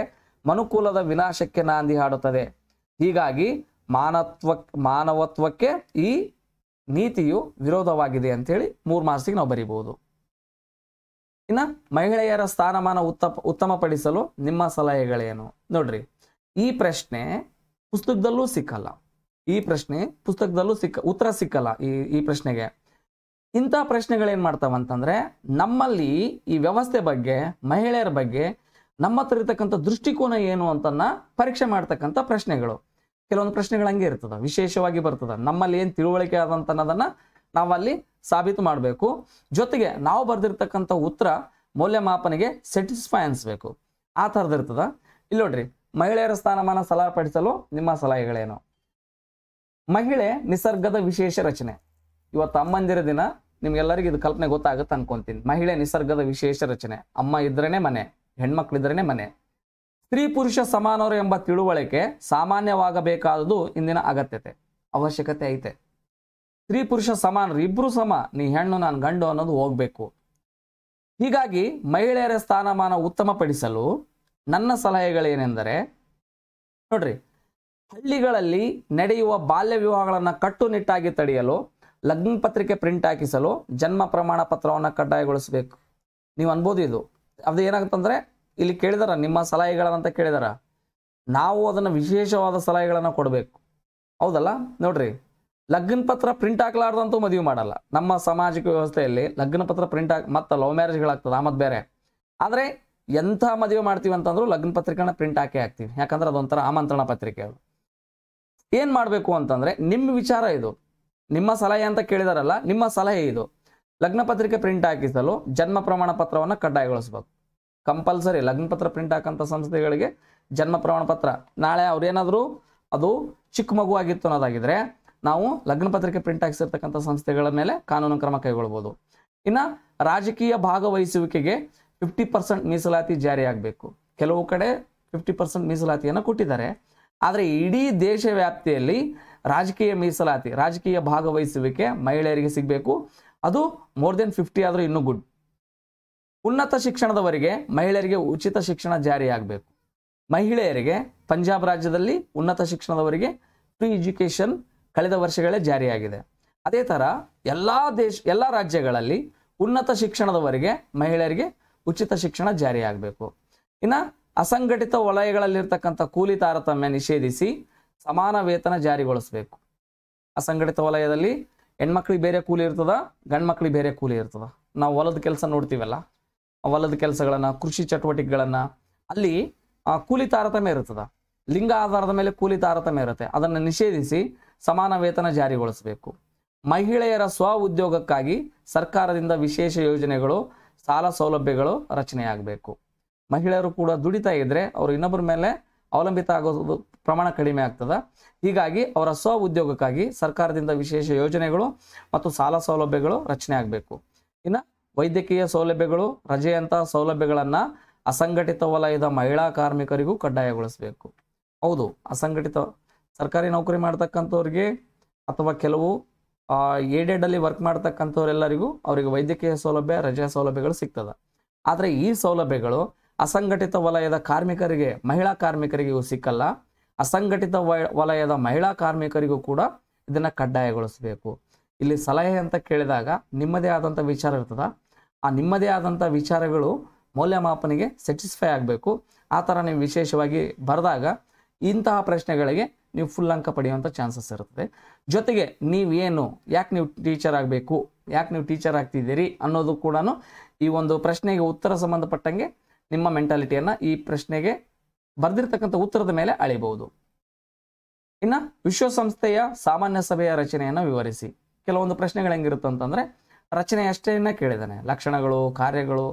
ಮನುಕುಲದ ವಿನಾಶಕ್ಕೆ ನಾಂದಿ ಹಾಡುತ್ತದೆ ಹೀಗಾಗಿ ಮಾನತ್ವ ಮಾನವತ್ವಕ್ಕೆ ಈ ನೀತಿಯು ವಿರೋಧವಾಗಿದೆ ಅಂತೇಳಿ ಮೂರು ಮಾಸಿಗೆ ನಾವು ಬರೀಬಹುದು ಇನ್ನ ಮಹಿಳೆಯರ ಸ್ಥಾನಮಾನ ಉತ್ತಮ ಉತ್ತಮಪಡಿಸಲು ನಿಮ್ಮ ಸಲಹೆಗಳೇನು ನೋಡ್ರಿ ಈ ಪ್ರಶ್ನೆ ಪುಸ್ತಕದಲ್ಲೂ ಸಿಕ್ಕಲ್ಲ ಈ ಪ್ರಶ್ನೆ ಪುಸ್ತಕದಲ್ಲೂ ಸಿಕ್ಕ ಉತ್ತರ ಸಿಕ್ಕಲ್ಲ ಈ ಈ ಪ್ರಶ್ನೆಗೆ ಇಂಥ ಪ್ರಶ್ನೆಗಳೇನು ಮಾಡ್ತಾವಂತಂದರೆ ನಮ್ಮಲ್ಲಿ ಈ ವ್ಯವಸ್ಥೆ ಬಗ್ಗೆ ಮಹಿಳೆಯರ ಬಗ್ಗೆ ನಮ್ಮ ಹತ್ರ ಇರ್ತಕ್ಕಂಥ ದೃಷ್ಟಿಕೋನ ಏನು ಅಂತನ್ನ ಪರೀಕ್ಷೆ ಮಾಡ್ತಕ್ಕಂಥ ಪ್ರಶ್ನೆಗಳು ಕೆಲವೊಂದು ಪ್ರಶ್ನೆಗಳು ಹಂಗೆ ಇರ್ತದ ವಿಶೇಷವಾಗಿ ಬರ್ತದ ನಮ್ಮಲ್ಲಿ ಏನು ತಿಳುವಳಿಕೆ ಆದಂತ ಅನ್ನೋದನ್ನ ನಾವಲ್ಲಿ ಸಾಬೀತು ಮಾಡಬೇಕು ಜೊತೆಗೆ ನಾವು ಬರೆದಿರ್ತಕ್ಕಂಥ ಉತ್ತರ ಮೌಲ್ಯಮಾಪನೆಗೆ ಸೆಟಿಸ್ಫೈ ಅನಿಸ್ಬೇಕು ಆ ಥರದ್ದು ಇರ್ತದ ಇಲ್ಲಿ ನೋಡ್ರಿ ಮಹಿಳೆಯರ ಸ್ಥಾನಮಾನ ಪಡಿಸಲು ನಿಮ್ಮ ಸಲಹೆಗಳೇನು ಮಹಿಳೆ ನಿಸರ್ಗದ ವಿಶೇಷ ರಚನೆ ಇವತ್ತು ಅಮ್ಮಂದಿರ ದಿನ ನಿಮ್ಗೆಲ್ಲರಿಗೂ ಇದು ಕಲ್ಪನೆ ಗೊತ್ತಾಗುತ್ತೆ ಅನ್ಕೊಂತೀನಿ ಮಹಿಳೆ ನಿಸರ್ಗದ ವಿಶೇಷ ರಚನೆ ಅಮ್ಮ ಇದ್ರೇನೆ ಮನೆ ಹೆಣ್ಮಕ್ಳಿದ್ರೇನೆ ಮನೆ ಸ್ತ್ರೀ ಪುರುಷ ಸಮಾನರು ಎಂಬ ತಿಳುವಳಿಕೆ ಸಾಮಾನ್ಯವಾಗಬೇಕಾದುದು ಇಂದಿನ ಅಗತ್ಯತೆ ಅವಶ್ಯಕತೆ ಐತೆ ಸ್ತ್ರೀ ಪುರುಷ ಸಮಾನರು ಇಬ್ಬರು ಸಮ ನೀ ಹೆಣ್ಣು ನಾನು ಗಂಡು ಅನ್ನೋದು ಹೋಗಬೇಕು ಹೀಗಾಗಿ ಮಹಿಳೆಯರ ಸ್ಥಾನಮಾನ ಉತ್ತಮಪಡಿಸಲು ನನ್ನ ಸಲಹೆಗಳೇನೆಂದರೆ ನೋಡ್ರಿ ಹಳ್ಳಿಗಳಲ್ಲಿ ನಡೆಯುವ ಬಾಲ್ಯ ವಿವಾಹಗಳನ್ನು ಕಟ್ಟುನಿಟ್ಟಾಗಿ ತಡೆಯಲು ಲಗ್ನ ಪತ್ರಿಕೆ ಪ್ರಿಂಟ್ ಹಾಕಿಸಲು ಜನ್ಮ ಪ್ರಮಾಣ ಪತ್ರವನ್ನು ಕಡ್ಡಾಯಗೊಳಿಸಬೇಕು ನೀವು ಅನ್ಬೋದು ಇದು ಅದು ಏನಾಗುತ್ತಂದ್ರೆ ಇಲ್ಲಿ ಕೇಳಿದಾರ ನಿಮ್ಮ ಸಲಹೆಗಳಂತ ಕೇಳಿದಾರ ನಾವು ಅದನ್ನು ವಿಶೇಷವಾದ ಸಲಹೆಗಳನ್ನು ಕೊಡಬೇಕು ಹೌದಲ್ಲ ನೋಡ್ರಿ ಲಗ್ನ ಪತ್ರ ಪ್ರಿಂಟ್ ಹಾಕ್ಲಾರ್ದಂತೂ ಮದುವೆ ಮಾಡಲ್ಲ ನಮ್ಮ ಸಾಮಾಜಿಕ ವ್ಯವಸ್ಥೆಯಲ್ಲಿ ಲಗ್ನ ಪತ್ರ ಪ್ರಿಂಟ್ ಹಾಕಿ ಮತ್ತು ಲವ್ ಮ್ಯಾರೇಜ್ಗಳಾಗ್ತದೆ ಆಮದು ಬೇರೆ ಆದರೆ ಎಂಥ ಮದುವೆ ಮಾಡ್ತೀವಿ ಅಂತಂದ್ರು ಲಗ್ನ ಪತ್ರಿಕೆನ ಪ್ರಿಂಟ್ ಹಾಕಿ ಹಾಕ್ತೀವಿ ಯಾಕಂದ್ರೆ ಅದೊಂಥರ ಆಮಂತ್ರಣ ಪತ್ರಿಕೆ ಅದು ಏನು ಮಾಡಬೇಕು ಅಂತಂದರೆ ನಿಮ್ಮ ವಿಚಾರ ಇದು ನಿಮ್ಮ ಸಲಹೆ ಅಂತ ಕೇಳಿದಾರಲ್ಲ ನಿಮ್ಮ ಸಲಹೆ ಇದು ಲಗ್ನ ಪತ್ರಿಕೆ ಪ್ರಿಂಟ್ ಹಾಕಿಸಲು ಜನ್ಮ ಪ್ರಮಾಣ ಪತ್ರವನ್ನು ಕಡ್ಡಾಯಗೊಳಿಸ್ಬೇಕು ಕಂಪಲ್ಸರಿ ಲಗ್ನಪತ್ರ ಪ್ರಿಂಟ್ ಹಾಕಂಥ ಸಂಸ್ಥೆಗಳಿಗೆ ಜನ್ಮ ಪ್ರಮಾಣ ಪತ್ರ ನಾಳೆ ಅವ್ರೇನಾದರೂ ಅದು ಚಿಕ್ಕ ಮಗು ಆಗಿತ್ತು ಅನ್ನೋದಾಗಿದ್ರೆ ನಾವು ಲಗ್ನ ಪತ್ರಿಕೆ ಪ್ರಿಂಟ್ ಹಾಕಿಸಿರ್ತಕ್ಕಂಥ ಸಂಸ್ಥೆಗಳ ಮೇಲೆ ಕಾನೂನು ಕ್ರಮ ಕೈಗೊಳ್ಬೋದು ಇನ್ನು ರಾಜಕೀಯ ಭಾಗವಹಿಸುವಿಕೆಗೆ ಫಿಫ್ಟಿ ಪರ್ಸೆಂಟ್ ಮೀಸಲಾತಿ ಜಾರಿಯಾಗಬೇಕು ಕೆಲವು ಕಡೆ ಫಿಫ್ಟಿ ಪರ್ಸೆಂಟ್ ಮೀಸಲಾತಿಯನ್ನು ಕೊಟ್ಟಿದ್ದಾರೆ ಆದರೆ ಇಡೀ ದೇಶ ವ್ಯಾಪ್ತಿಯಲ್ಲಿ ರಾಜಕೀಯ ಮೀಸಲಾತಿ ರಾಜಕೀಯ ಭಾಗವಹಿಸುವಿಕೆ ಮಹಿಳೆಯರಿಗೆ ಸಿಗಬೇಕು ಅದು ಮೋರ್ ದೆನ್ ಫಿಫ್ಟಿ ಆದರೂ ಇನ್ನೂ ಗುಡ್ ಉನ್ನತ ಶಿಕ್ಷಣದವರೆಗೆ ಮಹಿಳೆಯರಿಗೆ ಉಚಿತ ಶಿಕ್ಷಣ ಜಾರಿಯಾಗಬೇಕು ಮಹಿಳೆಯರಿಗೆ ಪಂಜಾಬ್ ರಾಜ್ಯದಲ್ಲಿ ಉನ್ನತ ಶಿಕ್ಷಣದವರಿಗೆ ಫ್ರೀ ಎಜುಕೇಷನ್ ಕಳೆದ ವರ್ಷಗಳೇ ಜಾರಿಯಾಗಿದೆ ಅದೇ ಥರ ಎಲ್ಲ ದೇಶ ಎಲ್ಲ ರಾಜ್ಯಗಳಲ್ಲಿ ಉನ್ನತ ಶಿಕ್ಷಣದವರೆಗೆ ಮಹಿಳೆಯರಿಗೆ ಉಚಿತ ಶಿಕ್ಷಣ ಜಾರಿಯಾಗಬೇಕು ಇನ್ನು ಅಸಂಘಟಿತ ವಲಯಗಳಲ್ಲಿರ್ತಕ್ಕಂಥ ಕೂಲಿ ತಾರತಮ್ಯ ನಿಷೇಧಿಸಿ ಸಮಾನ ವೇತನ ಜಾರಿಗೊಳಿಸಬೇಕು ಅಸಂಘಟಿತ ವಲಯದಲ್ಲಿ ಹೆಣ್ಮಕ್ಳಿಗೆ ಬೇರೆ ಕೂಲಿ ಇರ್ತದ ಗಂಡ್ಮಕ್ಳಿಗೆ ಬೇರೆ ಕೂಲಿ ಇರ್ತದ ನಾವು ಹೊಲದ ಕೆಲಸ ನೋಡ್ತೀವಲ್ಲ ಹೊಲದ ಕೆಲಸಗಳನ್ನು ಕೃಷಿ ಚಟುವಟಿಕೆಗಳನ್ನು ಅಲ್ಲಿ ಕೂಲಿ ತಾರತಮ್ಯ ಇರುತ್ತದೆ ಲಿಂಗ ಆಧಾರದ ಮೇಲೆ ಕೂಲಿ ತಾರತಮ್ಯ ಇರುತ್ತೆ ಅದನ್ನು ನಿಷೇಧಿಸಿ ಸಮಾನ ವೇತನ ಜಾರಿಗೊಳಿಸಬೇಕು ಮಹಿಳೆಯರ ಸ್ವ ಉದ್ಯೋಗಕ್ಕಾಗಿ ಸರ್ಕಾರದಿಂದ ವಿಶೇಷ ಯೋಜನೆಗಳು ಸಾಲ ಸೌಲಭ್ಯಗಳು ರಚನೆಯಾಗಬೇಕು ಮಹಿಳೆಯರು ಕೂಡ ದುಡಿತಾ ಇದ್ದರೆ ಅವರು ಇನ್ನೊಬ್ಬರ ಮೇಲೆ ಅವಲಂಬಿತ ಆಗೋದು ಪ್ರಮಾಣ ಕಡಿಮೆ ಆಗ್ತದೆ ಹೀಗಾಗಿ ಅವರ ಸ್ವ ಉದ್ಯೋಗಕ್ಕಾಗಿ ಸರ್ಕಾರದಿಂದ ವಿಶೇಷ ಯೋಜನೆಗಳು ಮತ್ತು ಸಾಲ ಸೌಲಭ್ಯಗಳು ರಚನೆ ಆಗಬೇಕು ಇನ್ನು ವೈದ್ಯಕೀಯ ಸೌಲಭ್ಯಗಳು ರಜೆಯಂತಹ ಸೌಲಭ್ಯಗಳನ್ನು ಅಸಂಘಟಿತ ವಲಯದ ಮಹಿಳಾ ಕಾರ್ಮಿಕರಿಗೂ ಕಡ್ಡಾಯಗೊಳಿಸಬೇಕು ಹೌದು ಅಸಂಘಟಿತ ಸರ್ಕಾರಿ ನೌಕರಿ ಮಾಡ್ತಕ್ಕಂಥವ್ರಿಗೆ ಅಥವಾ ಕೆಲವು ಅಲ್ಲಿ ವರ್ಕ್ ಮಾಡ್ತಕ್ಕಂಥವರೆಲ್ಲರಿಗೂ ಅವರಿಗೆ ವೈದ್ಯಕೀಯ ಸೌಲಭ್ಯ ರಜೆ ಸೌಲಭ್ಯಗಳು ಸಿಗ್ತದೆ ಆದರೆ ಈ ಸೌಲಭ್ಯಗಳು ಅಸಂಘಟಿತ ವಲಯದ ಕಾರ್ಮಿಕರಿಗೆ ಮಹಿಳಾ ಕಾರ್ಮಿಕರಿಗೂ ಸಿಕ್ಕಲ್ಲ ಅಸಂಘಟಿತ ವಲಯದ ಮಹಿಳಾ ಕಾರ್ಮಿಕರಿಗೂ ಕೂಡ ಇದನ್ನು ಕಡ್ಡಾಯಗೊಳಿಸಬೇಕು ಇಲ್ಲಿ ಸಲಹೆ ಅಂತ ಕೇಳಿದಾಗ ನಿಮ್ಮದೇ ಆದಂಥ ವಿಚಾರ ಇರ್ತದೆ ಆ ನಿಮ್ಮದೇ ಆದಂಥ ವಿಚಾರಗಳು ಮೌಲ್ಯಮಾಪನಿಗೆ ಸ್ಯಾಟಿಸ್ಫೈ ಆಗಬೇಕು ಆ ಥರ ನೀವು ವಿಶೇಷವಾಗಿ ಬರೆದಾಗ ಇಂತಹ ಪ್ರಶ್ನೆಗಳಿಗೆ ನೀವು ಫುಲ್ ಅಂಕ ಪಡೆಯುವಂಥ ಚಾನ್ಸಸ್ ಇರುತ್ತದೆ ಜೊತೆಗೆ ನೀವೇನು ಯಾಕೆ ನೀವು ಟೀಚರ್ ಆಗಬೇಕು ಯಾಕೆ ನೀವು ಟೀಚರ್ ಆಗ್ತಿದ್ದೀರಿ ಅನ್ನೋದು ಕೂಡ ಈ ಒಂದು ಪ್ರಶ್ನೆಗೆ ಉತ್ತರ ಸಂಬಂಧಪಟ್ಟಂಗೆ ನಿಮ್ಮ ಮೆಂಟಾಲಿಟಿಯನ್ನು ಈ ಪ್ರಶ್ನೆಗೆ ಬರೆದಿರ್ತಕ್ಕಂಥ ಉತ್ತರದ ಮೇಲೆ ಅಳಿಬಹುದು ಇನ್ನು ವಿಶ್ವಸಂಸ್ಥೆಯ ಸಾಮಾನ್ಯ ಸಭೆಯ ರಚನೆಯನ್ನು ವಿವರಿಸಿ ಕೆಲವೊಂದು ಪ್ರಶ್ನೆಗಳು ಹೆಂಗಿರುತ್ತೆ ಅಂತಂದರೆ ರಚನೆ ಅಷ್ಟೇನ ಕೇಳಿದ್ದಾನೆ ಲಕ್ಷಣಗಳು ಕಾರ್ಯಗಳು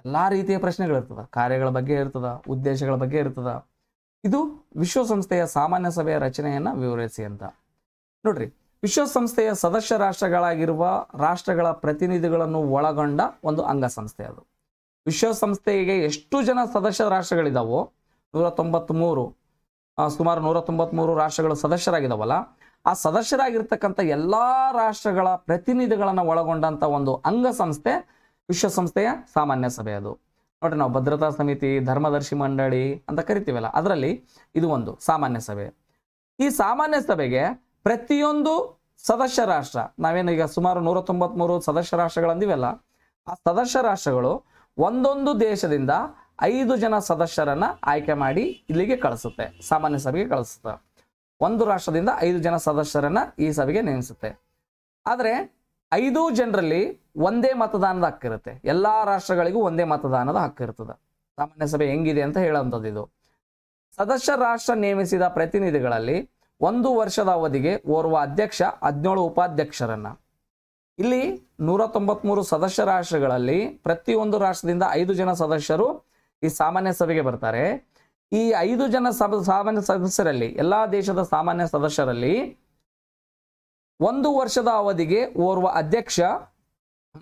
ಎಲ್ಲ ರೀತಿಯ ಪ್ರಶ್ನೆಗಳಿರ್ತದೆ ಕಾರ್ಯಗಳ ಬಗ್ಗೆ ಇರ್ತದ ಉದ್ದೇಶಗಳ ಬಗ್ಗೆ ಇರ್ತದ ಇದು ವಿಶ್ವಸಂಸ್ಥೆಯ ಸಾಮಾನ್ಯ ಸಭೆಯ ರಚನೆಯನ್ನ ವಿವರಿಸಿ ಅಂತ ನೋಡ್ರಿ ವಿಶ್ವಸಂಸ್ಥೆಯ ಸದಸ್ಯ ರಾಷ್ಟ್ರಗಳಾಗಿರುವ ರಾಷ್ಟ್ರಗಳ ಪ್ರತಿನಿಧಿಗಳನ್ನು ಒಳಗೊಂಡ ಒಂದು ಅಂಗಸಂಸ್ಥೆ ಅದು ವಿಶ್ವಸಂಸ್ಥೆಗೆ ಎಷ್ಟು ಜನ ಸದಸ್ಯ ರಾಷ್ಟ್ರಗಳಿದಾವೋ ನೂರ ಮೂರು ಸುಮಾರು ನೂರ ಮೂರು ರಾಷ್ಟ್ರಗಳು ಸದಸ್ಯರಾಗಿದ್ದಾವಲ್ಲ ಆ ಸದಸ್ಯರಾಗಿರ್ತಕ್ಕಂಥ ಎಲ್ಲ ರಾಷ್ಟ್ರಗಳ ಪ್ರತಿನಿಧಿಗಳನ್ನು ಒಳಗೊಂಡಂಥ ಒಂದು ಅಂಗಸಂಸ್ಥೆ ವಿಶ್ವಸಂಸ್ಥೆಯ ಸಾಮಾನ್ಯ ಸಭೆ ಅದು ನೋಡ್ರಿ ನಾವು ಭದ್ರತಾ ಸಮಿತಿ ಧರ್ಮದರ್ಶಿ ಮಂಡಳಿ ಅಂತ ಕರಿತೀವಲ್ಲ ಅದರಲ್ಲಿ ಇದು ಒಂದು ಸಾಮಾನ್ಯ ಸಭೆ ಈ ಸಾಮಾನ್ಯ ಸಭೆಗೆ ಪ್ರತಿಯೊಂದು ಸದಸ್ಯ ರಾಷ್ಟ್ರ ನಾವೇನು ಈಗ ಸುಮಾರು ನೂರ ತೊಂಬತ್ಮೂರು ಸದಸ್ಯ ರಾಷ್ಟ್ರಗಳಂದಿವೆಲ್ಲ ಆ ಸದಸ್ಯ ರಾಷ್ಟ್ರಗಳು ಒಂದೊಂದು ದೇಶದಿಂದ ಐದು ಜನ ಸದಸ್ಯರನ್ನ ಆಯ್ಕೆ ಮಾಡಿ ಇಲ್ಲಿಗೆ ಕಳಿಸುತ್ತೆ ಸಾಮಾನ್ಯ ಸಭೆಗೆ ಕಳಿಸುತ್ತೆ ಒಂದು ರಾಷ್ಟ್ರದಿಂದ ಐದು ಜನ ಸದಸ್ಯರನ್ನ ಈ ಸಭೆಗೆ ನೇಮಿಸುತ್ತೆ ಆದರೆ ಐದು ಜನರಲ್ಲಿ ಒಂದೇ ಮತದಾನದ ಹಕ್ಕಿರುತ್ತೆ ಎಲ್ಲಾ ರಾಷ್ಟ್ರಗಳಿಗೂ ಒಂದೇ ಮತದಾನದ ಹಕ್ಕಿರ್ತದೆ ಸಾಮಾನ್ಯ ಸಭೆ ಹೆಂಗಿದೆ ಅಂತ ಹೇಳುವಂಥದ್ದು ಇದು ಸದಸ್ಯ ರಾಷ್ಟ್ರ ನೇಮಿಸಿದ ಪ್ರತಿನಿಧಿಗಳಲ್ಲಿ ಒಂದು ವರ್ಷದ ಅವಧಿಗೆ ಓರ್ವ ಅಧ್ಯಕ್ಷ ಹದಿನೇಳು ಉಪಾಧ್ಯಕ್ಷರನ್ನ ಇಲ್ಲಿ ನೂರ ತೊಂಬತ್ಮೂರು ಸದಸ್ಯ ರಾಷ್ಟ್ರಗಳಲ್ಲಿ ಪ್ರತಿಯೊಂದು ರಾಷ್ಟ್ರದಿಂದ ಐದು ಜನ ಸದಸ್ಯರು ಈ ಸಾಮಾನ್ಯ ಸಭೆಗೆ ಬರ್ತಾರೆ ಈ ಐದು ಜನ ಸಭ ಸಾಮಾನ್ಯ ಸದಸ್ಯರಲ್ಲಿ ಎಲ್ಲಾ ದೇಶದ ಸಾಮಾನ್ಯ ಸದಸ್ಯರಲ್ಲಿ ಒಂದು ವರ್ಷದ ಅವಧಿಗೆ ಓರ್ವ ಅಧ್ಯಕ್ಷ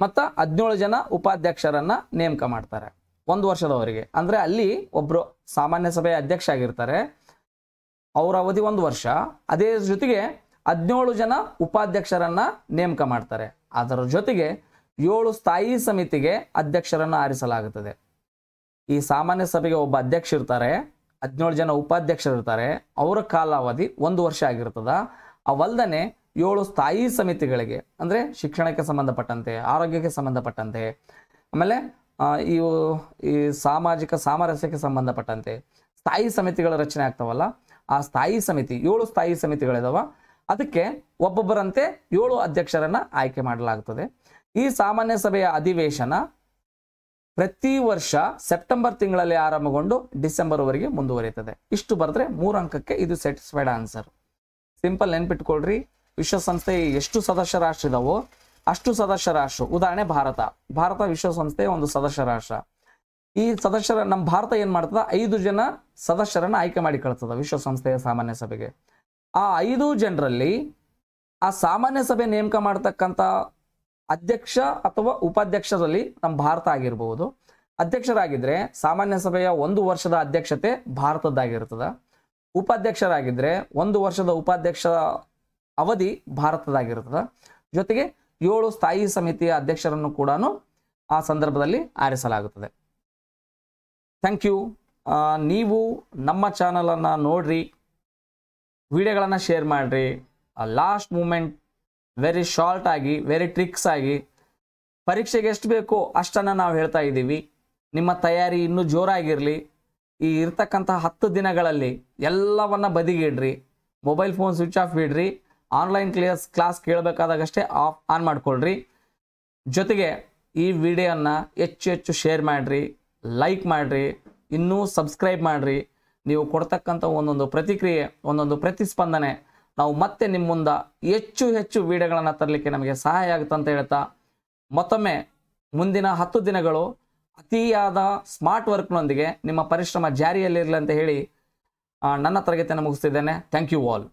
ಮತ್ತು ಹದಿನೇಳು ಜನ ಉಪಾಧ್ಯಕ್ಷರನ್ನ ನೇಮಕ ಮಾಡ್ತಾರೆ ಒಂದು ವರ್ಷದವರೆಗೆ ಅಂದ್ರೆ ಅಲ್ಲಿ ಒಬ್ಬರು ಸಾಮಾನ್ಯ ಸಭೆಯ ಅಧ್ಯಕ್ಷ ಆಗಿರ್ತಾರೆ ಅವರ ಅವಧಿ ಒಂದು ವರ್ಷ ಅದೇ ಜೊತೆಗೆ ಹದಿನೇಳು ಜನ ಉಪಾಧ್ಯಕ್ಷರನ್ನ ನೇಮಕ ಮಾಡ್ತಾರೆ ಅದರ ಜೊತೆಗೆ ಏಳು ಸ್ಥಾಯಿ ಸಮಿತಿಗೆ ಅಧ್ಯಕ್ಷರನ್ನು ಆರಿಸಲಾಗುತ್ತದೆ ಈ ಸಾಮಾನ್ಯ ಸಭೆಗೆ ಒಬ್ಬ ಅಧ್ಯಕ್ಷ ಇರ್ತಾರೆ ಹದಿನೇಳು ಜನ ಇರ್ತಾರೆ ಅವರ ಕಾಲಾವಧಿ ಒಂದು ವರ್ಷ ಆಗಿರ್ತದ ಅವಲ್ದನೆ ಏಳು ಸ್ಥಾಯಿ ಸಮಿತಿಗಳಿಗೆ ಅಂದರೆ ಶಿಕ್ಷಣಕ್ಕೆ ಸಂಬಂಧಪಟ್ಟಂತೆ ಆರೋಗ್ಯಕ್ಕೆ ಸಂಬಂಧಪಟ್ಟಂತೆ ಆಮೇಲೆ ಇವು ಈ ಸಾಮಾಜಿಕ ಸಾಮರಸ್ಯಕ್ಕೆ ಸಂಬಂಧಪಟ್ಟಂತೆ ಸ್ಥಾಯಿ ಸಮಿತಿಗಳ ರಚನೆ ಆಗ್ತಾವಲ್ಲ ಆ ಸ್ಥಾಯಿ ಸಮಿತಿ ಏಳು ಸ್ಥಾಯಿ ಸಮಿತಿಗಳಿದಾವ ಅದಕ್ಕೆ ಒಬ್ಬೊಬ್ಬರಂತೆ ಏಳು ಅಧ್ಯಕ್ಷರನ್ನ ಆಯ್ಕೆ ಮಾಡಲಾಗ್ತದೆ ಈ ಸಾಮಾನ್ಯ ಸಭೆಯ ಅಧಿವೇಶನ ಪ್ರತಿ ವರ್ಷ ಸೆಪ್ಟೆಂಬರ್ ತಿಂಗಳಲ್ಲಿ ಆರಂಭಗೊಂಡು ಡಿಸೆಂಬರ್ ವರೆಗೆ ಮುಂದುವರಿಯುತ್ತದೆ ಇಷ್ಟು ಬರೆದ್ರೆ ಮೂರು ಅಂಕಕ್ಕೆ ಇದು ಸ್ಯಾಟಿಸ್ಫೈಡ್ ಆನ್ಸರ್ ಸಿಂಪಲ್ ನೆನ್ಪಿಟ್ಕೊಳ್ರಿ ವಿಶ್ವಸಂಸ್ಥೆ ಎಷ್ಟು ಸದಸ್ಯ ರಾಷ್ಟ್ರ ಇದಾವೋ ಅಷ್ಟು ಸದಸ್ಯ ರಾಷ್ಟ್ರ ಉದಾಹರಣೆ ಭಾರತ ಭಾರತ ವಿಶ್ವಸಂಸ್ಥೆಯ ಒಂದು ಸದಸ್ಯ ರಾಷ್ಟ್ರ ಈ ಸದಸ್ಯರ ನಮ್ಮ ಭಾರತ ಏನ್ ಮಾಡ್ತದ ಐದು ಜನ ಸದಸ್ಯರನ್ನ ಆಯ್ಕೆ ಮಾಡಿ ಕಳ್ತದ ವಿಶ್ವಸಂಸ್ಥೆಯ ಸಾಮಾನ್ಯ ಸಭೆಗೆ ಆ ಐದು ಜನರಲ್ಲಿ ಆ ಸಾಮಾನ್ಯ ಸಭೆ ನೇಮಕ ಮಾಡತಕ್ಕಂತ ಅಧ್ಯಕ್ಷ ಅಥವಾ ಉಪಾಧ್ಯಕ್ಷರಲ್ಲಿ ನಮ್ಮ ಭಾರತ ಆಗಿರಬಹುದು ಅಧ್ಯಕ್ಷರಾಗಿದ್ರೆ ಸಾಮಾನ್ಯ ಸಭೆಯ ಒಂದು ವರ್ಷದ ಅಧ್ಯಕ್ಷತೆ ಭಾರತದ್ದಾಗಿರ್ತದ ಉಪಾಧ್ಯಕ್ಷರಾಗಿದ್ರೆ ಒಂದು ವರ್ಷದ ಉಪಾಧ್ಯಕ್ಷ ಅವಧಿ ಭಾರತದಾಗಿರ್ತದ ಜೊತೆಗೆ ಏಳು ಸ್ಥಾಯಿ ಸಮಿತಿಯ ಅಧ್ಯಕ್ಷರನ್ನು ಕೂಡ ಆ ಸಂದರ್ಭದಲ್ಲಿ ಆರಿಸಲಾಗುತ್ತದೆ ಥ್ಯಾಂಕ್ ಯು ನೀವು ನಮ್ಮ ಚಾನಲನ್ನು ನೋಡ್ರಿ ವಿಡಿಯೋಗಳನ್ನು ಶೇರ್ ಮಾಡಿರಿ ಲಾಸ್ಟ್ ಮೂಮೆಂಟ್ ವೆರಿ ಶಾರ್ಟ್ ಆಗಿ ವೆರಿ ಟ್ರಿಕ್ಸ್ ಆಗಿ ಪರೀಕ್ಷೆಗೆ ಎಷ್ಟು ಬೇಕೋ ಅಷ್ಟನ್ನು ನಾವು ಹೇಳ್ತಾ ಇದ್ದೀವಿ ನಿಮ್ಮ ತಯಾರಿ ಇನ್ನೂ ಜೋರಾಗಿರಲಿ ಈ ಇರ್ತಕ್ಕಂಥ ಹತ್ತು ದಿನಗಳಲ್ಲಿ ಎಲ್ಲವನ್ನು ಬದಿಗಿಡ್ರಿ ಮೊಬೈಲ್ ಫೋನ್ ಸ್ವಿಚ್ ಆಫ್ ಇಡ್ರಿ ಆನ್ಲೈನ್ ಕ್ಲಿಯರ್ಸ್ ಕ್ಲಾಸ್ ಕೇಳಬೇಕಾದಾಗಷ್ಟೇ ಆಫ್ ಆನ್ ಮಾಡಿಕೊಳ್ಳ್ರಿ ಜೊತೆಗೆ ಈ ವಿಡಿಯೋನ ಹೆಚ್ಚು ಹೆಚ್ಚು ಶೇರ್ ಮಾಡಿರಿ ಲೈಕ್ ಮಾಡಿರಿ ಇನ್ನೂ ಸಬ್ಸ್ಕ್ರೈಬ್ ಮಾಡಿರಿ ನೀವು ಕೊಡ್ತಕ್ಕಂಥ ಒಂದೊಂದು ಪ್ರತಿಕ್ರಿಯೆ ಒಂದೊಂದು ಪ್ರತಿಸ್ಪಂದನೆ ನಾವು ಮತ್ತೆ ನಿಮ್ಮ ಮುಂದೆ ಹೆಚ್ಚು ಹೆಚ್ಚು ವಿಡಿಯೋಗಳನ್ನು ತರಲಿಕ್ಕೆ ನಮಗೆ ಸಹಾಯ ಆಗುತ್ತೆ ಅಂತ ಹೇಳ್ತಾ ಮತ್ತೊಮ್ಮೆ ಮುಂದಿನ ಹತ್ತು ದಿನಗಳು ಅತಿಯಾದ ಸ್ಮಾರ್ಟ್ ವರ್ಕ್ನೊಂದಿಗೆ ನಿಮ್ಮ ಪರಿಶ್ರಮ ಜಾರಿಯಲ್ಲಿರಲಿ ಅಂತ ಹೇಳಿ ನನ್ನ ತರಗತಿಯನ್ನು ಮುಗಿಸ್ತಿದ್ದೇನೆ ಥ್ಯಾಂಕ್ ಯು ಆಲ್